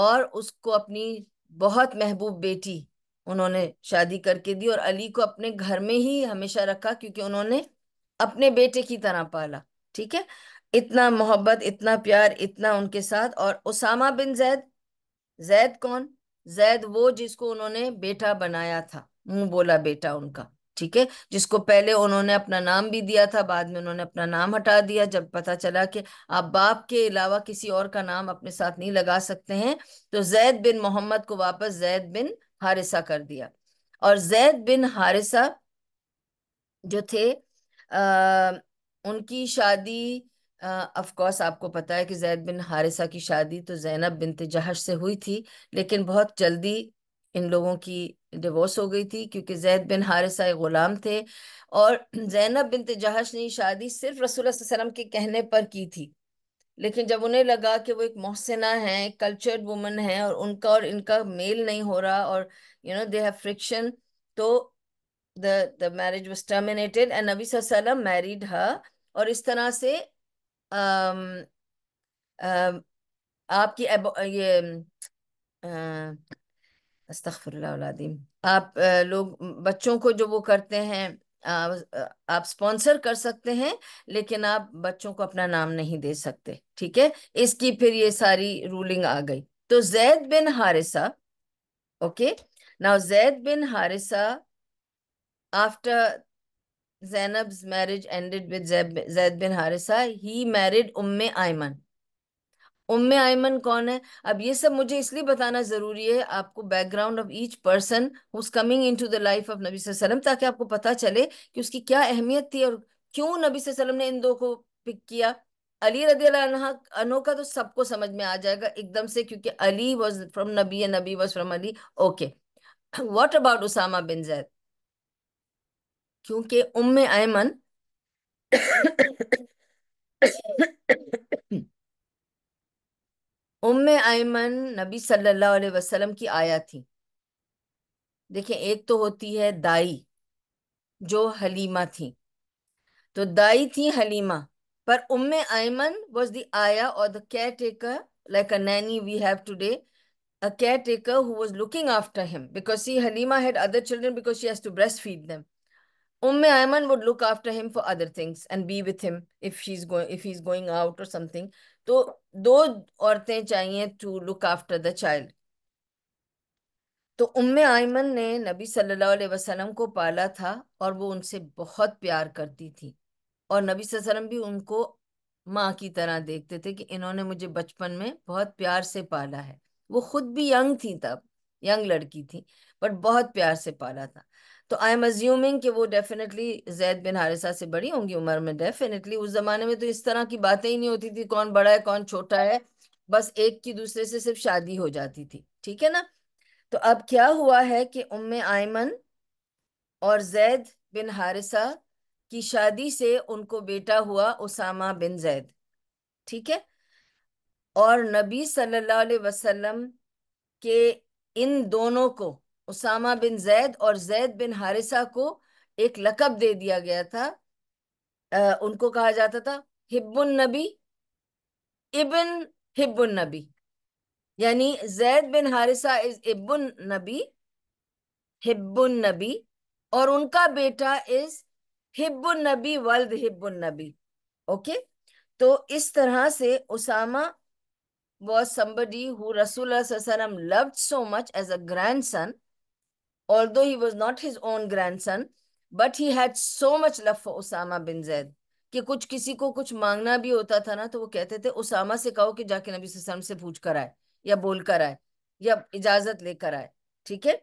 [SPEAKER 1] और उसको अपनी बहुत महबूब बेटी उन्होंने शादी करके दी और अली को अपने घर में ही हमेशा रखा क्योंकि उन्होंने अपने बेटे की तरह पाला ठीक है इतना मोहब्बत इतना प्यार इतना उनके साथ और उसामा बिन जैद जैद कौन जैद वो जिसको उन्होंने बेटा बनाया था मुंह बोला बेटा उनका ठीक है जिसको पहले उन्होंने अपना नाम भी दिया था बाद में उन्होंने अपना नाम हटा दिया जब पता चला कि आप बाप के अलावा किसी और का नाम अपने साथ नहीं लगा सकते हैं तो जैद बिन मोहम्मद को वापस जैद बिन हारिसा कर दिया और जैद बिन हारिसा जो थे आ, उनकी शादी अफकोर्स uh, आपको पता है कि जैद बिन हारिसा की शादी तो जैनब बिन जहाश से हुई थी लेकिन बहुत जल्दी इन लोगों की डिवोर्स हो गई थी क्योंकि जैद बिन हारिसा एक ग़ुलाम थे और जैनब बिन जहाश ने शादी सिर्फ रसूल वसम के कहने पर की थी लेकिन जब उन्हें लगा कि वो एक मोहसिना है कल्चर्ड वुमन है और उनका और इनका मेल नहीं हो रहा और you know they have friction तो the marriage was terminated and नबी वसम मैरिड हर और इस तरह से आपकी एब, ये अस्तगफुरुल्लाह आप लोग बच्चों को जो वो करते हैं आप, आप स्पॉन्सर कर सकते हैं लेकिन आप बच्चों को अपना नाम नहीं दे सकते ठीक है इसकी फिर ये सारी रूलिंग आ गई तो Zaid bin Harisa okay now Zaid bin Harisa after Zainab's marriage ended with Zaid bin Harisa. He married Umme Ayman. Umm Ayman कौन है अब ये सब मुझे इसलिए बताना ज़रूरी है आपको background of each person coming in to the life of नबी वसल्लम ताकि आपको पता चले कि उसकी क्या अहमियत थी और क्यों नबी वसल्लम ने इन दो को पिक किया अली रदी अनो का तो सबको समझ में आ जाएगा एकदम से क्योंकि अली वॉज फ्रॉम नबी नबी was from Ali okay what about Usama bin Zaid क्योंकि उम्म अयमन उम्म अयमन नबी सल्लल्लाहु अलैहि वसल्लम की आया थी देखिए एक तो होती है दाई जो हलीमा थी तो दाई थी हलीमा पर उम्म अयमन वॉज द आया और the caretaker like a nanny we have today a caretaker who was looking after him because she Halima had other children because she has to breastfeed them Umm Ayman would look after him for other things and be with him if she's going if he's going out or something. तो दो औरतें चाहिए to look after the child तो Umm Aiman ने नबी सल्लल्लाहु अलैहि वसल्लम को पाला था और वो उनसे बहुत प्यार करती थी और नबी वसल्लम भी उनको माँ की तरह देखते थे कि इन्होंने मुझे बचपन में बहुत प्यार से पाला है वो खुद भी यंग थी तब यंग लड़की थी बट बहुत प्यार से पाला था तो आई एम अज्यूमिंग कि वो डेफिनेटली जैद बिन हारिसा से बड़ी होंगी उम्र में डेफिनेटली उस जमाने में तो इस तरह की बातें ही नहीं होती थी कौन बड़ा है कौन छोटा है बस एक की दूसरे से सिर्फ शादी हो जाती थी ठीक है ना तो अब क्या हुआ है कि उम्म आयमन और जैद बिन हारिसा की शादी से उनको बेटा हुआ उसामा बिन जैद ठीक है और नबी सल्लल्लाहु अलैहि वसल्लम के इन दोनों को उसामा बिन जैद और जैद बिन हारिसा को एक लकब दे दिया गया था आ, उनको कहा जाता था हिब्बुन नबी इबन हिब्बुन नबी यानी जैद बिन हारिसा इज इब्बुन नबी हिब्बुन नबी और उनका बेटा इज हिब्बुन नबी वल्द हिब्बुन नबी ओके तो इस तरह से Usama was somebody who Rasulullah so much as a grandson although he was not his own grandson, but he had so much love for Osama bin Zaid. कि कुछ किसी को कुछ मांगना भी होता था ना तो वो कहते थे उसामा से कहो कि जाके नबी सलम से पूछ कर आए या बोल कर आए या इजाजत लेकर आए ठीक है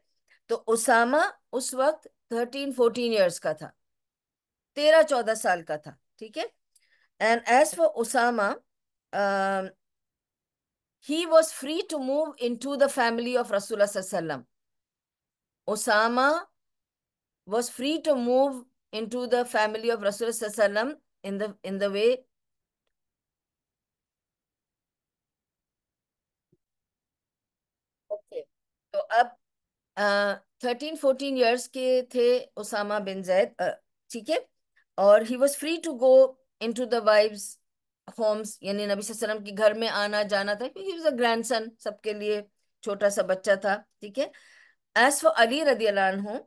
[SPEAKER 1] तो उसामा उस वक्त थर्टीन फोर्टीन ईयर्स का था तेरह चौदह साल का था ठीक है and as for Usama he was free to move in to the family of रसूल सल्लम Osama was free to move into the family of Rasulullah in the, in the way okay. तो अब थर्टीन फोर्टीन ईयर्स के थे Osama bin Zaid ठीक है और he was free to go in to the wives homes यानी नबी वसल्लम के घर में आना जाना था क्योंकि ग्रैंड सन सबके लिए छोटा सा बच्चा था ठीक है एज फॉर अली रदी अनहु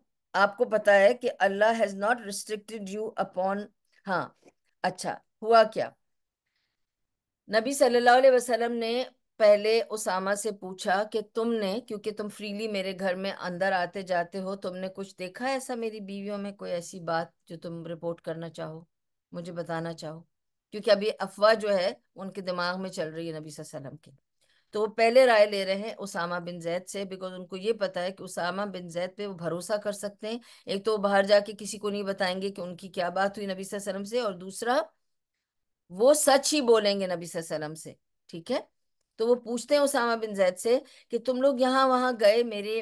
[SPEAKER 1] आपको पता है कि Allah has not restricted you upon हाँ अच्छा हुआ क्या नबी सल्लल्लाहु अलैहि वसल्लम ने पहले उसामा से पूछा कि तुमने क्योंकि तुम फ्रीली मेरे घर में अंदर आते जाते हो तुमने कुछ देखा ऐसा मेरी बीवियों में कोई ऐसी बात जो तुम रिपोर्ट करना चाहो मुझे बताना चाहो क्योंकि अभी अफवाह जो है उनके दिमाग में चल रही है नबी सल्लल्लाहु अलैहि वसल्लम के तो वो पहले राय ले रहे हैं उसामा बिन जैद से बिकॉज उनको ये पता है कि उसामा बिन जैद पे वो भरोसा कर सकते हैं एक तो बाहर जाके किसी को नहीं बताएंगे कि उनकी क्या बात हुई नबी वसल्लम से और दूसरा वो सच ही बोलेंगे नबी वसल्लम से ठीक है तो वो पूछते हैं उसामा बिन जैद से कि तुम लोग यहाँ वहाँ गए मेरे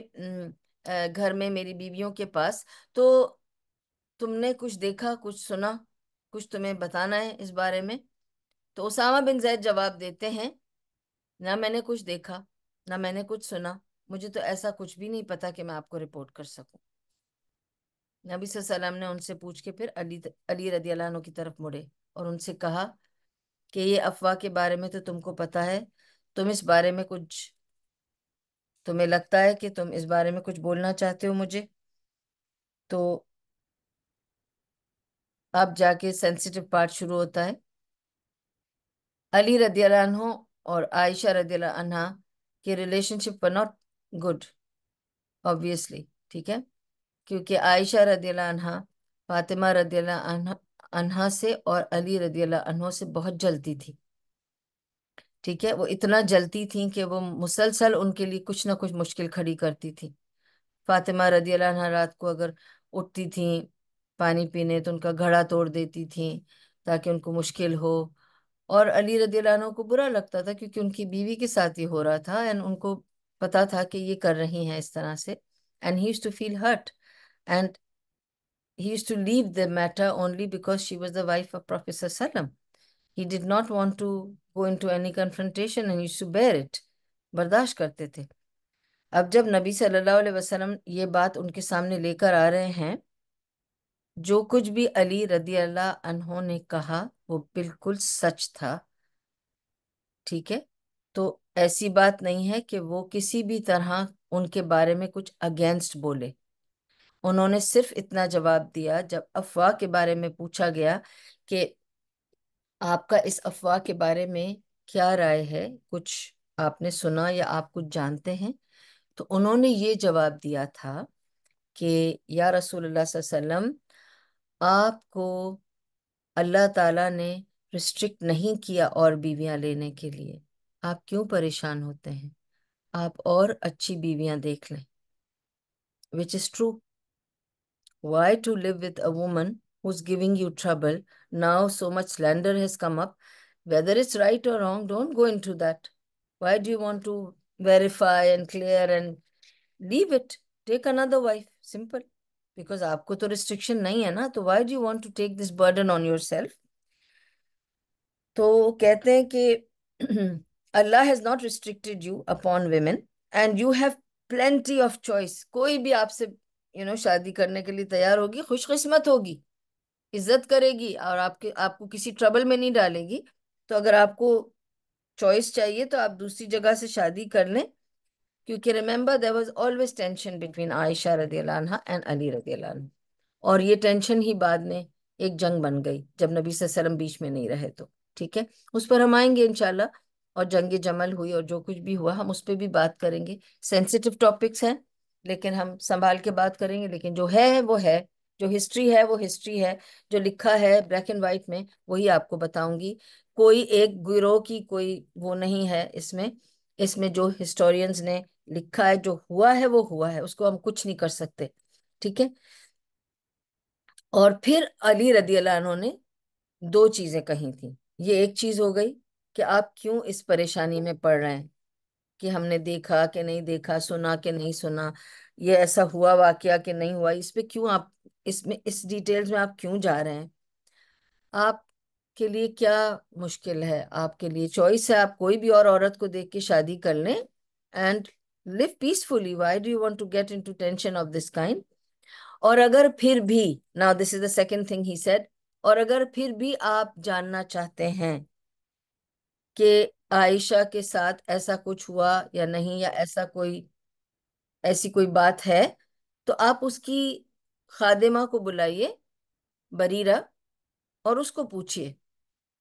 [SPEAKER 1] घर में मेरी बीवियों के पास तो तुमने कुछ देखा कुछ सुना कुछ तुम्हें बताना है इस बारे में तो उसामा बिन जैद जवाब देते हैं ना मैंने कुछ देखा ना मैंने कुछ सुना मुझे तो ऐसा कुछ भी नहीं पता कि मैं आपको रिपोर्ट कर सकूं नबी सल्लम ने उनसे पूछ के फिर अली अली रदी अलानों की तरफ मुड़े और उनसे कहा कि ये अफवाह के बारे में तो तुमको पता है तुम इस बारे में कुछ तुम्हें लगता है कि तुम इस बारे में कुछ बोलना चाहते हो मुझे तो अब जाके सेंसिटिव पार्ट शुरू होता है अली रदी और आयशा रदीला अन्हा के relationship were not good obviously ठीक है क्योंकि आयशा रदीला अन्हा फातिमा रदीला अन्हा से और अली रदीला अन्हों से बहुत जलती थी ठीक है वो इतना जलती थी कि वो मुसलसल उनके लिए कुछ ना कुछ मुश्किल खड़ी करती थी फातिमा रदी अन्हा रात को अगर उठती थी पानी पीने तो उनका घड़ा तोड़ देती थी ताकि उनको मुश्किल हो और अली रदी को बुरा लगता था क्योंकि उनकी बीवी के साथ ये हो रहा था एंड उनको पता था कि ये कर रही हैं इस तरह से and he to feel hurt and he is to leave the matter only because she was the wife of prophet सलम he did not want to go in to any confrontation and use to bear it बर्दाश्त करते थे अब जब नबी सल्लल्लाहु अलैहि वसल्लम ये बात उनके सामने लेकर आ रहे हैं जो कुछ भी अली रदी अल्लाह अनहों ने कहा वो बिल्कुल सच था ठीक है तो ऐसी बात नहीं है कि वो किसी भी तरह उनके बारे में कुछ अगेंस्ट बोले उन्होंने सिर्फ इतना जवाब दिया जब अफवाह के बारे में पूछा गया कि आपका इस अफवाह के बारे में क्या राय है कुछ आपने सुना या आप कुछ जानते हैं तो उन्होंने ये जवाब दिया था कि या रसूल अलैहि वसल्लम आपको अल्लाह ताला ने रिस्ट्रिक्ट नहीं किया और बीवियां लेने के लिए आप क्यों परेशान होते हैं आप और अच्छी बीवियां देख लें which is true why to live with a woman who's giving you trouble now so much slander has come up whether it's right or wrong don't go into that why do you want to verify and clear and leave it take another wife simple because आपको तो restriction नहीं है ना तो why do want to take this burden on yourself तो कहते हैं कि Allah has not restricted you upon women and you have plenty of choice कोई भी आपसे यू नो शादी करने के लिए तैयार होगी खुशकिस्मत होगी इज्जत करेगी और आपके आपको किसी ट्रबल में नहीं डालेगी तो अगर आपको चॉइस चाहिए तो आप दूसरी जगह से शादी कर लें क्योंकि remember there was always tension between Aisha रदी एंड अली रदी और ये टेंशन ही बाद में एक जंग बन गई जब नबी सलम बीच में नहीं रहे तो ठीक है उस पर हम आएंगे इनशाला और जंग जमल हुई और जो कुछ भी हुआ हम उस पर भी बात करेंगे सेंसिटिव टॉपिक्स हैं लेकिन हम संभाल के बात करेंगे लेकिन जो है वो है जो हिस्ट्री है वो हिस्ट्री है जो लिखा है ब्लैक एंड वाइट में वही आपको बताऊंगी कोई एक गिरोह की कोई वो नहीं है इसमें इसमें जो हिस्टोरियंस ने लिखा है जो हुआ है वो हुआ है उसको हम कुछ नहीं कर सकते ठीक है और फिर अली रदी अल्लाह ने दो चीजें कही थी ये एक चीज हो गई कि आप क्यों इस परेशानी में पड़ रहे हैं कि हमने देखा कि नहीं देखा सुना कि नहीं सुना ये ऐसा हुआ वाक्य कि नहीं हुआ इस पे क्यों आप इसमें इस डिटेल्स में आप क्यों जा रहे हैं आपके लिए क्या मुश्किल है आपके लिए चॉइस है आप कोई भी और औरत को देख के शादी कर लें and live peacefully why do want to get in to tension of this kind और अगर फिर भी now this is the second thing he said और अगर फिर भी आप जानना चाहते हैं कि आयशा के साथ ऐसा कुछ हुआ या नहीं या ऐसा कोई ऐसी कोई बात है तो आप उसकी खादिमा को बुलाइए बरीरा और उसको पूछिए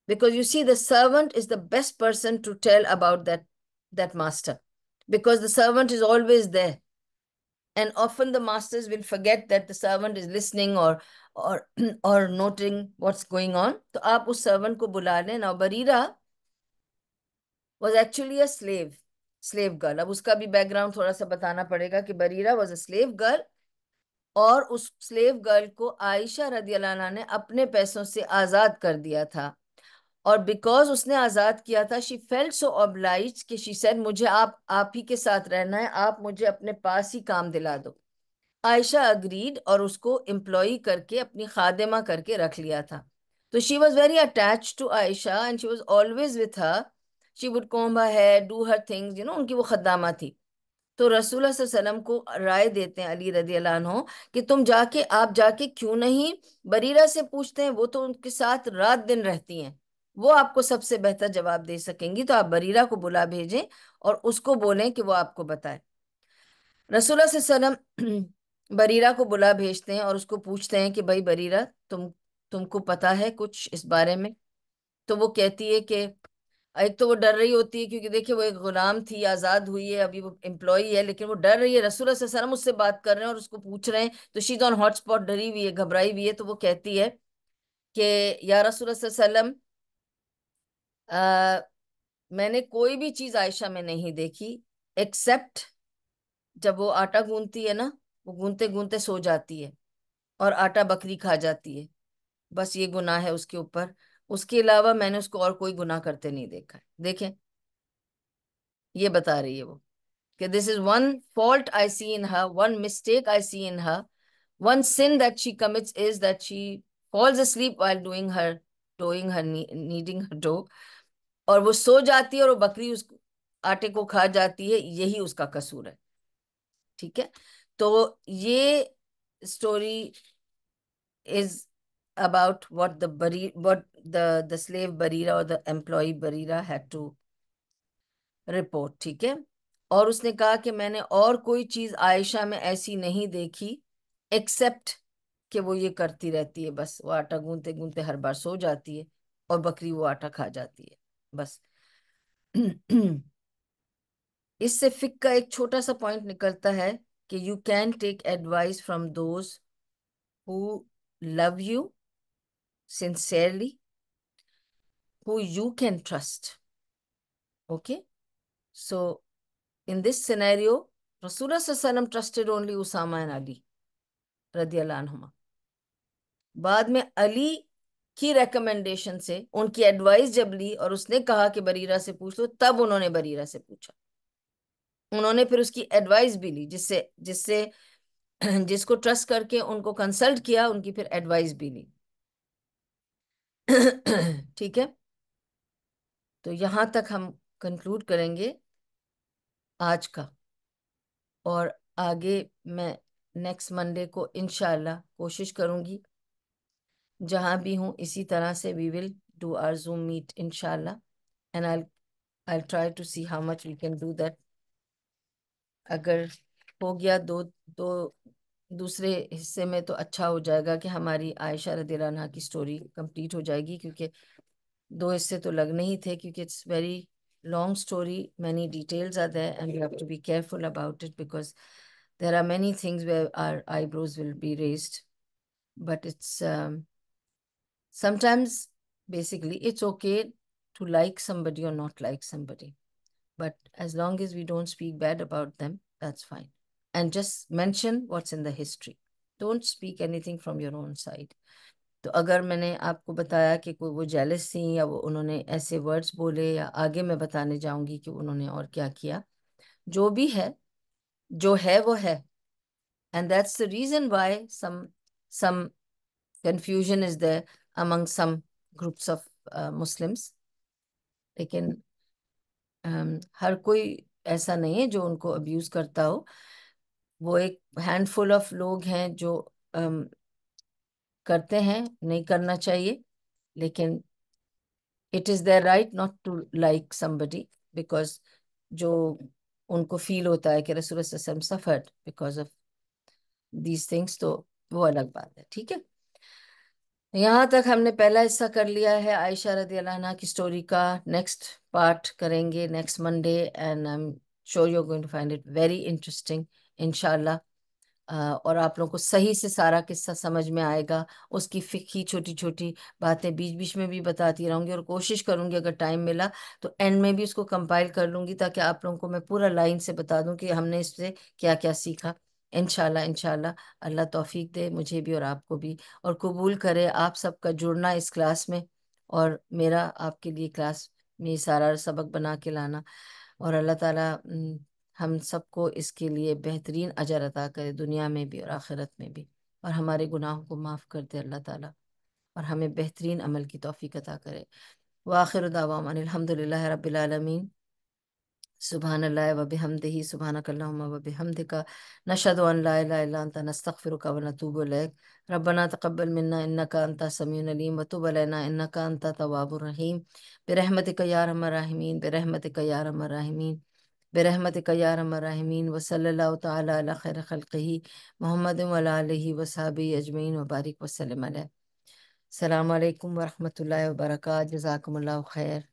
[SPEAKER 1] because you see the servant is the best person to tell about that that master because the servant is always there. And often the masters will forget that the servant is listening or or or noting what's going on. So aap us servant ko bula le. Now Barira was actually a slave, slave girl. ab uska bhi background thoda sa batana padega ki barira was a slave girl और उस slave girl को आयशा रदी ने अपने पैसों से आज़ाद कर दिया था और बिकॉज उसने आज़ाद किया था शी फेल्ट सो ऑब्लाइज कि शी सेड मुझे आप आप ही के साथ रहना है आप मुझे अपने पास ही काम दिला दो आयशा अग्रीड और उसको एम्प्लॉय करके अपनी खादिमा करके रख लिया था तो she was very attach to Aisha and she was always with her she would comb her do her things you know उनकी वो खदामा थी तो रसूल सल्लम को राय देते हैं अली रदी हो कि तुम जाके आप जाके क्यों नहीं बरीरा से पूछते हैं वो तो उनके साथ रात दिन रहती हैं वो आपको सबसे बेहतर जवाब दे सकेंगी तो आप बरीरा को बुला भेजें और उसको बोलें कि वो आपको बताए रसोल्ला सलम बरीरा को बुला भेजते हैं और उसको पूछते हैं कि भाई बरीरा तुम तुमको पता है कुछ इस बारे में तो वो कहती है कि एक तो वो डर रही होती है क्योंकि देखिए वो एक गुलाम थी आज़ाद हुई है अभी वो एम्प्लॉई है लेकिन वो डर रही है रसूल सलम उससे बात कर रहे हैं और उसको पूछ रहे हैं तो शीज ऑन हॉटस्पॉट डरी हुई है घबराई हुई है तो वो कहती है कि या रसूल सलम मैंने कोई भी चीज आयशा में नहीं देखी एक्सेप्ट जब वो आटा गूंथती है ना वो गूंथते गूंथते सो जाती है और आटा बकरी खा जाती है बस ये गुनाह है उसके ऊपर उसके अलावा मैंने उसको और कोई गुनाह करते नहीं देखा देखें ये बता रही है वो कि this is one fault I see in her one mistake I see in her one sin that she commits is that she falls asleep while doing her doing her kneading her dough और वो सो जाती है और वो बकरी उस आटे को खा जाती है यही उसका कसूर है ठीक है तो ये स्टोरी इज अबाउट what द बरी what the the slave Barira और the employ Barira had to report ठीक है और उसने कहा कि मैंने और कोई चीज आयशा में ऐसी नहीं देखी एक्सेप्ट कि वो ये करती रहती है बस वो आटा गूंते गूंते हर बार सो जाती है और बकरी वो आटा खा जाती है बस इससे फिक का एक छोटा सा पॉइंट निकलता है कि you can take advice from those who love you sincerely who you can trust okay so in this scenario रसूल trusted only Usama and Ali रदी अल्लाह बाद में अली की रेकमेंडेशन से उनकी एडवाइस जब ली और उसने कहा कि बरीरा से पूछ लो तब उन्होंने बरीरा से पूछा उन्होंने फिर उसकी एडवाइस भी ली जिससे जिससे जिसको ट्रस्ट करके उनको कंसल्ट किया उनकी फिर एडवाइस भी ली ठीक है तो यहां तक हम कंक्लूड करेंगे आज का और आगे मैं नेक्स्ट मंडे को इनशाला कोशिश करूंगी जहाँ भी हूँ इसी तरह से we will do our zoom meet इनशाला and I I try to see how much we can do that अगर हो गया दो दो दूसरे हिस्से में तो अच्छा हो जाएगा कि हमारी आयशा रदीराना की स्टोरी कंप्लीट हो जाएगी क्योंकि दो हिस्से तो लगने ही थे क्योंकि it's very long story many details are there and you have to be careful about it because there are many things way are brows will be raised but it's Sometimes, basically, it's okay to like somebody or not like somebody. But as long as we don't speak bad about them, that's fine. And just mention what's in the history. Don't speak anything from your own side. तो अगर मैंने आपको बताया कि कोई वो jealous थी या वो उन्होंने ऐसे वर्ड्स बोले या आगे मैं बताने जाऊंगी कि उन्होंने और क्या किया जो भी है जो है वो है and that's the reason why some some confusion is there among some groups of uh, Muslims. लेकिन um, हर कोई ऐसा नहीं है जो उनको अब्यूज़ करता हो वो एक हैंडफुल ऑफ लोग हैं जो um, करते हैं नहीं करना चाहिए लेकिन it is there right not to like somebody because जो उनको फील होता है कि Rasul suffered because of these things तो वो अलग बात है ठीक है यहाँ तक हमने पहला हिस्सा कर लिया है आयशा रदी अलाना की स्टोरी का नेक्स्ट पार्ट करेंगे next Monday and I am sure you going to find it very interesting इनशाला और आप लोगों को सही से सारा किस्सा समझ में आएगा उसकी फिक्की छोटी छोटी बातें बीच बीच में भी बताती रहूँगी और कोशिश करूँगी अगर टाइम मिला तो एंड में भी उसको कंपाइल कर लूँगी ताकि आप लोगों को मैं पूरा लाइन से बता दूँ कि हमने इससे क्या क्या सीखा इन इनशाला अल्लाह तौफीक दे मुझे भी और आपको भी और कबूल करे आप सबका जुड़ना इस क्लास में और मेरा आपके लिए क्लास में सारा सबक बना के लाना और अल्लाह ताला हम सबको इसके लिए बेहतरीन अजर अदा करे दुनिया में भी और आखिरत में भी और हमारे गुनाहों को माफ़ कर दे अल्लाह ताला और हमें बेहतरीन अमल की तोफ़ी अता करे वाखिर दावा अनिलहमदिल्ला रबालमीन सुबहान अल्लाह वब हमदही सुबहानकल्लम वब हमदिका नशद अल्लात नस्तफ़िर का वनतूब रबना तकबल मन्ना इन्नका अंता समीन अलीम वतुब अलैना इन्नका अंता तवाबुर रहीम बिरहमतिक या रहमर रहीमीन बिरहमतिक या रहमर रहीमीन बिरहमतिक या रहमर रहीमीन वसल्लल्लाहु तआला अला खैर खल्क़िही मोहम्मद व आलिही व सहाबी अजमैन व बारिक वसल्लम अलैहि सलाम अलैकुम वरहमतुल्लाहि व बरकात जजाकुमुल्लाह खैर